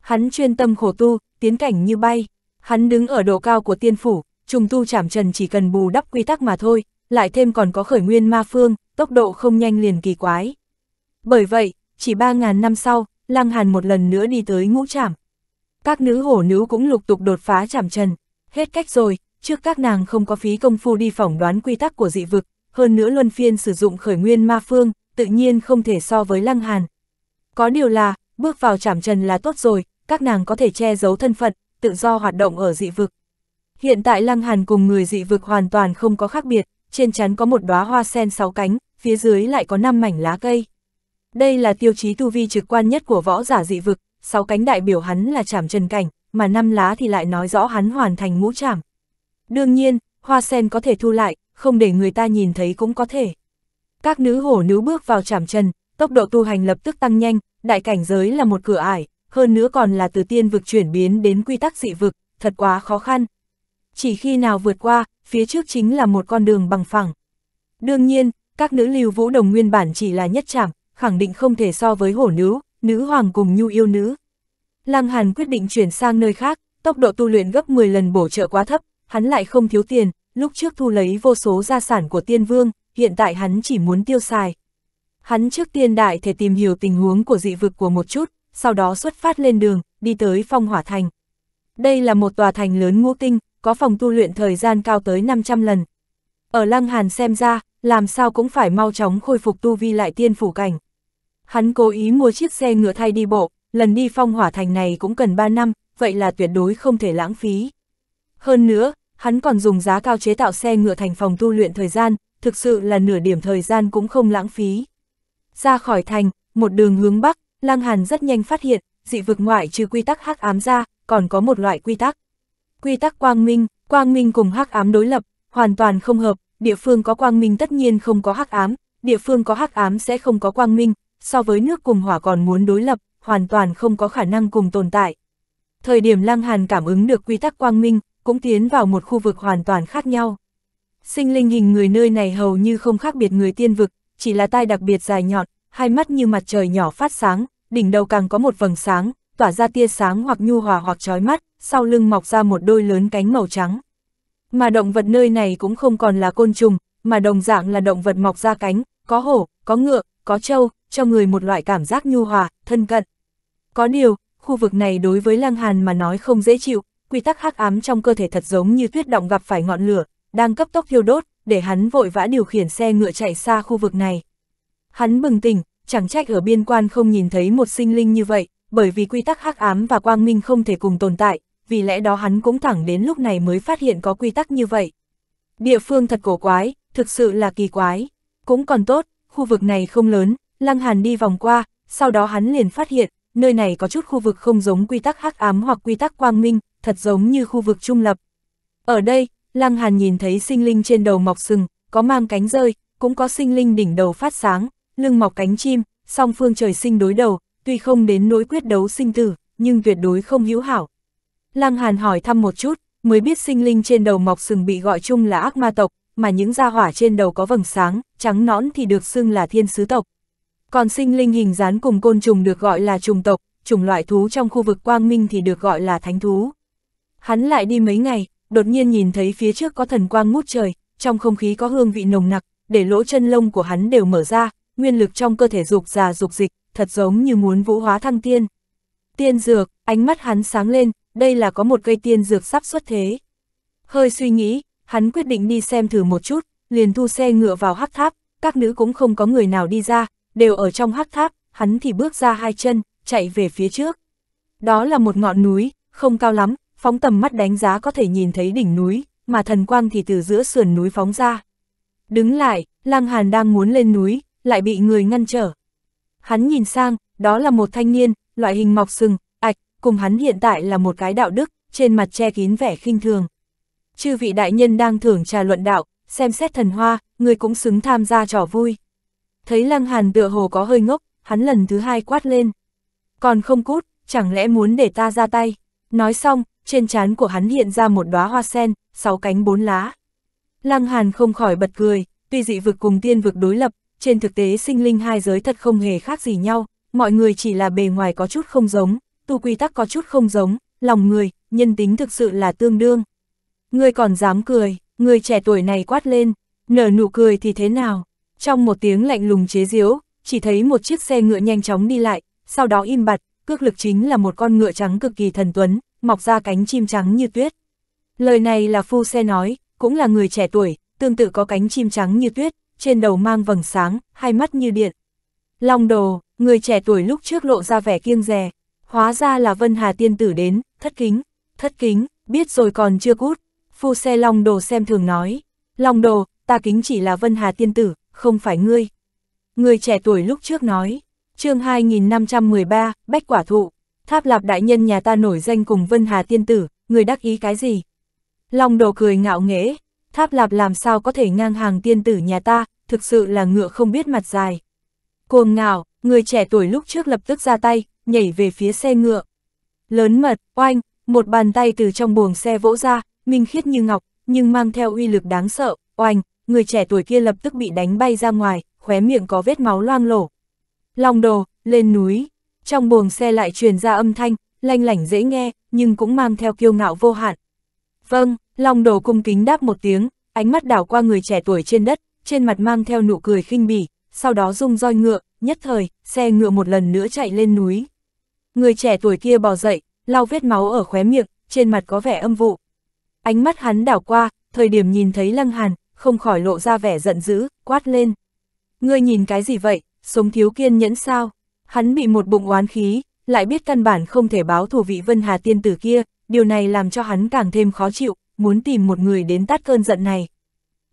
Hắn chuyên tâm khổ tu, tiến cảnh như bay. Hắn đứng ở độ cao của tiên phủ, trùng tu chảm trần chỉ cần bù đắp quy tắc mà thôi, lại thêm còn có khởi nguyên ma phương, tốc độ không nhanh liền kỳ quái. Bởi vậy, chỉ 3.000 năm sau, Lăng Hàn một lần nữa đi tới ngũ trảm. Các nữ hổ nữ cũng lục tục đột phá chảm trần. Hết cách rồi, trước các nàng không có phí công phu đi phỏng đoán quy tắc của dị vực, hơn nữa luân phiên sử dụng khởi nguyên ma phương, tự nhiên không thể so với Lăng Hàn. Có điều là, bước vào chảm trần là tốt rồi, các nàng có thể che giấu thân phận, tự do hoạt động ở dị vực. Hiện tại Lăng Hàn cùng người dị vực hoàn toàn không có khác biệt, trên chắn có một đóa hoa sen sáu cánh, phía dưới lại có năm mảnh lá cây. Đây là tiêu chí tu vi trực quan nhất của võ giả dị vực, sáu cánh đại biểu hắn là chảm trần cảnh, mà năm lá thì lại nói rõ hắn hoàn thành ngũ chảm. Đương nhiên, hoa sen có thể thu lại, không để người ta nhìn thấy cũng có thể. Các nữ hổ nữ bước vào chảm trần, tốc độ tu hành lập tức tăng nhanh, đại cảnh giới là một cửa ải, hơn nữa còn là từ tiên vực chuyển biến đến quy tắc dị vực, thật quá khó khăn. Chỉ khi nào vượt qua, phía trước chính là một con đường bằng phẳng. Đương nhiên, các nữ lưu vũ đồng nguyên bản chỉ là nhất chảm, khẳng định không thể so với hổ nữ, nữ hoàng cùng nhu yêu nữ. Lăng Hàn quyết định chuyển sang nơi khác, tốc độ tu luyện gấp 10 lần bổ trợ quá thấp, hắn lại không thiếu tiền, lúc trước thu lấy vô số gia sản của tiên vương, hiện tại hắn chỉ muốn tiêu xài. Hắn trước tiên đại thể tìm hiểu tình huống của dị vực của một chút, sau đó xuất phát lên đường, đi tới phong hỏa thành. Đây là một tòa thành lớn ngũ tinh, có phòng tu luyện thời gian cao tới 500 lần. Ở Lăng Hàn xem ra, làm sao cũng phải mau chóng khôi phục tu vi lại tiên phủ cảnh. Hắn cố ý mua chiếc xe ngựa thay đi bộ, lần đi phong hỏa thành này cũng cần 3 năm, vậy là tuyệt đối không thể lãng phí. Hơn nữa, hắn còn dùng giá cao chế tạo xe ngựa thành phòng tu luyện thời gian, thực sự là nửa điểm thời gian cũng không lãng phí. Ra khỏi thành, một đường hướng bắc, Lăng Hàn rất nhanh phát hiện, dị vực ngoại trừ quy tắc hắc ám ra, còn có một loại quy tắc. Quy tắc quang minh, quang minh cùng hắc ám đối lập, hoàn toàn không hợp, địa phương có quang minh tất nhiên không có hắc ám, địa phương có hắc ám sẽ không có quang minh, so với nước cùng hỏa còn muốn đối lập, hoàn toàn không có khả năng cùng tồn tại. Thời điểm Lăng Hàn cảm ứng được quy tắc quang minh, cũng tiến vào một khu vực hoàn toàn khác nhau. Sinh linh hình người nơi này hầu như không khác biệt người tiên vực, chỉ là tai đặc biệt dài nhọn, hai mắt như mặt trời nhỏ phát sáng, đỉnh đầu càng có một vầng sáng, tỏa ra tia sáng hoặc nhu hòa hoặc chói mắt, sau lưng mọc ra một đôi lớn cánh màu trắng. Mà động vật nơi này cũng không còn là côn trùng, mà đồng dạng là động vật mọc ra cánh, có hổ, có ngựa, có châu cho người một loại cảm giác nhu hòa, thân cận. Có điều, khu vực này đối với Lăng Hàn mà nói không dễ chịu, quy tắc hắc ám trong cơ thể thật giống như tuyết động gặp phải ngọn lửa, đang cấp tốc thiêu đốt, để hắn vội vã điều khiển xe ngựa chạy xa khu vực này. Hắn bừng tỉnh, chẳng trách ở biên quan không nhìn thấy một sinh linh như vậy, bởi vì quy tắc hắc ám và quang minh không thể cùng tồn tại, vì lẽ đó hắn cũng thẳng đến lúc này mới phát hiện có quy tắc như vậy. Địa phương thật cổ quái, thực sự là kỳ quái. Cũng còn tốt, khu vực này không lớn, Lăng Hàn đi vòng qua, sau đó hắn liền phát hiện, nơi này có chút khu vực không giống quy tắc hắc ám hoặc quy tắc quang minh, thật giống như khu vực trung lập. Ở đây, Lăng Hàn nhìn thấy sinh linh trên đầu mọc sừng, có mang cánh rơi, cũng có sinh linh đỉnh đầu phát sáng, lưng mọc cánh chim, song phương trời sinh đối đầu, tuy không đến nỗi quyết đấu sinh tử, nhưng tuyệt đối không hữu hảo. Lăng Hàn hỏi thăm một chút, mới biết sinh linh trên đầu mọc sừng bị gọi chung là ác ma tộc, mà những gia hỏa trên đầu có vầng sáng, trắng nõn thì được xưng là thiên sứ tộc. Còn sinh linh hình dán cùng côn trùng được gọi là trùng tộc, trùng loại thú trong khu vực quang minh thì được gọi là thánh thú. Hắn lại đi mấy ngày, đột nhiên nhìn thấy phía trước có thần quang ngút trời, trong không khí có hương vị nồng nặc, để lỗ chân lông của hắn đều mở ra, nguyên lực trong cơ thể dục già dục dịch, thật giống như muốn vũ hóa thăng tiên. Tiên dược, ánh mắt hắn sáng lên, đây là có một cây tiên dược sắp xuất thế. Hơi suy nghĩ, hắn quyết định đi xem thử một chút, liền thu xe ngựa vào hắc tháp, các nữ cũng không có người nào đi ra, đều ở trong hắc tháp, hắn thì bước ra hai chân, chạy về phía trước. Đó là một ngọn núi, không cao lắm, phóng tầm mắt đánh giá có thể nhìn thấy đỉnh núi, mà thần quang thì từ giữa sườn núi phóng ra. Đứng lại, Lang Hàn đang muốn lên núi, lại bị người ngăn trở. Hắn nhìn sang, đó là một thanh niên, loại hình mọc sừng, ạch, cùng hắn hiện tại là một cái đạo đức, trên mặt che kín vẻ khinh thường chư vị đại nhân đang thưởng trà luận đạo, xem xét thần hoa, người cũng xứng tham gia trò vui. Thấy Lăng Hàn tựa hồ có hơi ngốc, hắn lần thứ hai quát lên. Còn không cút, chẳng lẽ muốn để ta ra tay? Nói xong, trên trán của hắn hiện ra một đóa hoa sen, sáu cánh bốn lá. Lăng Hàn không khỏi bật cười, tuy dị vực cùng tiên vực đối lập, trên thực tế sinh linh hai giới thật không hề khác gì nhau, mọi người chỉ là bề ngoài có chút không giống, tu quy tắc có chút không giống, lòng người, nhân tính thực sự là tương đương. Ngươi còn dám cười, người trẻ tuổi này quát lên, nở nụ cười thì thế nào? Trong một tiếng lạnh lùng chế giễu, chỉ thấy một chiếc xe ngựa nhanh chóng đi lại, sau đó im bặt, cước lực chính là một con ngựa trắng cực kỳ thần tuấn, mọc ra cánh chim trắng như tuyết. Lời này là phu xe nói, cũng là người trẻ tuổi, tương tự có cánh chim trắng như tuyết, trên đầu mang vầng sáng, hai mắt như điện. Long đồ, người trẻ tuổi lúc trước lộ ra vẻ kiêng rè, hóa ra là Vân Hà Tiên Tử đến, thất kính, thất kính, biết rồi còn chưa cút, Phu xe Long Đồ xem thường nói, Long Đồ, ta kính chỉ là Vân Hà Tiên Tử, không phải ngươi. Người trẻ tuổi lúc trước nói, chương 2513, Bách Quả Thụ, Tháp Lạp Đại Nhân nhà ta nổi danh cùng Vân Hà Tiên Tử, người đắc ý cái gì? Long Đồ cười ngạo nghễ, Tháp Lạp làm sao có thể ngang hàng tiên tử nhà ta, thực sự là ngựa không biết mặt dài. Cuồng ngạo, người trẻ tuổi lúc trước lập tức ra tay, nhảy về phía xe ngựa. Lớn mật, oanh, một bàn tay từ trong buồng xe vỗ ra, minh khiết như ngọc, nhưng mang theo uy lực đáng sợ, oanh, người trẻ tuổi kia lập tức bị đánh bay ra ngoài, khóe miệng có vết máu loang lổ. Long đồ, lên núi, trong buồng xe lại truyền ra âm thanh, lanh lảnh dễ nghe, nhưng cũng mang theo kiêu ngạo vô hạn. Vâng, Long đồ cung kính đáp một tiếng, ánh mắt đảo qua người trẻ tuổi trên đất, trên mặt mang theo nụ cười khinh bỉ, sau đó rung roi ngựa, nhất thời, xe ngựa một lần nữa chạy lên núi. Người trẻ tuổi kia bò dậy, lau vết máu ở khóe miệng, trên mặt có vẻ âm vụ, Ánh mắt hắn đảo qua, thời điểm nhìn thấy Lăng Hàn, không khỏi lộ ra vẻ giận dữ, quát lên. Ngươi nhìn cái gì vậy, sống thiếu kiên nhẫn sao? Hắn bị một bụng oán khí, lại biết căn bản không thể báo thù vị Vân Hà tiên tử kia, điều này làm cho hắn càng thêm khó chịu, muốn tìm một người đến tắt cơn giận này.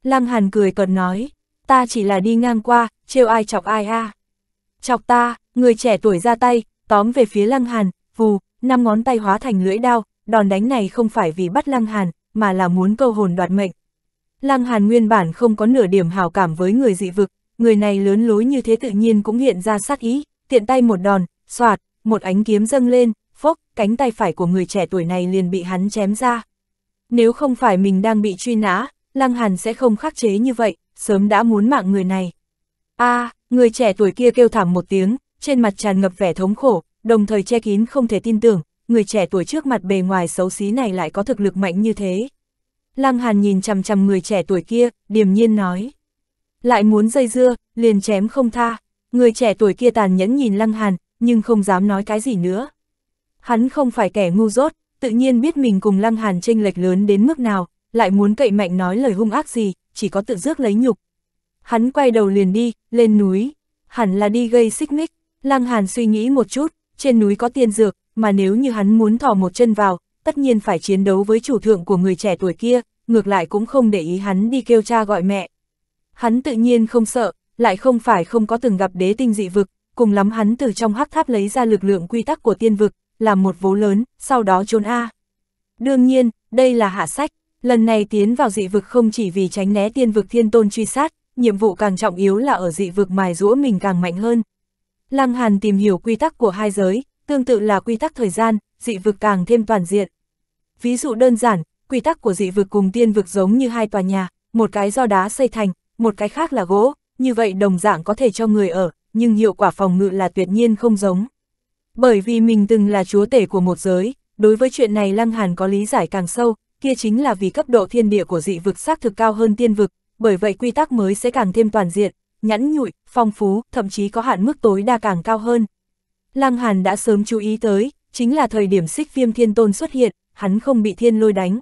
Lăng Hàn cười còn nói, ta chỉ là đi ngang qua, trêu ai chọc ai a. Chọc ta, người trẻ tuổi ra tay, tóm về phía Lăng Hàn, vù, năm ngón tay hóa thành lưỡi đao, đòn đánh này không phải vì bắt Lăng Hàn, mà là muốn câu hồn đoạt mệnh. Lăng Hàn nguyên bản không có nửa điểm hào cảm với người dị vực, người này lớn lối như thế tự nhiên cũng hiện ra sát ý, tiện tay một đòn, xoạt, một ánh kiếm dâng lên, phốc, cánh tay phải của người trẻ tuổi này liền bị hắn chém ra. Nếu không phải mình đang bị truy nã, Lăng Hàn sẽ không khắc chế như vậy, sớm đã muốn mạng người này. a à, người trẻ tuổi kia kêu thảm một tiếng, trên mặt tràn ngập vẻ thống khổ, đồng thời che kín không thể tin tưởng, người trẻ tuổi trước mặt bề ngoài xấu xí này lại có thực lực mạnh như thế. Lăng Hàn nhìn chằm chằm người trẻ tuổi kia, điềm nhiên nói. Lại muốn dây dưa, liền chém không tha. Người trẻ tuổi kia tàn nhẫn nhìn Lăng Hàn, nhưng không dám nói cái gì nữa. Hắn không phải kẻ ngu dốt, tự nhiên biết mình cùng Lăng Hàn tranh lệch lớn đến mức nào, lại muốn cậy mạnh nói lời hung ác gì, chỉ có tự rước lấy nhục. Hắn quay đầu liền đi, lên núi, hẳn là đi gây xích mích. Lăng Hàn suy nghĩ một chút, trên núi có tiên dược, mà nếu như hắn muốn thò một chân vào, tất nhiên phải chiến đấu với chủ thượng của người trẻ tuổi kia, ngược lại cũng không để ý hắn đi kêu cha gọi mẹ. Hắn tự nhiên không sợ, lại không phải không có từng gặp đế tinh dị vực, cùng lắm hắn từ trong hắc tháp lấy ra lực lượng quy tắc của tiên vực, làm một vố lớn, sau đó trốn A. Đương nhiên, đây là hạ sách, lần này tiến vào dị vực không chỉ vì tránh né tiên vực thiên tôn truy sát, nhiệm vụ càng trọng yếu là ở dị vực mài rũa mình càng mạnh hơn. Lăng Hàn tìm hiểu quy tắc của hai giới, tương tự là quy tắc thời gian, dị vực càng thêm toàn diện. Ví dụ đơn giản, quy tắc của dị vực cùng tiên vực giống như hai tòa nhà, một cái do đá xây thành, một cái khác là gỗ, như vậy đồng dạng có thể cho người ở, nhưng hiệu quả phòng ngự là tuyệt nhiên không giống. Bởi vì mình từng là chúa tể của một giới, đối với chuyện này Lăng Hàn có lý giải càng sâu, kia chính là vì cấp độ thiên địa của dị vực xác thực cao hơn tiên vực, bởi vậy quy tắc mới sẽ càng thêm toàn diện, nhẫn nhụi, phong phú, thậm chí có hạn mức tối đa càng cao hơn, Lăng Hàn đã sớm chú ý tới, chính là thời điểm xích viêm thiên tôn xuất hiện, hắn không bị thiên lôi đánh.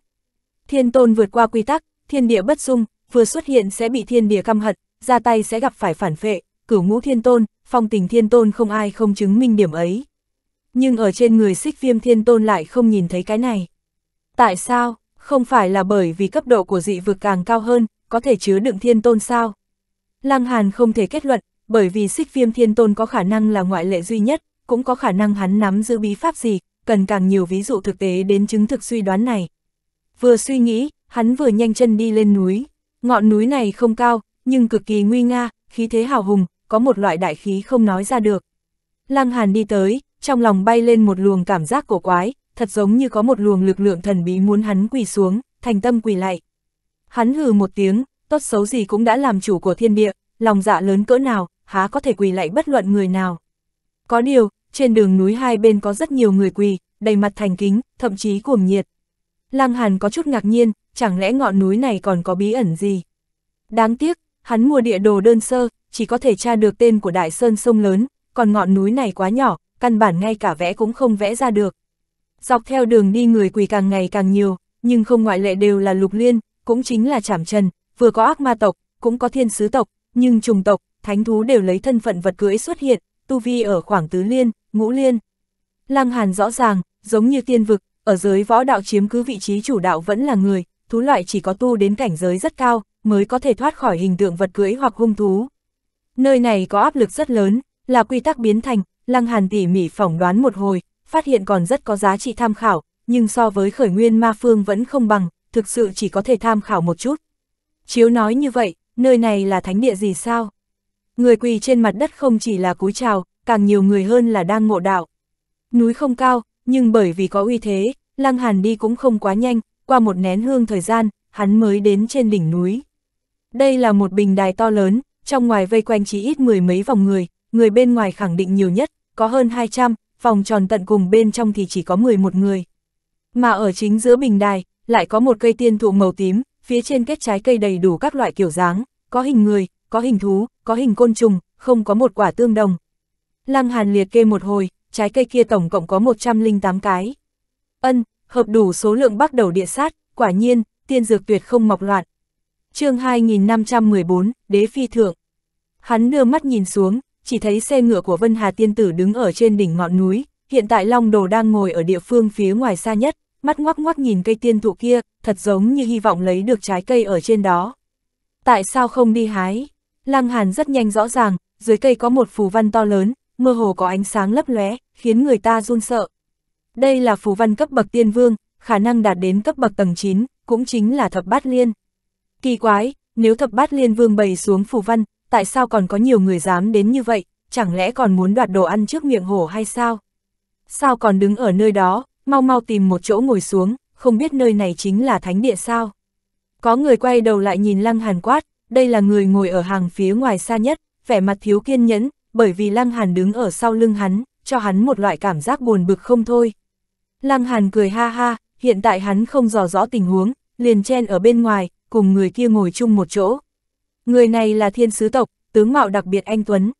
Thiên tôn vượt qua quy tắc, thiên địa bất dung, vừa xuất hiện sẽ bị thiên địa căm hận, ra tay sẽ gặp phải phản phệ, cửu ngũ thiên tôn, phong tình thiên tôn không ai không chứng minh điểm ấy. Nhưng ở trên người xích viêm thiên tôn lại không nhìn thấy cái này. Tại sao? Không phải là bởi vì cấp độ của dị vực càng cao hơn, có thể chứa đựng thiên tôn sao? Lăng Hàn không thể kết luận, bởi vì xích viêm thiên tôn có khả năng là ngoại lệ duy nhất, cũng có khả năng hắn nắm giữ bí pháp gì, cần càng nhiều ví dụ thực tế đến chứng thực suy đoán này. Vừa suy nghĩ, hắn vừa nhanh chân đi lên núi. Ngọn núi này không cao, nhưng cực kỳ nguy nga, khí thế hào hùng, có một loại đại khí không nói ra được. Lăng Hàn đi tới, trong lòng bay lên một luồng cảm giác cổ quái, thật giống như có một luồng lực lượng thần bí muốn hắn quỳ xuống, thành tâm quỳ lại. Hắn hừ một tiếng, tốt xấu gì cũng đã làm chủ của thiên địa, lòng dạ lớn cỡ nào, há có thể quỳ lại bất luận người nào. Có điều, trên đường núi hai bên có rất nhiều người quỳ, đầy mặt thành kính, thậm chí cuồng nhiệt. Lăng Hàn có chút ngạc nhiên, chẳng lẽ ngọn núi này còn có bí ẩn gì? Đáng tiếc, hắn mua địa đồ đơn sơ, chỉ có thể tra được tên của đại sơn sông lớn, còn ngọn núi này quá nhỏ, căn bản ngay cả vẽ cũng không vẽ ra được. Dọc theo đường đi người quỳ càng ngày càng nhiều, nhưng không ngoại lệ đều là lục liên, cũng chính là chảm trần, vừa có ác ma tộc, cũng có thiên sứ tộc, nhưng trùng tộc, thánh thú đều lấy thân phận vật cưỡi xuất hiện, tu vi ở khoảng tứ liên, ngũ liên. Lăng Hàn rõ ràng, giống như tiên vực, ở giới võ đạo chiếm cứ vị trí chủ đạo vẫn là người, thú loại chỉ có tu đến cảnh giới rất cao, mới có thể thoát khỏi hình tượng vật cưỡi hoặc hung thú. Nơi này có áp lực rất lớn, là quy tắc biến thành, Lăng Hàn tỉ mỉ phỏng đoán một hồi, phát hiện còn rất có giá trị tham khảo, nhưng so với khởi nguyên ma phương vẫn không bằng, thực sự chỉ có thể tham khảo một chút. Chiếu nói như vậy, nơi này là thánh địa gì sao? Người quỳ trên mặt đất không chỉ là cúi chào, càng nhiều người hơn là đang ngộ đạo. Núi không cao, nhưng bởi vì có uy thế, Lăng Hàn đi cũng không quá nhanh, qua một nén hương thời gian, hắn mới đến trên đỉnh núi. Đây là một bình đài to lớn, trong ngoài vây quanh chỉ ít mười mấy vòng người, người bên ngoài khẳng định nhiều nhất, có hơn 200, vòng tròn tận cùng bên trong thì chỉ có 11 người. Mà ở chính giữa bình đài, lại có một cây tiên thụ màu tím, phía trên kết trái cây đầy đủ các loại kiểu dáng, có hình người, có hình thú, có hình côn trùng, không có một quả tương đồng. Lăng Hàn liệt kê một hồi, trái cây kia tổng cộng có 108 cái. Ân, hợp đủ số lượng bắt đầu địa sát, quả nhiên, tiên dược tuyệt không mọc loạn. chương 2514, Đế Phi Thượng. Hắn đưa mắt nhìn xuống, chỉ thấy xe ngựa của Vân Hà Tiên Tử đứng ở trên đỉnh ngọn núi, hiện tại Long Đồ đang ngồi ở địa phương phía ngoài xa nhất, mắt ngoắc ngoắc nhìn cây tiên thụ kia, thật giống như hy vọng lấy được trái cây ở trên đó. Tại sao không đi hái? Lăng Hàn rất nhanh rõ ràng, dưới cây có một phù văn to lớn, mơ hồ có ánh sáng lấp lóe, khiến người ta run sợ. Đây là phù văn cấp bậc tiên vương, khả năng đạt đến cấp bậc tầng 9, cũng chính là thập bát liên. Kỳ quái, nếu thập bát liên vương bày xuống phù văn, tại sao còn có nhiều người dám đến như vậy, chẳng lẽ còn muốn đoạt đồ ăn trước miệng hổ hay sao? Sao còn đứng ở nơi đó, mau mau tìm một chỗ ngồi xuống, không biết nơi này chính là thánh địa sao? Có người quay đầu lại nhìn Lăng Hàn quát, đây là người ngồi ở hàng phía ngoài xa nhất, vẻ mặt thiếu kiên nhẫn, bởi vì Lăng Hàn đứng ở sau lưng hắn, cho hắn một loại cảm giác buồn bực không thôi. Lăng Hàn cười ha ha, hiện tại hắn không dò rõ tình huống, liền chen ở bên ngoài, cùng người kia ngồi chung một chỗ. Người này là thiên sứ tộc, tướng mạo đặc biệt anh Tuấn.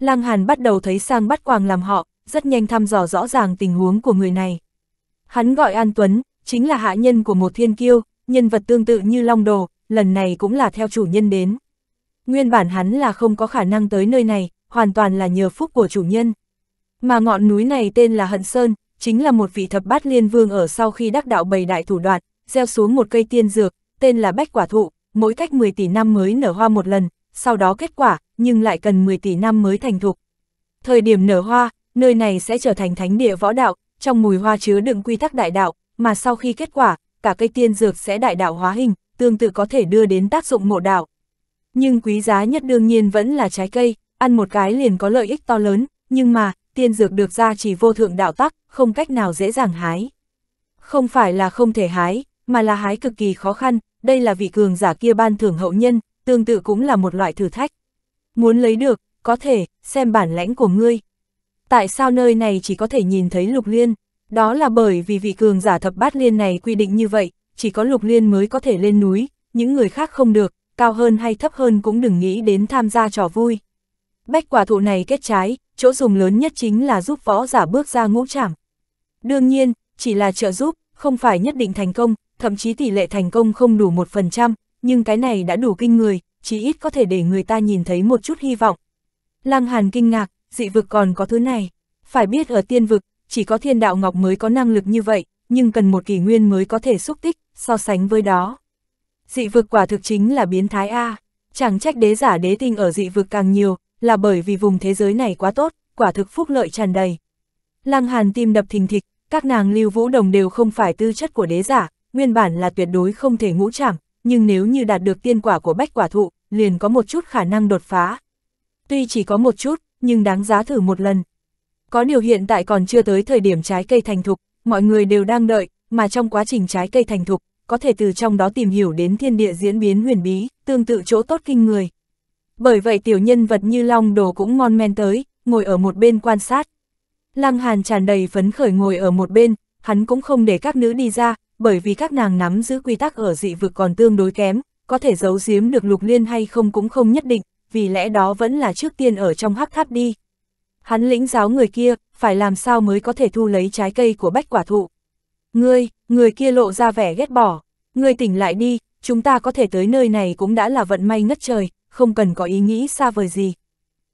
Lăng Hàn bắt đầu thấy sang bắt quàng làm họ, rất nhanh thăm dò rõ ràng tình huống của người này. Hắn gọi An Tuấn, chính là hạ nhân của một thiên kiêu, nhân vật tương tự như Long Đồ, lần này cũng là theo chủ nhân đến. Nguyên bản hắn là không có khả năng tới nơi này, hoàn toàn là nhờ phúc của chủ nhân. Mà ngọn núi này tên là Hận Sơn, chính là một vị thập bát liên vương ở sau khi đắc đạo bày đại thủ đoạn, gieo xuống một cây tiên dược, tên là bách quả thụ, mỗi cách 10 tỷ năm mới nở hoa một lần, sau đó kết quả, nhưng lại cần 10 tỷ năm mới thành thục. Thời điểm nở hoa, nơi này sẽ trở thành thánh địa võ đạo, trong mùi hoa chứa đựng quy tắc đại đạo, mà sau khi kết quả, cả cây tiên dược sẽ đại đạo hóa hình, tương tự có thể đưa đến tác dụng ngộ đạo. Nhưng quý giá nhất đương nhiên vẫn là trái cây, ăn một cái liền có lợi ích to lớn, nhưng mà, tiên dược được ra chỉ vô thượng đạo tắc, không cách nào dễ dàng hái. Không phải là không thể hái, mà là hái cực kỳ khó khăn, đây là vị cường giả kia ban thưởng hậu nhân, tương tự cũng là một loại thử thách. Muốn lấy được, có thể, xem bản lãnh của ngươi. Tại sao nơi này chỉ có thể nhìn thấy lục liên? Đó là bởi vì vị cường giả thập bát liên này quy định như vậy, chỉ có Lục Liên mới có thể lên núi, những người khác không được, cao hơn hay thấp hơn cũng đừng nghĩ đến tham gia trò vui. Bách quả thụ này kết trái, chỗ dùng lớn nhất chính là giúp võ giả bước ra ngũ trảm. Đương nhiên, chỉ là trợ giúp, không phải nhất định thành công, thậm chí tỷ lệ thành công không đủ 1%, nhưng cái này đã đủ kinh người, chỉ ít có thể để người ta nhìn thấy một chút hy vọng. Lăng Hàn kinh ngạc, dị vực còn có thứ này. Phải biết ở tiên vực, chỉ có thiên đạo ngọc mới có năng lực như vậy, nhưng cần một kỷ nguyên mới có thể xúc tích, so sánh với đó. Dị vực quả thực chính là biến thái A, chẳng trách đế giả đế tinh ở dị vực càng nhiều, là bởi vì vùng thế giới này quá tốt, quả thực phúc lợi tràn đầy. Lăng Hàn tim đập thình thịch, các nàng Lưu Vũ Đồng đều không phải tư chất của đế giả, nguyên bản là tuyệt đối không thể ngũ trảm, nhưng nếu như đạt được tiên quả của bách quả thụ, liền có một chút khả năng đột phá. Tuy chỉ có một chút, nhưng đáng giá thử một lần. Có điều hiện tại còn chưa tới thời điểm trái cây thành thục, mọi người đều đang đợi, mà trong quá trình trái cây thành thục, có thể từ trong đó tìm hiểu đến thiên địa diễn biến huyền bí, tương tự chỗ tốt kinh người. Bởi vậy tiểu nhân vật như Long Đồ cũng ngon men tới, ngồi ở một bên quan sát. Lăng Hàn tràn đầy phấn khởi ngồi ở một bên, hắn cũng không để các nữ đi ra, bởi vì các nàng nắm giữ quy tắc ở dị vực còn tương đối kém, có thể giấu giếm được lục liên hay không cũng không nhất định, vì lẽ đó vẫn là trước tiên ở trong hắc tháp đi. Hắn lĩnh giáo người kia, phải làm sao mới có thể thu lấy trái cây của bách quả thụ. Ngươi, người kia lộ ra vẻ ghét bỏ. Ngươi tỉnh lại đi, chúng ta có thể tới nơi này cũng đã là vận may ngất trời, không cần có ý nghĩ xa vời gì.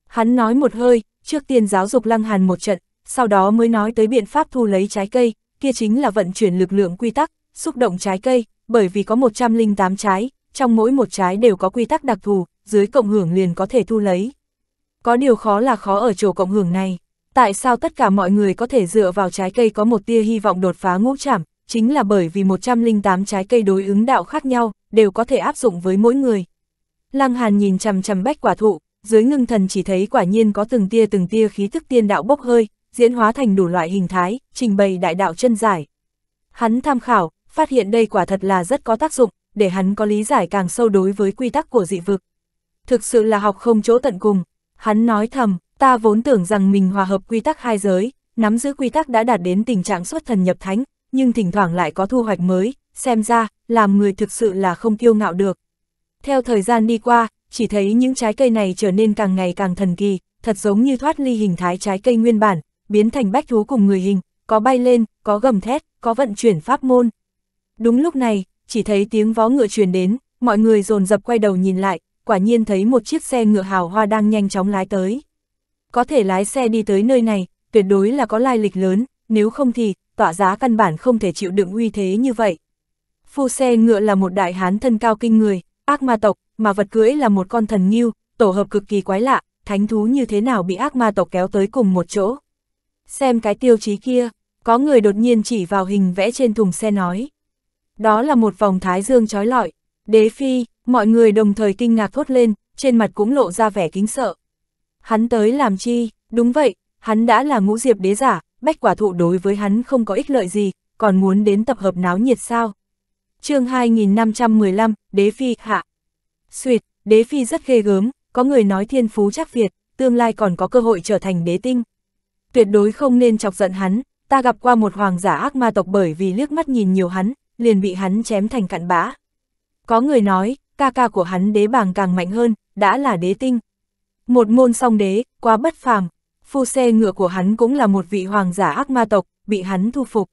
Hắn nói một hơi, trước tiên giáo dục lăng hàn một trận, sau đó mới nói tới biện pháp thu lấy trái cây, kia chính là vận chuyển lực lượng quy tắc, xúc động trái cây, bởi vì có 108 trái, trong mỗi một trái đều có quy tắc đặc thù, dưới cộng hưởng liền có thể thu lấy. Có điều khó là khó ở chỗ cộng hưởng này. Tại sao tất cả mọi người có thể dựa vào trái cây có một tia hy vọng đột phá ngũ trảm, chính là bởi vì 108 trái cây đối ứng đạo khác nhau, đều có thể áp dụng với mỗi người. Lăng Hàn nhìn chằm chằm bách quả thụ, dưới ngưng thần chỉ thấy quả nhiên có từng tia từng tia khí thức tiên đạo bốc hơi, diễn hóa thành đủ loại hình thái, trình bày đại đạo chân giải. Hắn tham khảo, phát hiện đây quả thật là rất có tác dụng, để hắn có lý giải càng sâu đối với quy tắc của dị vực. Thực sự là học không chỗ tận cùng, hắn nói thầm, Ta vốn tưởng rằng mình hòa hợp quy tắc hai giới, nắm giữ quy tắc đã đạt đến tình trạng xuất thần nhập thánh, nhưng thỉnh thoảng lại có thu hoạch mới, xem ra, làm người thực sự là không kiêu ngạo được. Theo thời gian đi qua, chỉ thấy những trái cây này trở nên càng ngày càng thần kỳ, thật giống như thoát ly hình thái trái cây nguyên bản, biến thành bách thú cùng người hình, có bay lên, có gầm thét, có vận chuyển pháp môn. Đúng lúc này, chỉ thấy tiếng vó ngựa truyền đến, mọi người dồn dập quay đầu nhìn lại, quả nhiên thấy một chiếc xe ngựa hào hoa đang nhanh chóng lái tới có thể lái xe đi tới nơi này, tuyệt đối là có lai lịch lớn, nếu không thì, tọa giá căn bản không thể chịu đựng uy thế như vậy. Phu xe ngựa là một đại hán thân cao kinh người, ác ma tộc, mà vật cưỡi là một con thần nghiêu, tổ hợp cực kỳ quái lạ, thánh thú như thế nào bị ác ma tộc kéo tới cùng một chỗ. Xem cái tiêu chí kia, có người đột nhiên chỉ vào hình vẽ trên thùng xe nói. Đó là một vòng thái dương trói lọi, đế phi, mọi người đồng thời kinh ngạc thốt lên, trên mặt cũng lộ ra vẻ kính sợ. Hắn tới làm chi? Đúng vậy, hắn đã là ngũ diệp đế giả, bách quả thụ đối với hắn không có ích lợi gì, còn muốn đến tập hợp náo nhiệt sao? chương 2515, Đế Phi, hạ. Xuyệt, Đế Phi rất ghê gớm, có người nói thiên phú chắc Việt, tương lai còn có cơ hội trở thành đế tinh. Tuyệt đối không nên chọc giận hắn, ta gặp qua một hoàng giả ác ma tộc bởi vì liếc mắt nhìn nhiều hắn, liền bị hắn chém thành cặn bã. Có người nói, ca ca của hắn đế bàng càng mạnh hơn, đã là đế tinh, một môn song đế, quá bất phàm, phu xe ngựa của hắn cũng là một vị hoàng giả ác ma tộc, bị hắn thu phục.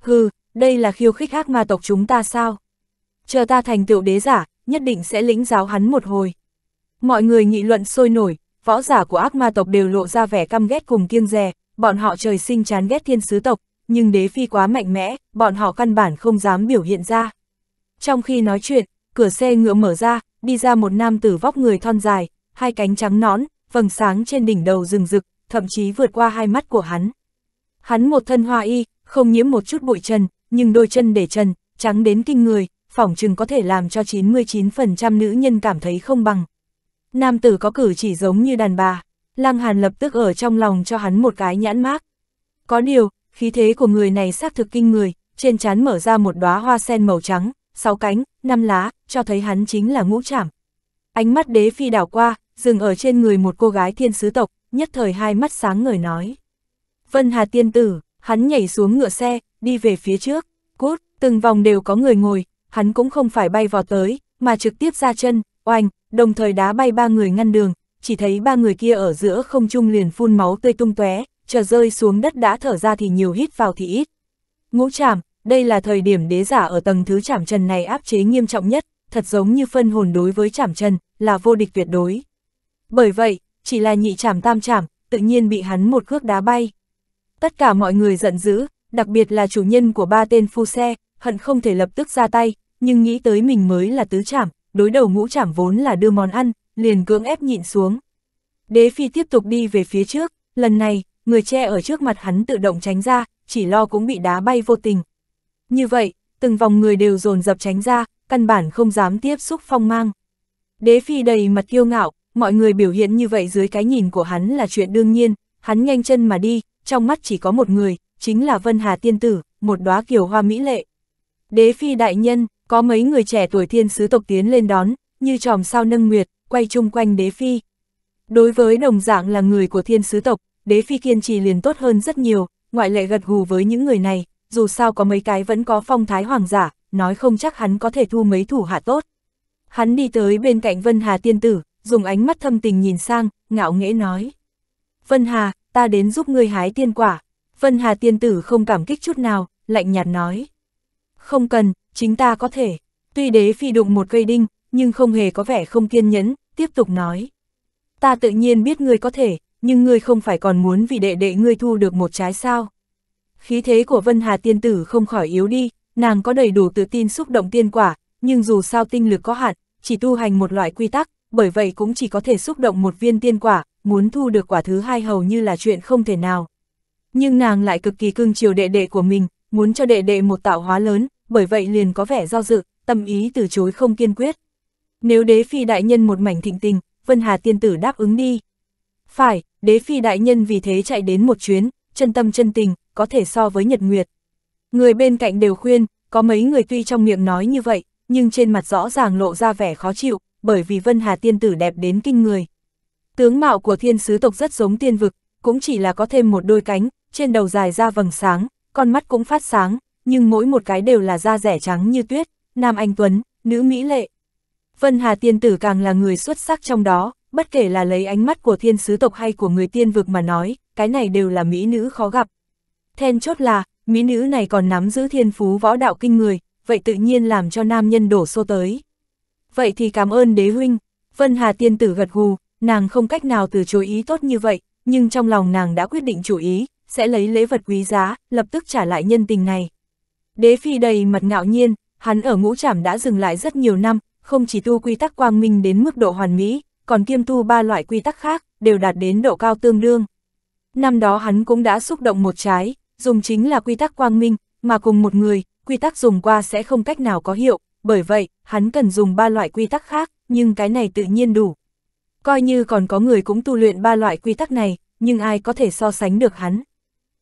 Hừ, đây là khiêu khích ác ma tộc chúng ta sao? Chờ ta thành tựu đế giả, nhất định sẽ lĩnh giáo hắn một hồi. Mọi người nghị luận sôi nổi, võ giả của ác ma tộc đều lộ ra vẻ căm ghét cùng kiêng dè, bọn họ trời sinh chán ghét thiên sứ tộc, nhưng đế phi quá mạnh mẽ, bọn họ căn bản không dám biểu hiện ra. Trong khi nói chuyện, cửa xe ngựa mở ra, đi ra một nam tử vóc người thon dài, hai cánh trắng nõn, vầng sáng trên đỉnh đầu rừng rực, thậm chí vượt qua hai mắt của hắn. Hắn một thân hoa y, không nhiễm một chút bụi trần, nhưng đôi chân để trần, trắng đến kinh người, phỏng chừng có thể làm cho 99% nữ nhân cảm thấy không bằng. Nam tử có cử chỉ giống như đàn bà, Lăng Hàn lập tức ở trong lòng cho hắn một cái nhãn mác. Có điều, khí thế của người này xác thực kinh người, trên trán mở ra một đóa hoa sen màu trắng, sáu cánh, năm lá, cho thấy hắn chính là ngũ trảm. Ánh mắt đế phi đảo qua, dừng ở trên người một cô gái thiên sứ tộc, nhất thời hai mắt sáng ngời nói. Vân Hà tiên tử, hắn nhảy xuống ngựa xe, đi về phía trước, cút, từng vòng đều có người ngồi, hắn cũng không phải bay vào tới, mà trực tiếp ra chân, oanh, đồng thời đá bay ba người ngăn đường, chỉ thấy ba người kia ở giữa không trung liền phun máu tươi tung tóe, chờ rơi xuống đất đã thở ra thì nhiều hít vào thì ít. Ngũ trảm, đây là thời điểm đế giả ở tầng thứ trảm trần này áp chế nghiêm trọng nhất, thật giống như phân hồn đối với trảm trần, là vô địch tuyệt đối. Bởi vậy, chỉ là nhị chảm tam chảm, tự nhiên bị hắn một cước đá bay. Tất cả mọi người giận dữ, đặc biệt là chủ nhân của ba tên phu xe, hận không thể lập tức ra tay, nhưng nghĩ tới mình mới là tứ chảm, đối đầu ngũ chảm vốn là đưa món ăn, liền cưỡng ép nhịn xuống. Đế phi tiếp tục đi về phía trước, lần này, người che ở trước mặt hắn tự động tránh ra, chỉ lo cũng bị đá bay vô tình. Như vậy, từng vòng người đều dồn dập tránh ra, căn bản không dám tiếp xúc phong mang. Đế phi đầy mặt kiêu ngạo, mọi người biểu hiện như vậy dưới cái nhìn của hắn là chuyện đương nhiên, hắn nhanh chân mà đi, trong mắt chỉ có một người, chính là Vân Hà Tiên Tử, một đóa kiều hoa mỹ lệ. Đế phi đại nhân, có mấy người trẻ tuổi thiên sứ tộc tiến lên đón, như tròm sao nâng nguyệt, quay chung quanh đế phi. Đối với đồng dạng là người của thiên sứ tộc, đế phi kiên trì liền tốt hơn rất nhiều, ngoại lệ gật gù với những người này, dù sao có mấy cái vẫn có phong thái hoàng giả, nói không chắc hắn có thể thu mấy thủ hạ tốt. Hắn đi tới bên cạnh Vân Hà Tiên Tử, dùng ánh mắt thâm tình nhìn sang, ngạo nghễ nói. Vân Hà, ta đến giúp ngươi hái tiên quả. Vân Hà tiên tử không cảm kích chút nào, lạnh nhạt nói. Không cần, chính ta có thể. Tuy đế phi đụng một cây đinh, nhưng không hề có vẻ không kiên nhẫn, tiếp tục nói. Ta tự nhiên biết ngươi có thể, nhưng ngươi không phải còn muốn vì đệ đệ ngươi thu được một trái sao. Khí thế của Vân Hà tiên tử không khỏi yếu đi, nàng có đầy đủ tự tin xúc động tiên quả, nhưng dù sao tinh lực có hạn, chỉ tu hành một loại quy tắc, bởi vậy cũng chỉ có thể xúc động một viên tiên quả, muốn thu được quả thứ hai hầu như là chuyện không thể nào. Nhưng nàng lại cực kỳ cưng chiều đệ đệ của mình, muốn cho đệ đệ một tạo hóa lớn, bởi vậy liền có vẻ do dự, tâm ý từ chối không kiên quyết. Nếu đế phi đại nhân một mảnh thịnh tình, Vân Hà tiên tử đáp ứng đi. Phải, đế phi đại nhân vì thế chạy đến một chuyến, chân tâm chân tình, có thể so với nhật nguyệt. Người bên cạnh đều khuyên, có mấy người tuy trong miệng nói như vậy, nhưng trên mặt rõ ràng lộ ra vẻ khó chịu, bởi vì Vân Hà tiên tử đẹp đến kinh người. Tướng mạo của thiên sứ tộc rất giống tiên vực, cũng chỉ là có thêm một đôi cánh, trên đầu dài ra vầng sáng, con mắt cũng phát sáng, nhưng mỗi một cái đều là da rẻ trắng như tuyết, nam anh tuấn, nữ mỹ lệ. Vân Hà tiên tử càng là người xuất sắc trong đó, bất kể là lấy ánh mắt của thiên sứ tộc hay của người tiên vực mà nói, cái này đều là mỹ nữ khó gặp. Then chốt là, mỹ nữ này còn nắm giữ thiên phú võ đạo kinh người, vậy tự nhiên làm cho nam nhân đổ xô tới vậy thì cảm ơn đế huynh. Vân Hà tiên tử gật gù, nàng không cách nào từ chối ý tốt như vậy, nhưng trong lòng nàng đã quyết định chủ ý, sẽ lấy lễ vật quý giá, lập tức trả lại nhân tình này. Đế phi đầy mặt ngạo nhiên, hắn ở ngũ trảm đã dừng lại rất nhiều năm, không chỉ tu quy tắc quang minh đến mức độ hoàn mỹ, còn kiêm tu ba loại quy tắc khác, đều đạt đến độ cao tương đương. Năm đó hắn cũng đã xúc động một trái, dùng chính là quy tắc quang minh, mà cùng một người, quy tắc dùng qua sẽ không cách nào có hiệu, bởi vậy, hắn cần dùng ba loại quy tắc khác, nhưng cái này tự nhiên đủ. Coi như còn có người cũng tu luyện ba loại quy tắc này, nhưng ai có thể so sánh được hắn.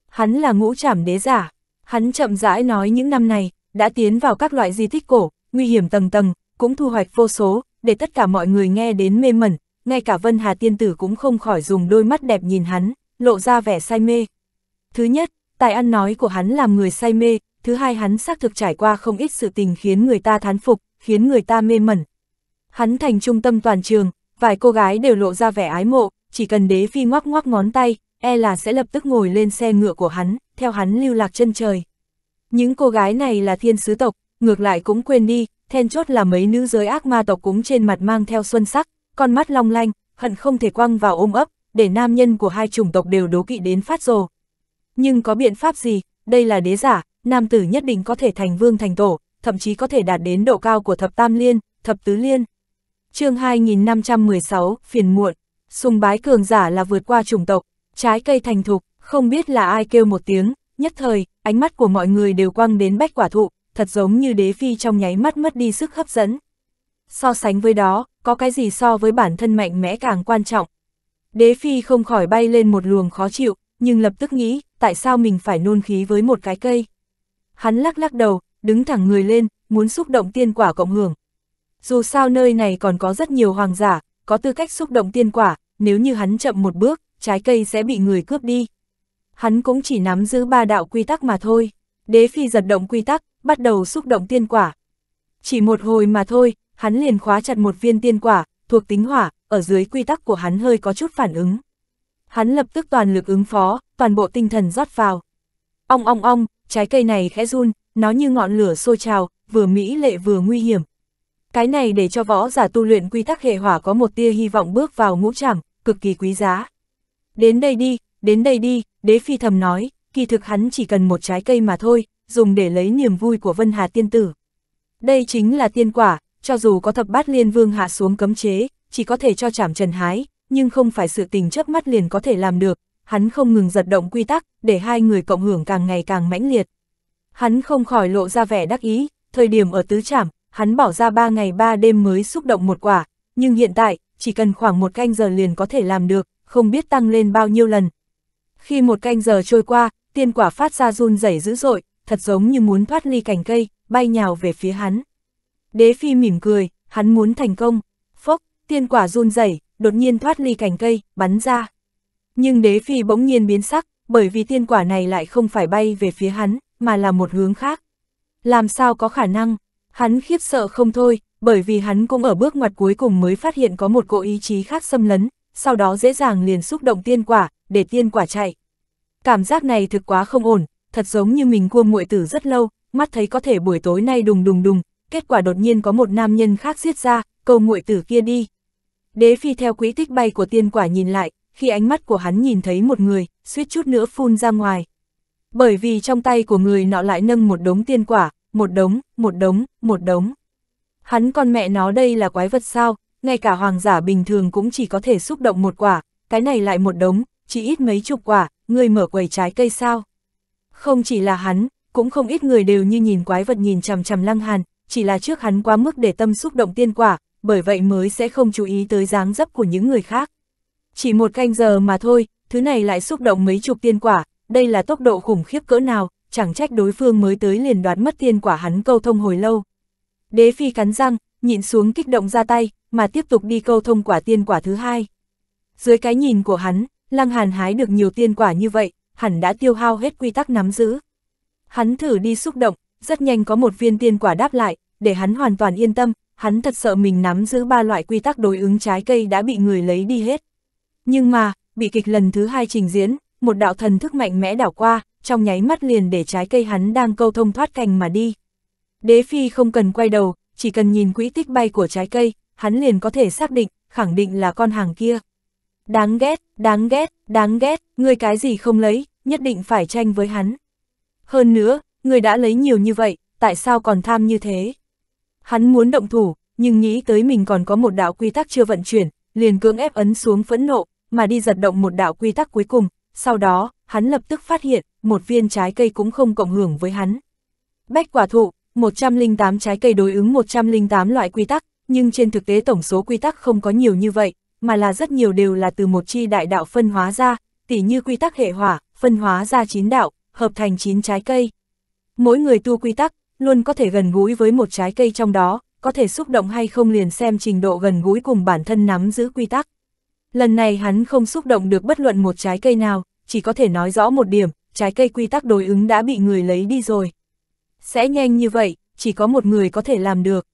Hắn là ngũ trảm đế giả, hắn chậm rãi nói những năm này, đã tiến vào các loại di tích cổ, nguy hiểm tầng tầng, cũng thu hoạch vô số, để tất cả mọi người nghe đến mê mẩn, ngay cả Vân Hà Tiên Tử cũng không khỏi dùng đôi mắt đẹp nhìn hắn, lộ ra vẻ say mê. Thứ nhất, tài ăn nói của hắn làm người say mê, thứ hai hắn xác thực trải qua không ít sự tình khiến người ta thán phục, khiến người ta mê mẩn. Hắn thành trung tâm toàn trường, vài cô gái đều lộ ra vẻ ái mộ, chỉ cần đế phi ngoắc ngoắc ngón tay, e là sẽ lập tức ngồi lên xe ngựa của hắn, theo hắn lưu lạc chân trời. Những cô gái này là thiên sứ tộc, ngược lại cũng quên đi, then chốt là mấy nữ giới ác ma tộc cũng trên mặt mang theo xuân sắc, con mắt long lanh, hận không thể quăng vào ôm ấp, để nam nhân của hai chủng tộc đều đố kỵ đến phát rồ. Nhưng có biện pháp gì, đây là đế giả, nam tử nhất định có thể thành vương thành tổ, thậm chí có thể đạt đến độ cao của thập tam liên, thập tứ liên. chương 2516, phiền muộn, sùng bái cường giả là vượt qua chủng tộc, trái cây thành thục, không biết là ai kêu một tiếng, nhất thời, ánh mắt của mọi người đều quăng đến bách quả thụ, thật giống như đế phi trong nháy mắt mất đi sức hấp dẫn. So sánh với đó, có cái gì so với bản thân mạnh mẽ càng quan trọng. Đế phi không khỏi bay lên một luồng khó chịu, nhưng lập tức nghĩ, tại sao mình phải nôn khí với một cái cây hắn lắc lắc đầu, đứng thẳng người lên, muốn xúc động tiên quả cộng hưởng. Dù sao nơi này còn có rất nhiều hoàng giả, có tư cách xúc động tiên quả, nếu như hắn chậm một bước, trái cây sẽ bị người cướp đi. Hắn cũng chỉ nắm giữ ba đạo quy tắc mà thôi. Đế phi giật động quy tắc, bắt đầu xúc động tiên quả. Chỉ một hồi mà thôi, hắn liền khóa chặt một viên tiên quả, thuộc tính hỏa, ở dưới quy tắc của hắn hơi có chút phản ứng. Hắn lập tức toàn lực ứng phó, toàn bộ tinh thần rót vào. Ong ong ong, trái cây này khẽ run, nó như ngọn lửa sôi trào, vừa mỹ lệ vừa nguy hiểm. Cái này để cho võ giả tu luyện quy tắc hệ hỏa có một tia hy vọng bước vào ngũ trảm, cực kỳ quý giá. Đến đây đi, đến đây đi, đế phi thầm nói, kỳ thực hắn chỉ cần một trái cây mà thôi, dùng để lấy niềm vui của Vân Hà tiên tử. Đây chính là tiên quả, cho dù có thập bát liên vương hạ xuống cấm chế, chỉ có thể cho trảm trần hái, nhưng không phải sự tình chớp mắt liền có thể làm được, hắn không ngừng giật động quy tắc, để hai người cộng hưởng càng ngày càng mãnh liệt. Hắn không khỏi lộ ra vẻ đắc ý, thời điểm ở tứ trảm, hắn bỏ ra ba ngày ba đêm mới xúc động một quả, nhưng hiện tại, chỉ cần khoảng một canh giờ liền có thể làm được, không biết tăng lên bao nhiêu lần. Khi một canh giờ trôi qua, tiên quả phát ra run rẩy dữ dội, thật giống như muốn thoát ly cành cây, bay nhào về phía hắn. Đế phi mỉm cười, hắn muốn thành công. Phốc, tiên quả run rẩy, đột nhiên thoát ly cành cây, bắn ra. Nhưng đế phi bỗng nhiên biến sắc, bởi vì tiên quả này lại không phải bay về phía hắn, mà là một hướng khác. Làm sao có khả năng? Hắn khiếp sợ không thôi, bởi vì hắn cũng ở bước ngoặt cuối cùng mới phát hiện có một cỗ ý chí khác xâm lấn, sau đó dễ dàng liền xúc động tiên quả, để tiên quả chạy. Cảm giác này thực quá không ổn, thật giống như mình cua muội tử rất lâu, mắt thấy có thể buổi tối nay đùng đùng đùng, kết quả đột nhiên có một nam nhân khác giết ra, câu muội tử kia đi. Đế phi theo quỹ tích bay của tiên quả nhìn lại, khi ánh mắt của hắn nhìn thấy một người, suýt chút nữa phun ra ngoài. Bởi vì trong tay của người nọ lại nâng một đống tiên quả, một đống, một đống, một đống. Hắn con mẹ nó đây là quái vật sao, ngay cả hoàng giả bình thường cũng chỉ có thể xúc động một quả, cái này lại một đống, chỉ ít mấy chục quả, người mở quầy trái cây sao. Không chỉ là hắn, cũng không ít người đều như nhìn quái vật nhìn chằm chằm lăng hàn, chỉ là trước hắn quá mức để tâm xúc động tiên quả, bởi vậy mới sẽ không chú ý tới dáng dấp của những người khác. Chỉ một canh giờ mà thôi, thứ này lại xúc động mấy chục tiên quả, đây là tốc độ khủng khiếp cỡ nào, chẳng trách đối phương mới tới liền đoạt mất tiên quả hắn câu thông hồi lâu. Đế phi cắn răng, nhịn xuống kích động ra tay, mà tiếp tục đi câu thông quả tiên quả thứ hai. Dưới cái nhìn của hắn, Lăng Hàn hái được nhiều tiên quả như vậy, hẳn đã tiêu hao hết quy tắc nắm giữ. Hắn thử đi xúc động, rất nhanh có một viên tiên quả đáp lại, để hắn hoàn toàn yên tâm, hắn thật sợ mình nắm giữ ba loại quy tắc đối ứng trái cây đã bị người lấy đi hết. Nhưng mà, bị kịch lần thứ hai trình diễn, một đạo thần thức mạnh mẽ đảo qua, trong nháy mắt liền để trái cây hắn đang câu thông thoát cành mà đi. Đế Phi không cần quay đầu, chỉ cần nhìn quỹ tích bay của trái cây, hắn liền có thể xác định, khẳng định là con hàng kia. Đáng ghét, đáng ghét, đáng ghét, người cái gì không lấy, nhất định phải tranh với hắn. Hơn nữa, người đã lấy nhiều như vậy, tại sao còn tham như thế? Hắn muốn động thủ, nhưng nghĩ tới mình còn có một đạo quy tắc chưa vận chuyển, liền cưỡng ép ấn xuống phẫn nộ, mà đi giật động một đạo quy tắc cuối cùng, sau đó, hắn lập tức phát hiện, một viên trái cây cũng không cộng hưởng với hắn. Bách quả thụ, 108 trái cây đối ứng 108 loại quy tắc, nhưng trên thực tế tổng số quy tắc không có nhiều như vậy, mà là rất nhiều đều là từ một chi đại đạo phân hóa ra, tỉ như quy tắc hệ hỏa, phân hóa ra 9 đạo, hợp thành 9 trái cây. Mỗi người tu quy tắc, luôn có thể gần gũi với một trái cây trong đó, có thể xúc động hay không liền xem trình độ gần gũi cùng bản thân nắm giữ quy tắc. Lần này hắn không xúc động được bất luận một trái cây nào, chỉ có thể nói rõ một điểm, trái cây quy tắc đối ứng đã bị người lấy đi rồi. Sẽ nhanh như vậy, chỉ có một người có thể làm được.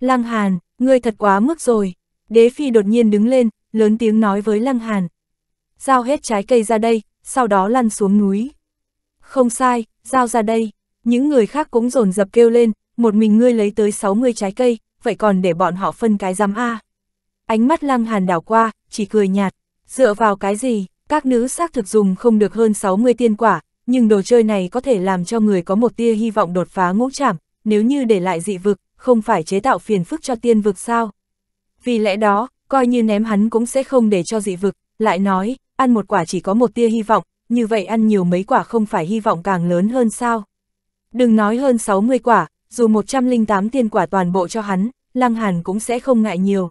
Lăng Hàn, ngươi thật quá mức rồi. Đế Phi đột nhiên đứng lên, lớn tiếng nói với Lăng Hàn. Giao hết trái cây ra đây, sau đó lăn xuống núi. Không sai, giao ra đây. Những người khác cũng rồn dập kêu lên, một mình ngươi lấy tới 60 trái cây, vậy còn để bọn họ phân cái giám A. Ánh mắt lăng hàn đảo qua, chỉ cười nhạt, dựa vào cái gì, các nữ xác thực dùng không được hơn 60 tiên quả, nhưng đồ chơi này có thể làm cho người có một tia hy vọng đột phá ngũ trảm, nếu như để lại dị vực, không phải chế tạo phiền phức cho tiên vực sao. Vì lẽ đó, coi như ném hắn cũng sẽ không để cho dị vực, lại nói, ăn một quả chỉ có một tia hy vọng, như vậy ăn nhiều mấy quả không phải hy vọng càng lớn hơn sao. Đừng nói hơn 60 quả, dù 108 tiên quả toàn bộ cho hắn, Lăng Hàn cũng sẽ không ngại nhiều.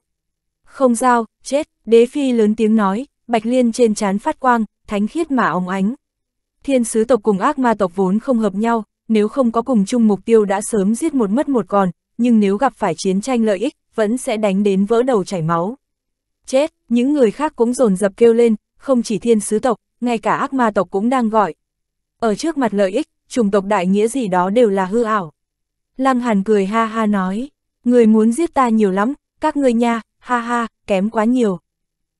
Không sao, chết, đế phi lớn tiếng nói, bạch liên trên trán phát quang, thánh khiết mà óng ánh. Thiên sứ tộc cùng ác ma tộc vốn không hợp nhau, nếu không có cùng chung mục tiêu đã sớm giết một mất một còn, nhưng nếu gặp phải chiến tranh lợi ích, vẫn sẽ đánh đến vỡ đầu chảy máu. Chết, những người khác cũng dồn dập kêu lên, không chỉ thiên sứ tộc, ngay cả ác ma tộc cũng đang gọi. Ở trước mặt lợi ích, chủng tộc đại nghĩa gì đó đều là hư ảo. Lăng Hàn cười ha ha nói, người muốn giết ta nhiều lắm, các ngươi nha, ha ha, kém quá nhiều.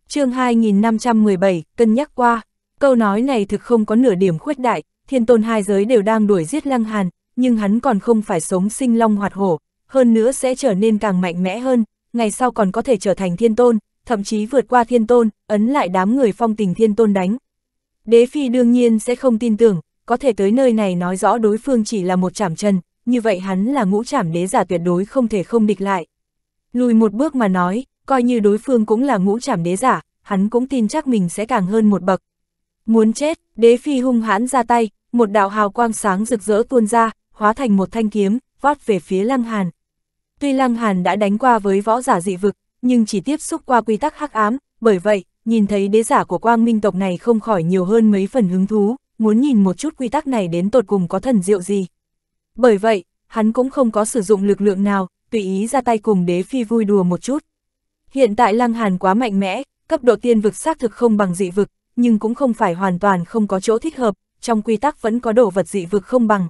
chương 2517, cân nhắc qua, câu nói này thực không có nửa điểm khuyết đại, thiên tôn hai giới đều đang đuổi giết lăng hàn, nhưng hắn còn không phải sống sinh long hoạt hổ, hơn nữa sẽ trở nên càng mạnh mẽ hơn, ngày sau còn có thể trở thành thiên tôn, thậm chí vượt qua thiên tôn, ấn lại đám người phong tình thiên tôn đánh. Đế Phi đương nhiên sẽ không tin tưởng, có thể tới nơi này nói rõ đối phương chỉ là một chảm chân, như vậy hắn là ngũ chảm đế giả tuyệt đối không thể không địch lại. Lùi một bước mà nói, coi như đối phương cũng là ngũ trảm đế giả, hắn cũng tin chắc mình sẽ càng hơn một bậc. Muốn chết, đế phi hung hãn ra tay, một đạo hào quang sáng rực rỡ tuôn ra, hóa thành một thanh kiếm, vót về phía Lăng Hàn. Tuy Lăng Hàn đã đánh qua với võ giả dị vực, nhưng chỉ tiếp xúc qua quy tắc hắc ám, bởi vậy, nhìn thấy đế giả của quang minh tộc này không khỏi nhiều hơn mấy phần hứng thú, muốn nhìn một chút quy tắc này đến tột cùng có thần diệu gì. Bởi vậy, hắn cũng không có sử dụng lực lượng nào, tùy ý ra tay cùng đế phi vui đùa một chút. Hiện tại Lăng Hàn quá mạnh mẽ, cấp độ tiên vực xác thực không bằng dị vực, nhưng cũng không phải hoàn toàn không có chỗ thích hợp, trong quy tắc vẫn có đồ vật dị vực không bằng.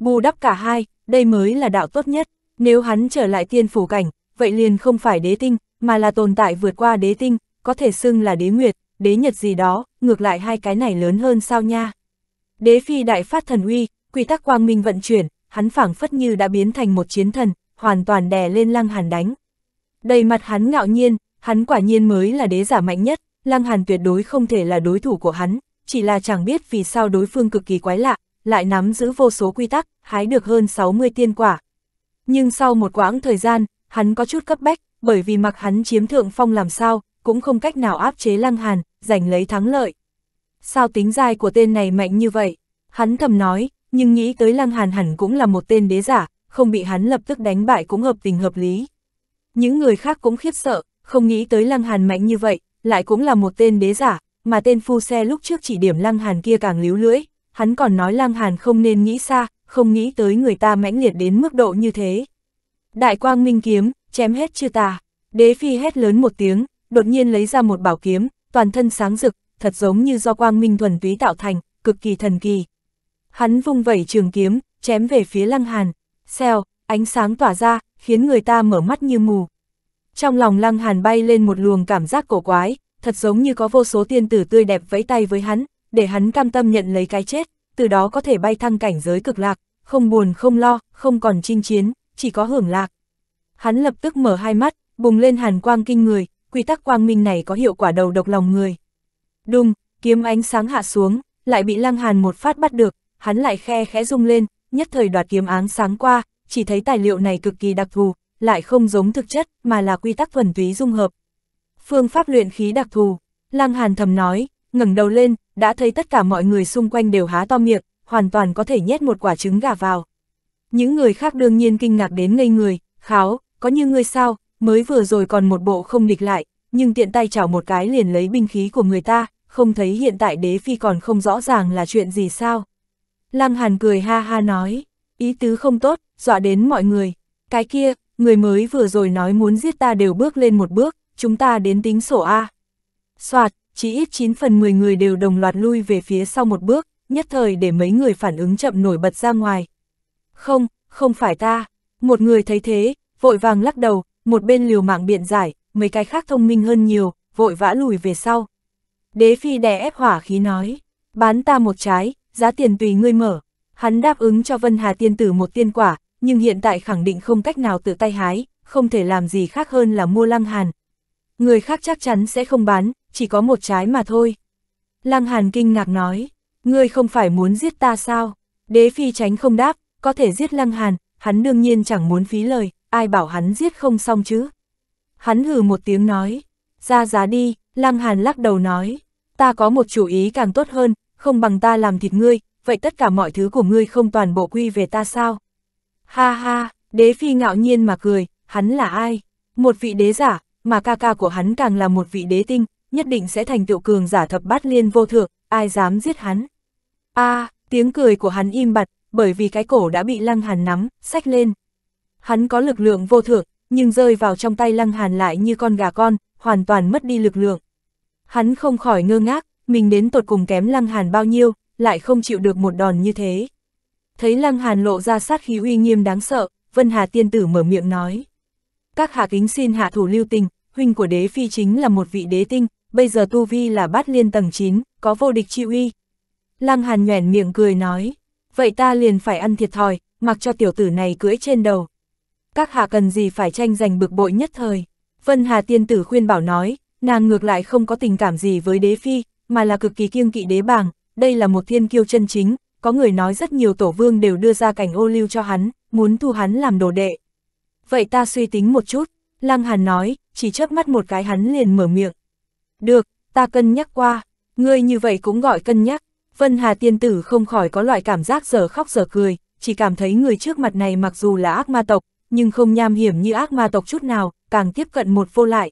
Bù đắp cả hai, đây mới là đạo tốt nhất, nếu hắn trở lại tiên phủ cảnh, vậy liền không phải đế tinh, mà là tồn tại vượt qua đế tinh, có thể xưng là đế nguyệt, đế nhật gì đó, ngược lại hai cái này lớn hơn sao nha. Đế phi đại phát thần uy, quy tắc quang minh vận chuyển, hắn phảng phất như đã biến thành một chiến thần, hoàn toàn đè lên lăng hàn đánh. Đầy mặt hắn ngạo nhiên, hắn quả nhiên mới là đế giả mạnh nhất, Lăng Hàn tuyệt đối không thể là đối thủ của hắn, chỉ là chẳng biết vì sao đối phương cực kỳ quái lạ, lại nắm giữ vô số quy tắc, hái được hơn 60 tiên quả. Nhưng sau một quãng thời gian, hắn có chút cấp bách, bởi vì mặc hắn chiếm thượng phong làm sao, cũng không cách nào áp chế Lăng Hàn, giành lấy thắng lợi. Sao tính dai của tên này mạnh như vậy? Hắn thầm nói, nhưng nghĩ tới Lăng Hàn hẳn cũng là một tên đế giả, không bị hắn lập tức đánh bại cũng hợp tình hợp lý. Những người khác cũng khiếp sợ, không nghĩ tới Lăng Hàn mạnh như vậy, lại cũng là một tên đế giả, mà tên phu xe lúc trước chỉ điểm Lăng Hàn kia càng líu lưỡi, hắn còn nói Lăng Hàn không nên nghĩ xa, không nghĩ tới người ta mãnh liệt đến mức độ như thế. Đại quang minh kiếm, chém hết chưa ta, đế phi hét lớn một tiếng, đột nhiên lấy ra một bảo kiếm, toàn thân sáng rực, thật giống như do quang minh thuần túy tạo thành, cực kỳ thần kỳ. Hắn vung vẩy trường kiếm, chém về phía Lăng Hàn, xèo, ánh sáng tỏa ra, khiến người ta mở mắt như mù. Trong lòng Lăng Hàn bay lên một luồng cảm giác cổ quái, thật giống như có vô số tiên tử tươi đẹp vẫy tay với hắn, để hắn cam tâm nhận lấy cái chết, từ đó có thể bay thăng cảnh giới cực lạc, không buồn không lo, không còn chinh chiến, chỉ có hưởng lạc. Hắn lập tức mở hai mắt, bùng lên hàn quang kinh người, quy tắc quang minh này có hiệu quả đầu độc lòng người. Đùng, kiếm ánh sáng hạ xuống, lại bị Lăng Hàn một phát bắt được, hắn lại khe khẽ rung lên, nhất thời đoạt kiếm ánh sáng qua, chỉ thấy tài liệu này cực kỳ đặc thù, lại không giống thực chất, mà là quy tắc thuần túy dung hợp. Phương pháp luyện khí đặc thù, Lăng Hàn thầm nói, ngẩng đầu lên, đã thấy tất cả mọi người xung quanh đều há to miệng, hoàn toàn có thể nhét một quả trứng gà vào. Những người khác đương nhiên kinh ngạc đến ngây người, kháo, có như ngươi sao, mới vừa rồi còn một bộ không địch lại, nhưng tiện tay chảo một cái liền lấy binh khí của người ta, không thấy hiện tại đế phi còn không rõ ràng là chuyện gì sao. Lăng Hàn cười ha ha nói, ý tứ không tốt, dọa đến mọi người. Cái kia, người mới vừa rồi nói muốn giết ta đều bước lên một bước, chúng ta đến tính sổ A. Soạt, chỉ ít 9 phần 10 người đều đồng loạt lui về phía sau một bước, nhất thời để mấy người phản ứng chậm nổi bật ra ngoài. Không, không phải ta. Một người thấy thế, vội vàng lắc đầu, một bên liều mạng biện giải, mấy cái khác thông minh hơn nhiều, vội vã lùi về sau. Đế phi đè ép hỏa khí nói, bán ta một trái, giá tiền tùy ngươi mở, Hắn đáp ứng cho Vân Hà tiên tử một tiên quả, nhưng hiện tại khẳng định không cách nào tự tay hái, không thể làm gì khác hơn là mua Lăng Hàn. Người khác chắc chắn sẽ không bán, chỉ có một trái mà thôi. Lăng Hàn kinh ngạc nói, ngươi không phải muốn giết ta sao? Đế Phi tránh không đáp, có thể giết Lăng Hàn, hắn đương nhiên chẳng muốn phí lời, ai bảo hắn giết không xong chứ. Hắn hừ một tiếng nói, ra giá đi, Lăng Hàn lắc đầu nói, ta có một chủ ý càng tốt hơn, không bằng ta làm thịt ngươi, vậy tất cả mọi thứ của ngươi không toàn bộ quy về ta sao? Ha ha, đế phi ngạo nhiên mà cười, hắn là ai? Một vị đế giả, mà ca ca của hắn càng là một vị đế tinh, nhất định sẽ thành tựu cường giả thập bát liên vô thượng, ai dám giết hắn? A, à, tiếng cười của hắn im bặt, bởi vì cái cổ đã bị lăng hàn nắm, sách lên. Hắn có lực lượng vô thượng, nhưng rơi vào trong tay lăng hàn lại như con gà con, hoàn toàn mất đi lực lượng. Hắn không khỏi ngơ ngác, mình đến tột cùng kém lăng hàn bao nhiêu, lại không chịu được một đòn như thế. Thấy Lăng Hàn lộ ra sát khí uy nghiêm đáng sợ, Vân Hà tiên tử mở miệng nói. Các hạ kính xin hạ thủ lưu tình, huynh của đế phi chính là một vị đế tinh, bây giờ tu vi là bát liên tầng 9, có vô địch chi uy. Lăng Hàn nhoẻn miệng cười nói, vậy ta liền phải ăn thiệt thòi, mặc cho tiểu tử này cưỡi trên đầu. Các hạ cần gì phải tranh giành bực bội nhất thời. Vân Hà tiên tử khuyên bảo nói, nàng ngược lại không có tình cảm gì với đế phi, mà là cực kỳ kiêng kỵ đế bàng, đây là một thiên kiêu chân chính, có người nói rất nhiều tổ vương đều đưa ra cảnh ô lưu cho hắn, muốn thu hắn làm đồ đệ. Vậy ta suy tính một chút, Lăng Hàn nói, chỉ chớp mắt một cái hắn liền mở miệng. Được, ta cân nhắc qua, ngươi như vậy cũng gọi cân nhắc. Vân Hà tiên tử không khỏi có loại cảm giác giờ khóc giờ cười, chỉ cảm thấy người trước mặt này mặc dù là ác ma tộc, nhưng không nham hiểm như ác ma tộc chút nào, càng tiếp cận một vô lại.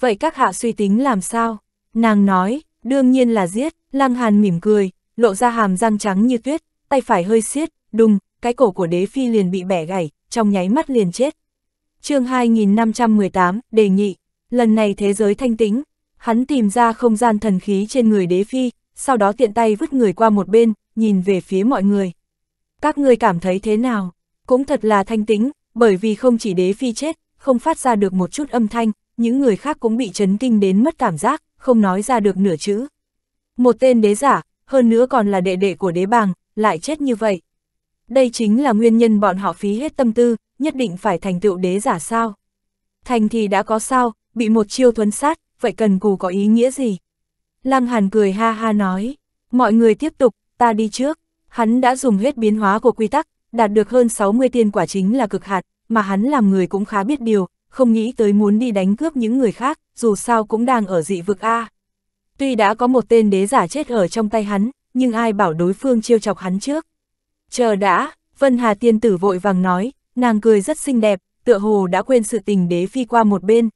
Vậy các hạ suy tính làm sao? Nàng nói, đương nhiên là giết, Lăng Hàn mỉm cười, lộ ra hàm răng trắng như tuyết, tay phải hơi xiết, đùng, cái cổ của đế phi liền bị bẻ gãy, trong nháy mắt liền chết. chương 2518, đề nghị, lần này thế giới thanh tĩnh, hắn tìm ra không gian thần khí trên người đế phi, sau đó tiện tay vứt người qua một bên, nhìn về phía mọi người. Các người cảm thấy thế nào? Cũng thật là thanh tĩnh, bởi vì không chỉ đế phi chết, không phát ra được một chút âm thanh, những người khác cũng bị chấn kinh đến mất cảm giác, không nói ra được nửa chữ. Một tên đế giả, hơn nữa còn là đệ đệ của đế bàng, lại chết như vậy. Đây chính là nguyên nhân bọn họ phí hết tâm tư, nhất định phải thành tựu đế giả sao. Thành thì đã có sao, bị một chiêu thuấn sát, vậy cần cù có ý nghĩa gì? Lăng Hàn cười ha ha nói, mọi người tiếp tục, ta đi trước. Hắn đã dùng hết biến hóa của quy tắc, đạt được hơn 60 tiên quả chính là cực hạt, mà hắn làm người cũng khá biết điều, không nghĩ tới muốn đi đánh cướp những người khác, dù sao cũng đang ở dị vực A. Tuy đã có một tên đế giả chết ở trong tay hắn, nhưng ai bảo đối phương chiêu chọc hắn trước. Chờ đã, Vân Hà tiên tử vội vàng nói, nàng cười rất xinh đẹp, tựa hồ đã quên sự tình đế phi qua một bên.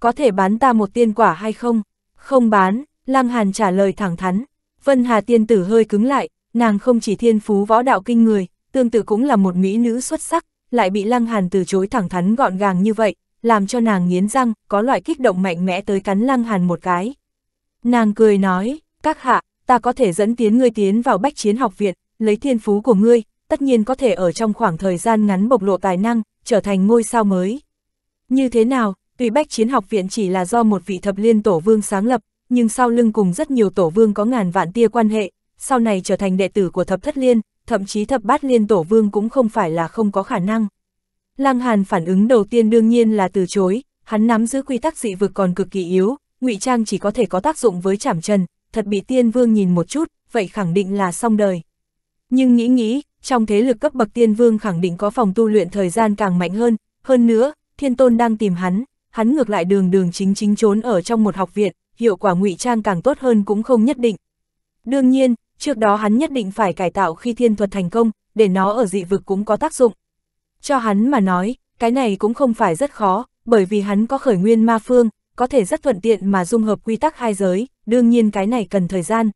Có thể bán ta một tiên quả hay không? Không bán, Lăng Hàn trả lời thẳng thắn. Vân Hà tiên tử hơi cứng lại, nàng không chỉ thiên phú võ đạo kinh người, tương tự cũng là một mỹ nữ xuất sắc, lại bị Lăng Hàn từ chối thẳng thắn gọn gàng như vậy, làm cho nàng nghiến răng, có loại kích động mạnh mẽ tới cắn Lăng Hàn một cái. Nàng cười nói, các hạ, ta có thể dẫn tiến ngươi tiến vào bách chiến học viện, lấy thiên phú của ngươi, tất nhiên có thể ở trong khoảng thời gian ngắn bộc lộ tài năng, trở thành ngôi sao mới. Như thế nào, tuy bách chiến học viện chỉ là do một vị thập liên tổ vương sáng lập, nhưng sau lưng cùng rất nhiều tổ vương có ngàn vạn tia quan hệ, sau này trở thành đệ tử của thập thất liên, thậm chí thập bát liên tổ vương cũng không phải là không có khả năng. Lăng Hàn phản ứng đầu tiên đương nhiên là từ chối, hắn nắm giữ quy tắc dị vực còn cực kỳ yếu, ngụy trang chỉ có thể có tác dụng với chảm trần, thật bị tiên vương nhìn một chút, vậy khẳng định là xong đời. Nhưng nghĩ nghĩ, trong thế lực cấp bậc tiên vương khẳng định có phòng tu luyện thời gian càng mạnh hơn, hơn nữa, thiên tôn đang tìm hắn, hắn ngược lại đường đường chính chính trốn ở trong một học viện, hiệu quả ngụy trang càng tốt hơn cũng không nhất định. Đương nhiên, trước đó hắn nhất định phải cải tạo khi thiên thuật thành công, để nó ở dị vực cũng có tác dụng. Cho hắn mà nói, cái này cũng không phải rất khó, bởi vì hắn có khởi nguyên ma phương, có thể rất thuận tiện mà dung hợp quy tắc hai giới, đương nhiên cái này cần thời gian.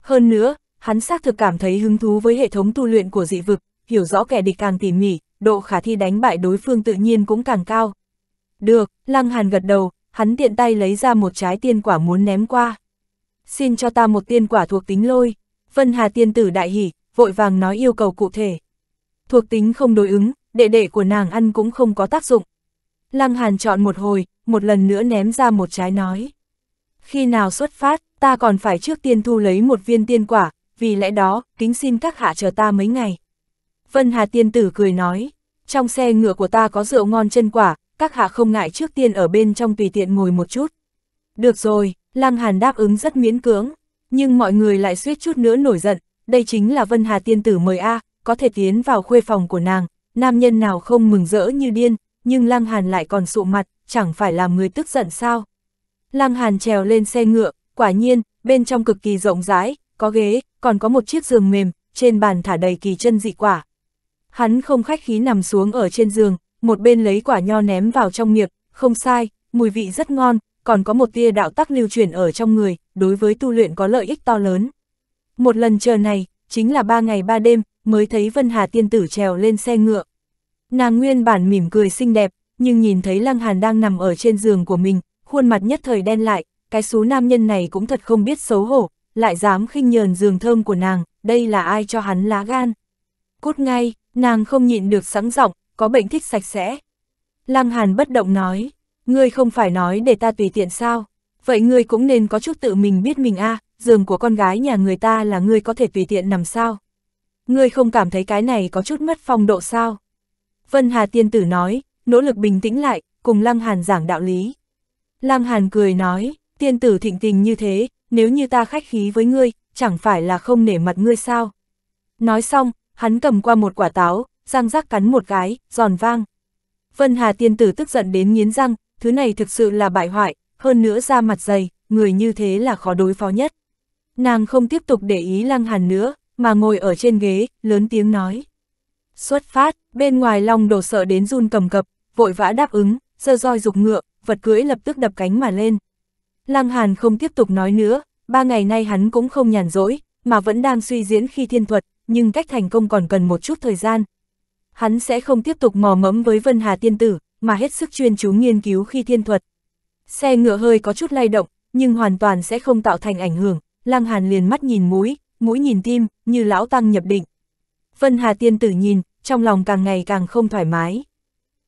Hơn nữa, hắn xác thực cảm thấy hứng thú với hệ thống tu luyện của dị vực, hiểu rõ kẻ địch càng tỉ mỉ, độ khả thi đánh bại đối phương tự nhiên cũng càng cao. Được, Lăng Hàn gật đầu, hắn tiện tay lấy ra một trái tiên quả muốn ném qua. Xin cho ta một tiên quả thuộc tính lôi. Vân Hà tiên tử đại hỉ, vội vàng nói yêu cầu cụ thể. Thuộc tính không đối ứng, đệ đệ của nàng ăn cũng không có tác dụng. Lăng Hàn chọn một hồi, một lần nữa ném ra một trái nói. Khi nào xuất phát, ta còn phải trước tiên thu lấy một viên tiên quả, vì lẽ đó, kính xin các hạ chờ ta mấy ngày. Vân Hà tiên tử cười nói, trong xe ngựa của ta có rượu ngon chân quả, các hạ không ngại trước tiên ở bên trong tùy tiện ngồi một chút. Được rồi, Lăng Hàn đáp ứng rất miễn cưỡng, nhưng mọi người lại suýt chút nữa nổi giận, đây chính là Vân Hà tiên tử mời A, có thể tiến vào khuê phòng của nàng, nam nhân nào không mừng rỡ như điên, nhưng Lăng Hàn lại còn sụ mặt, chẳng phải làm người tức giận sao. Lăng Hàn trèo lên xe ngựa, quả nhiên, bên trong cực kỳ rộng rãi, có ghế, còn có một chiếc giường mềm, trên bàn thả đầy kỳ chân dị quả. Hắn không khách khí nằm xuống ở trên giường, một bên lấy quả nho ném vào trong miệng, không sai, mùi vị rất ngon, còn có một tia đạo tắc lưu chuyển ở trong người, đối với tu luyện có lợi ích to lớn. Một lần chờ này, chính là ba ngày ba đêm, mới thấy Vân Hà Tiên Tử trèo lên xe ngựa. Nàng nguyên bản mỉm cười xinh đẹp, nhưng nhìn thấy Lăng Hàn đang nằm ở trên giường của mình, khuôn mặt nhất thời đen lại, cái số nam nhân này cũng thật không biết xấu hổ, lại dám khinh nhờn giường thơm của nàng, đây là ai cho hắn lá gan. Cút ngay, nàng không nhịn được sẵn giọng, có bệnh thích sạch sẽ. Lăng Hàn bất động nói, ngươi không phải nói để ta tùy tiện sao, vậy ngươi cũng nên có chút tự mình biết mình a à, giường của con gái nhà người ta là ngươi có thể tùy tiện nằm sao. Ngươi không cảm thấy cái này có chút mất phong độ sao? Vân Hà tiên tử nói, nỗ lực bình tĩnh lại, cùng Lăng Hàn giảng đạo lý. Lăng Hàn cười nói, tiên tử thịnh tình như thế, nếu như ta khách khí với ngươi, chẳng phải là không nể mặt ngươi sao. Nói xong, hắn cầm qua một quả táo, răng rắc cắn một cái, giòn vang. Vân Hà tiên tử tức giận đến nghiến răng, thứ này thực sự là bại hoại, hơn nữa da mặt dày, người như thế là khó đối phó nhất. Nàng không tiếp tục để ý Lăng Hàn nữa, mà ngồi ở trên ghế, lớn tiếng nói. Xuất phát, bên ngoài Long đổ sợ đến run cầm cập, vội vã đáp ứng, sơ roi dục ngựa, vật cưỡi lập tức đập cánh mà lên. Lăng Hàn không tiếp tục nói nữa, ba ngày nay hắn cũng không nhàn rỗi, mà vẫn đang suy diễn khi thiên thuật, nhưng cách thành công còn cần một chút thời gian. Hắn sẽ không tiếp tục mò mẫm với Vân Hà Tiên Tử, mà hết sức chuyên chú nghiên cứu khi thiên thuật. Xe ngựa hơi có chút lay động, nhưng hoàn toàn sẽ không tạo thành ảnh hưởng, Lăng Hàn liền mắt nhìn mũi, mũi nhìn tim, như lão tăng nhập định. Vân Hà Tiên Tử nhìn, trong lòng càng ngày càng không thoải mái.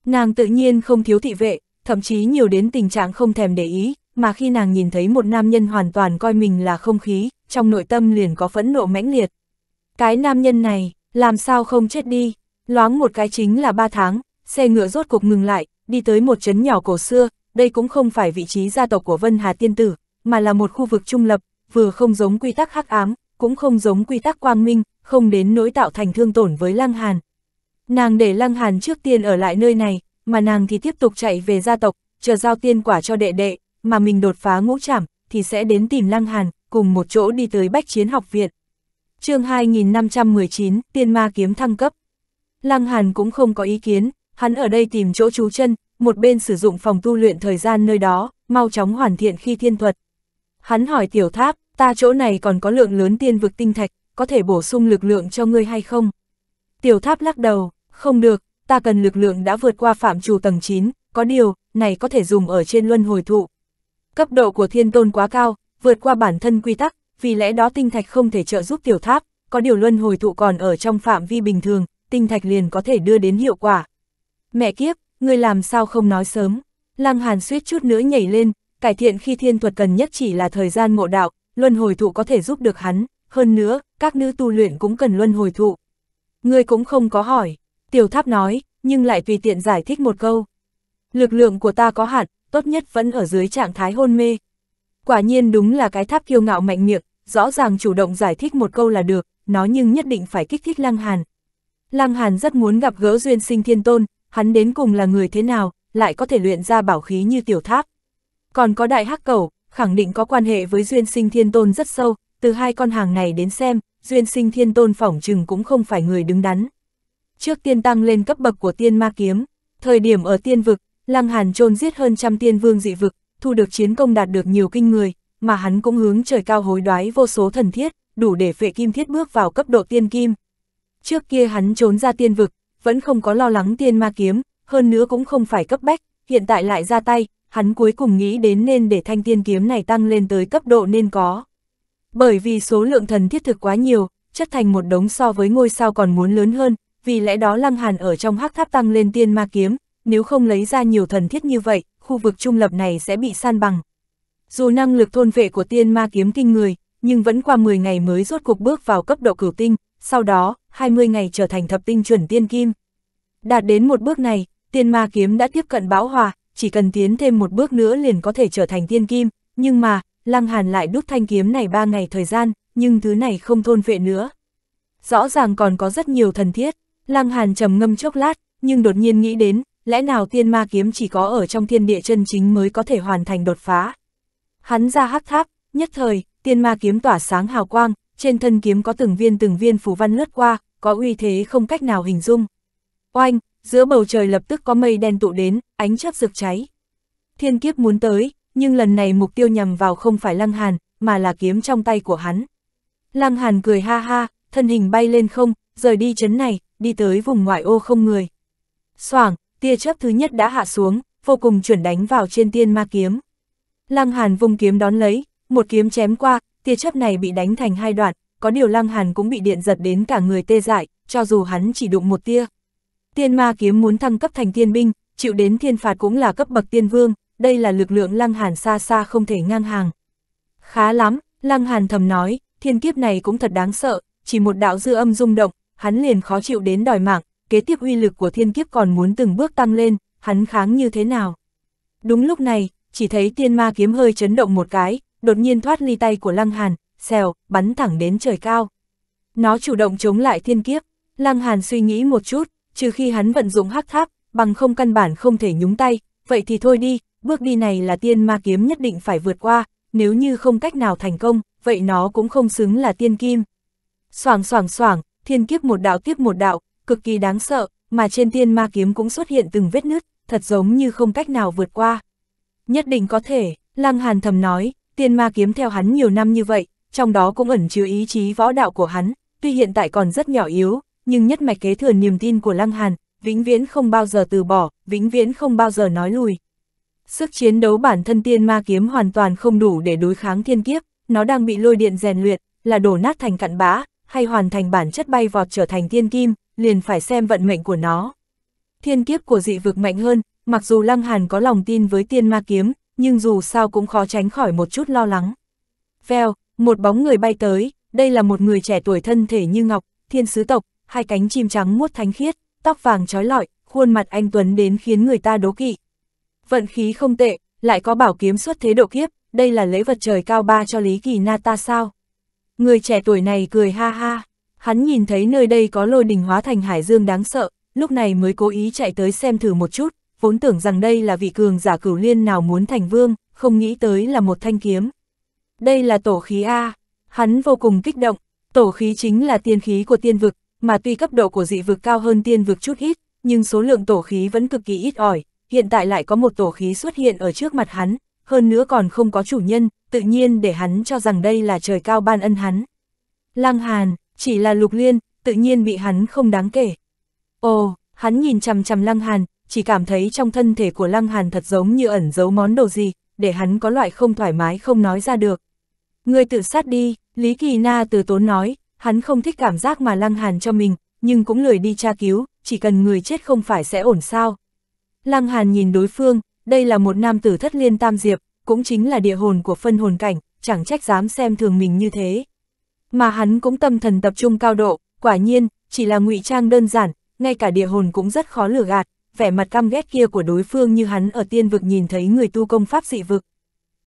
Nàng tự nhiên không thiếu thị vệ, thậm chí nhiều đến tình trạng không thèm để ý, mà khi nàng nhìn thấy một nam nhân hoàn toàn coi mình là không khí, trong nội tâm liền có phẫn nộ mãnh liệt. Cái nam nhân này, làm sao không chết đi, loáng một cái chính là ba tháng, xe ngựa rốt cuộc ngừng lại, đi tới một trấn nhỏ cổ xưa, đây cũng không phải vị trí gia tộc của Vân Hà Tiên Tử, mà là một khu vực trung lập, vừa không giống quy tắc hắc ám, cũng không giống quy tắc quang minh, không đến nỗi tạo thành thương tổn với Lăng Hàn, Nàng để Lăng Hàn trước tiên ở lại nơi này, mà nàng thì tiếp tục chạy về gia tộc, chờ giao tiên quả cho đệ đệ, mà mình đột phá ngũ trảm, thì sẽ đến tìm Lăng Hàn, cùng một chỗ đi tới Bách Chiến Học Viện. chương 2519, Tiên Ma Kiếm thăng cấp. Lăng Hàn cũng không có ý kiến, hắn ở đây tìm chỗ trú chân, một bên sử dụng phòng tu luyện thời gian nơi đó, mau chóng hoàn thiện khi thiên thuật. Hắn hỏi tiểu tháp, ta chỗ này còn có lượng lớn tiên vực tinh thạch, có thể bổ sung lực lượng cho ngươi hay không? Tiểu tháp lắc đầu, không được, ta cần lực lượng đã vượt qua phạm trù tầng 9, có điều, này có thể dùng ở trên luân hồi thụ. Cấp độ của thiên tôn quá cao, vượt qua bản thân quy tắc, vì lẽ đó tinh thạch không thể trợ giúp tiểu tháp, có điều luân hồi thụ còn ở trong phạm vi bình thường, tinh thạch liền có thể đưa đến hiệu quả. Mẹ kiếp, ngươi làm sao không nói sớm? Lăng Hàn suýt chút nữa nhảy lên, cải thiện khi thiên thuật cần nhất chỉ là thời gian ngộ đạo, luân hồi thụ có thể giúp được hắn, hơn nữa, các nữ tu luyện cũng cần luân hồi thụ. Ngươi cũng không có hỏi, tiểu tháp nói, nhưng lại tùy tiện giải thích một câu. Lực lượng của ta có hạn, tốt nhất vẫn ở dưới trạng thái hôn mê. Quả nhiên đúng là cái tháp kiêu ngạo mạnh miệng, rõ ràng chủ động giải thích một câu là được, nó nhưng nhất định phải kích thích Lăng Hàn. Lăng Hàn rất muốn gặp gỡ duyên sinh thiên tôn, hắn đến cùng là người thế nào, lại có thể luyện ra bảo khí như tiểu tháp. Còn có đại hắc cầu, khẳng định có quan hệ với duyên sinh thiên tôn rất sâu, từ hai con hàng này đến xem, duyên sinh thiên tôn phỏng chừng cũng không phải người đứng đắn. Trước tiên tăng lên cấp bậc của tiên ma kiếm, thời điểm ở tiên vực, Lăng Hàn trôn giết hơn trăm tiên vương dị vực, thu được chiến công đạt được nhiều kinh người, mà hắn cũng hướng trời cao hối đoái vô số thần thiết, đủ để phệ kim thiết bước vào cấp độ tiên kim. Trước kia hắn trốn ra tiên vực, vẫn không có lo lắng tiên ma kiếm, hơn nữa cũng không phải cấp bách, hiện tại lại ra tay, hắn cuối cùng nghĩ đến nên để thanh tiên kiếm này tăng lên tới cấp độ nên có. Bởi vì số lượng thần thiết thực quá nhiều, chất thành một đống so với ngôi sao còn muốn lớn hơn, vì lẽ đó Lăng Hàn ở trong hắc tháp tăng lên tiên ma kiếm, nếu không lấy ra nhiều thần thiết như vậy, khu vực trung lập này sẽ bị san bằng. Dù năng lực thôn vệ của tiên ma kiếm kinh người, nhưng vẫn qua 10 ngày mới rốt cuộc bước vào cấp độ cửu tinh, sau đó, 20 ngày trở thành thập tinh chuẩn tiên kim. Đạt đến một bước này, tiên ma kiếm đã tiếp cận bão hòa, chỉ cần tiến thêm một bước nữa liền có thể trở thành tiên kim, nhưng mà, Lăng Hàn lại đúc thanh kiếm này ba ngày thời gian, nhưng thứ này không thôn vệ nữa. Rõ ràng còn có rất nhiều thần thiết, Lăng Hàn trầm ngâm chốc lát, nhưng đột nhiên nghĩ đến, lẽ nào tiên ma kiếm chỉ có ở trong thiên địa chân chính mới có thể hoàn thành đột phá. Hắn ra hắc tháp, nhất thời, tiên ma kiếm tỏa sáng hào quang, trên thân kiếm có từng viên từng viên phù văn lướt qua, có uy thế không cách nào hình dung. Oanh, giữa bầu trời lập tức có mây đen tụ đến, ánh chớp rực cháy. Thiên kiếp muốn tới, nhưng lần này mục tiêu nhằm vào không phải Lăng Hàn, mà là kiếm trong tay của hắn. Lăng Hàn cười ha ha, thân hình bay lên không, rời đi chấn này, đi tới vùng ngoại ô không người. Soảng, tia chớp thứ nhất đã hạ xuống, vô cùng chuẩn đánh vào trên tiên ma kiếm. Lăng Hàn vùng kiếm đón lấy, một kiếm chém qua, tia chớp này bị đánh thành hai đoạn, có điều Lăng Hàn cũng bị điện giật đến cả người tê dại, cho dù hắn chỉ đụng một tia. Tiên ma kiếm muốn thăng cấp thành tiên binh, chịu đến thiên phạt cũng là cấp bậc tiên vương, đây là lực lượng Lăng Hàn xa xa không thể ngang hàng. Khá lắm, Lăng Hàn thầm nói, thiên kiếp này cũng thật đáng sợ, chỉ một đạo dư âm rung động, hắn liền khó chịu đến đòi mạng, kế tiếp uy lực của thiên kiếp còn muốn từng bước tăng lên, hắn kháng như thế nào. Đúng lúc này, chỉ thấy tiên ma kiếm hơi chấn động một cái, đột nhiên thoát ly tay của Lăng Hàn, xèo, bắn thẳng đến trời cao. Nó chủ động chống lại thiên kiếp, Lăng Hàn suy nghĩ một chút, trừ khi hắn vận dụng hắc tháp, bằng không căn bản không thể nhúng tay, vậy thì thôi đi, bước đi này là tiên ma kiếm nhất định phải vượt qua, nếu như không cách nào thành công, vậy nó cũng không xứng là tiên kim. Soảng soảng soảng, thiên kiếp một đạo tiếp một đạo, cực kỳ đáng sợ, mà trên tiên ma kiếm cũng xuất hiện từng vết nứt, thật giống như không cách nào vượt qua. Nhất định có thể, Lăng Hàn thầm nói, tiên ma kiếm theo hắn nhiều năm như vậy, trong đó cũng ẩn chứa ý chí võ đạo của hắn, tuy hiện tại còn rất nhỏ yếu, nhưng nhất mạch kế thừa niềm tin của Lăng Hàn, vĩnh viễn không bao giờ từ bỏ, vĩnh viễn không bao giờ nói lùi. Sức chiến đấu bản thân tiên ma kiếm hoàn toàn không đủ để đối kháng thiên kiếp, nó đang bị lôi điện rèn luyện, là đổ nát thành cặn bã, hay hoàn thành bản chất bay vọt trở thành tiên kim, liền phải xem vận mệnh của nó. Thiên kiếp của dị vực mạnh hơn, mặc dù Lăng Hàn có lòng tin với tiên ma kiếm, nhưng dù sao cũng khó tránh khỏi một chút lo lắng. Vèo, một bóng người bay tới, đây là một người trẻ tuổi thân thể như ngọc, thiên sứ tộc, hai cánh chim trắng muốt thánh khiết, tóc vàng trói lọi, khuôn mặt anh Tuấn đến khiến người ta đố kỵ vận khí không tệ, lại có bảo kiếm xuất thế độ kiếp, đây là lễ vật trời cao ba cho Lý Kỳ Na ta sao? Người trẻ tuổi này cười ha ha, hắn nhìn thấy nơi đây có lôi đình hóa thành hải dương đáng sợ, lúc này mới cố ý chạy tới xem thử một chút, vốn tưởng rằng đây là vị cường giả cửu liên nào muốn thành vương, không nghĩ tới là một thanh kiếm. Đây là tổ khí A, hắn vô cùng kích động, tổ khí chính là tiên khí của tiên vực, mà tuy cấp độ của dị vực cao hơn tiên vực chút ít, nhưng số lượng tổ khí vẫn cực kỳ ít ỏi, hiện tại lại có một tổ khí xuất hiện ở trước mặt hắn, hơn nữa còn không có chủ nhân, tự nhiên để hắn cho rằng đây là trời cao ban ân hắn. Lăng Hàn, chỉ là lục liên, tự nhiên bị hắn không đáng kể. Ồ, hắn nhìn chằm chằm Lăng Hàn, chỉ cảm thấy trong thân thể của Lăng Hàn thật giống như ẩn giấu món đồ gì, để hắn có loại không thoải mái không nói ra được. Người tự sát đi, Lý Kỳ Na từ tốn nói, hắn không thích cảm giác mà Lăng Hàn cho mình, nhưng cũng lười đi tra cứu, chỉ cần người chết không phải sẽ ổn sao. Lăng Hàn nhìn đối phương, đây là một nam tử thất liên tam diệp, cũng chính là địa hồn của phân hồn cảnh, chẳng trách dám xem thường mình như thế. Mà hắn cũng tâm thần tập trung cao độ, quả nhiên, chỉ là ngụy trang đơn giản, ngay cả địa hồn cũng rất khó lừa gạt, vẻ mặt căm ghét kia của đối phương như hắn ở tiên vực nhìn thấy người tu công pháp dị vực.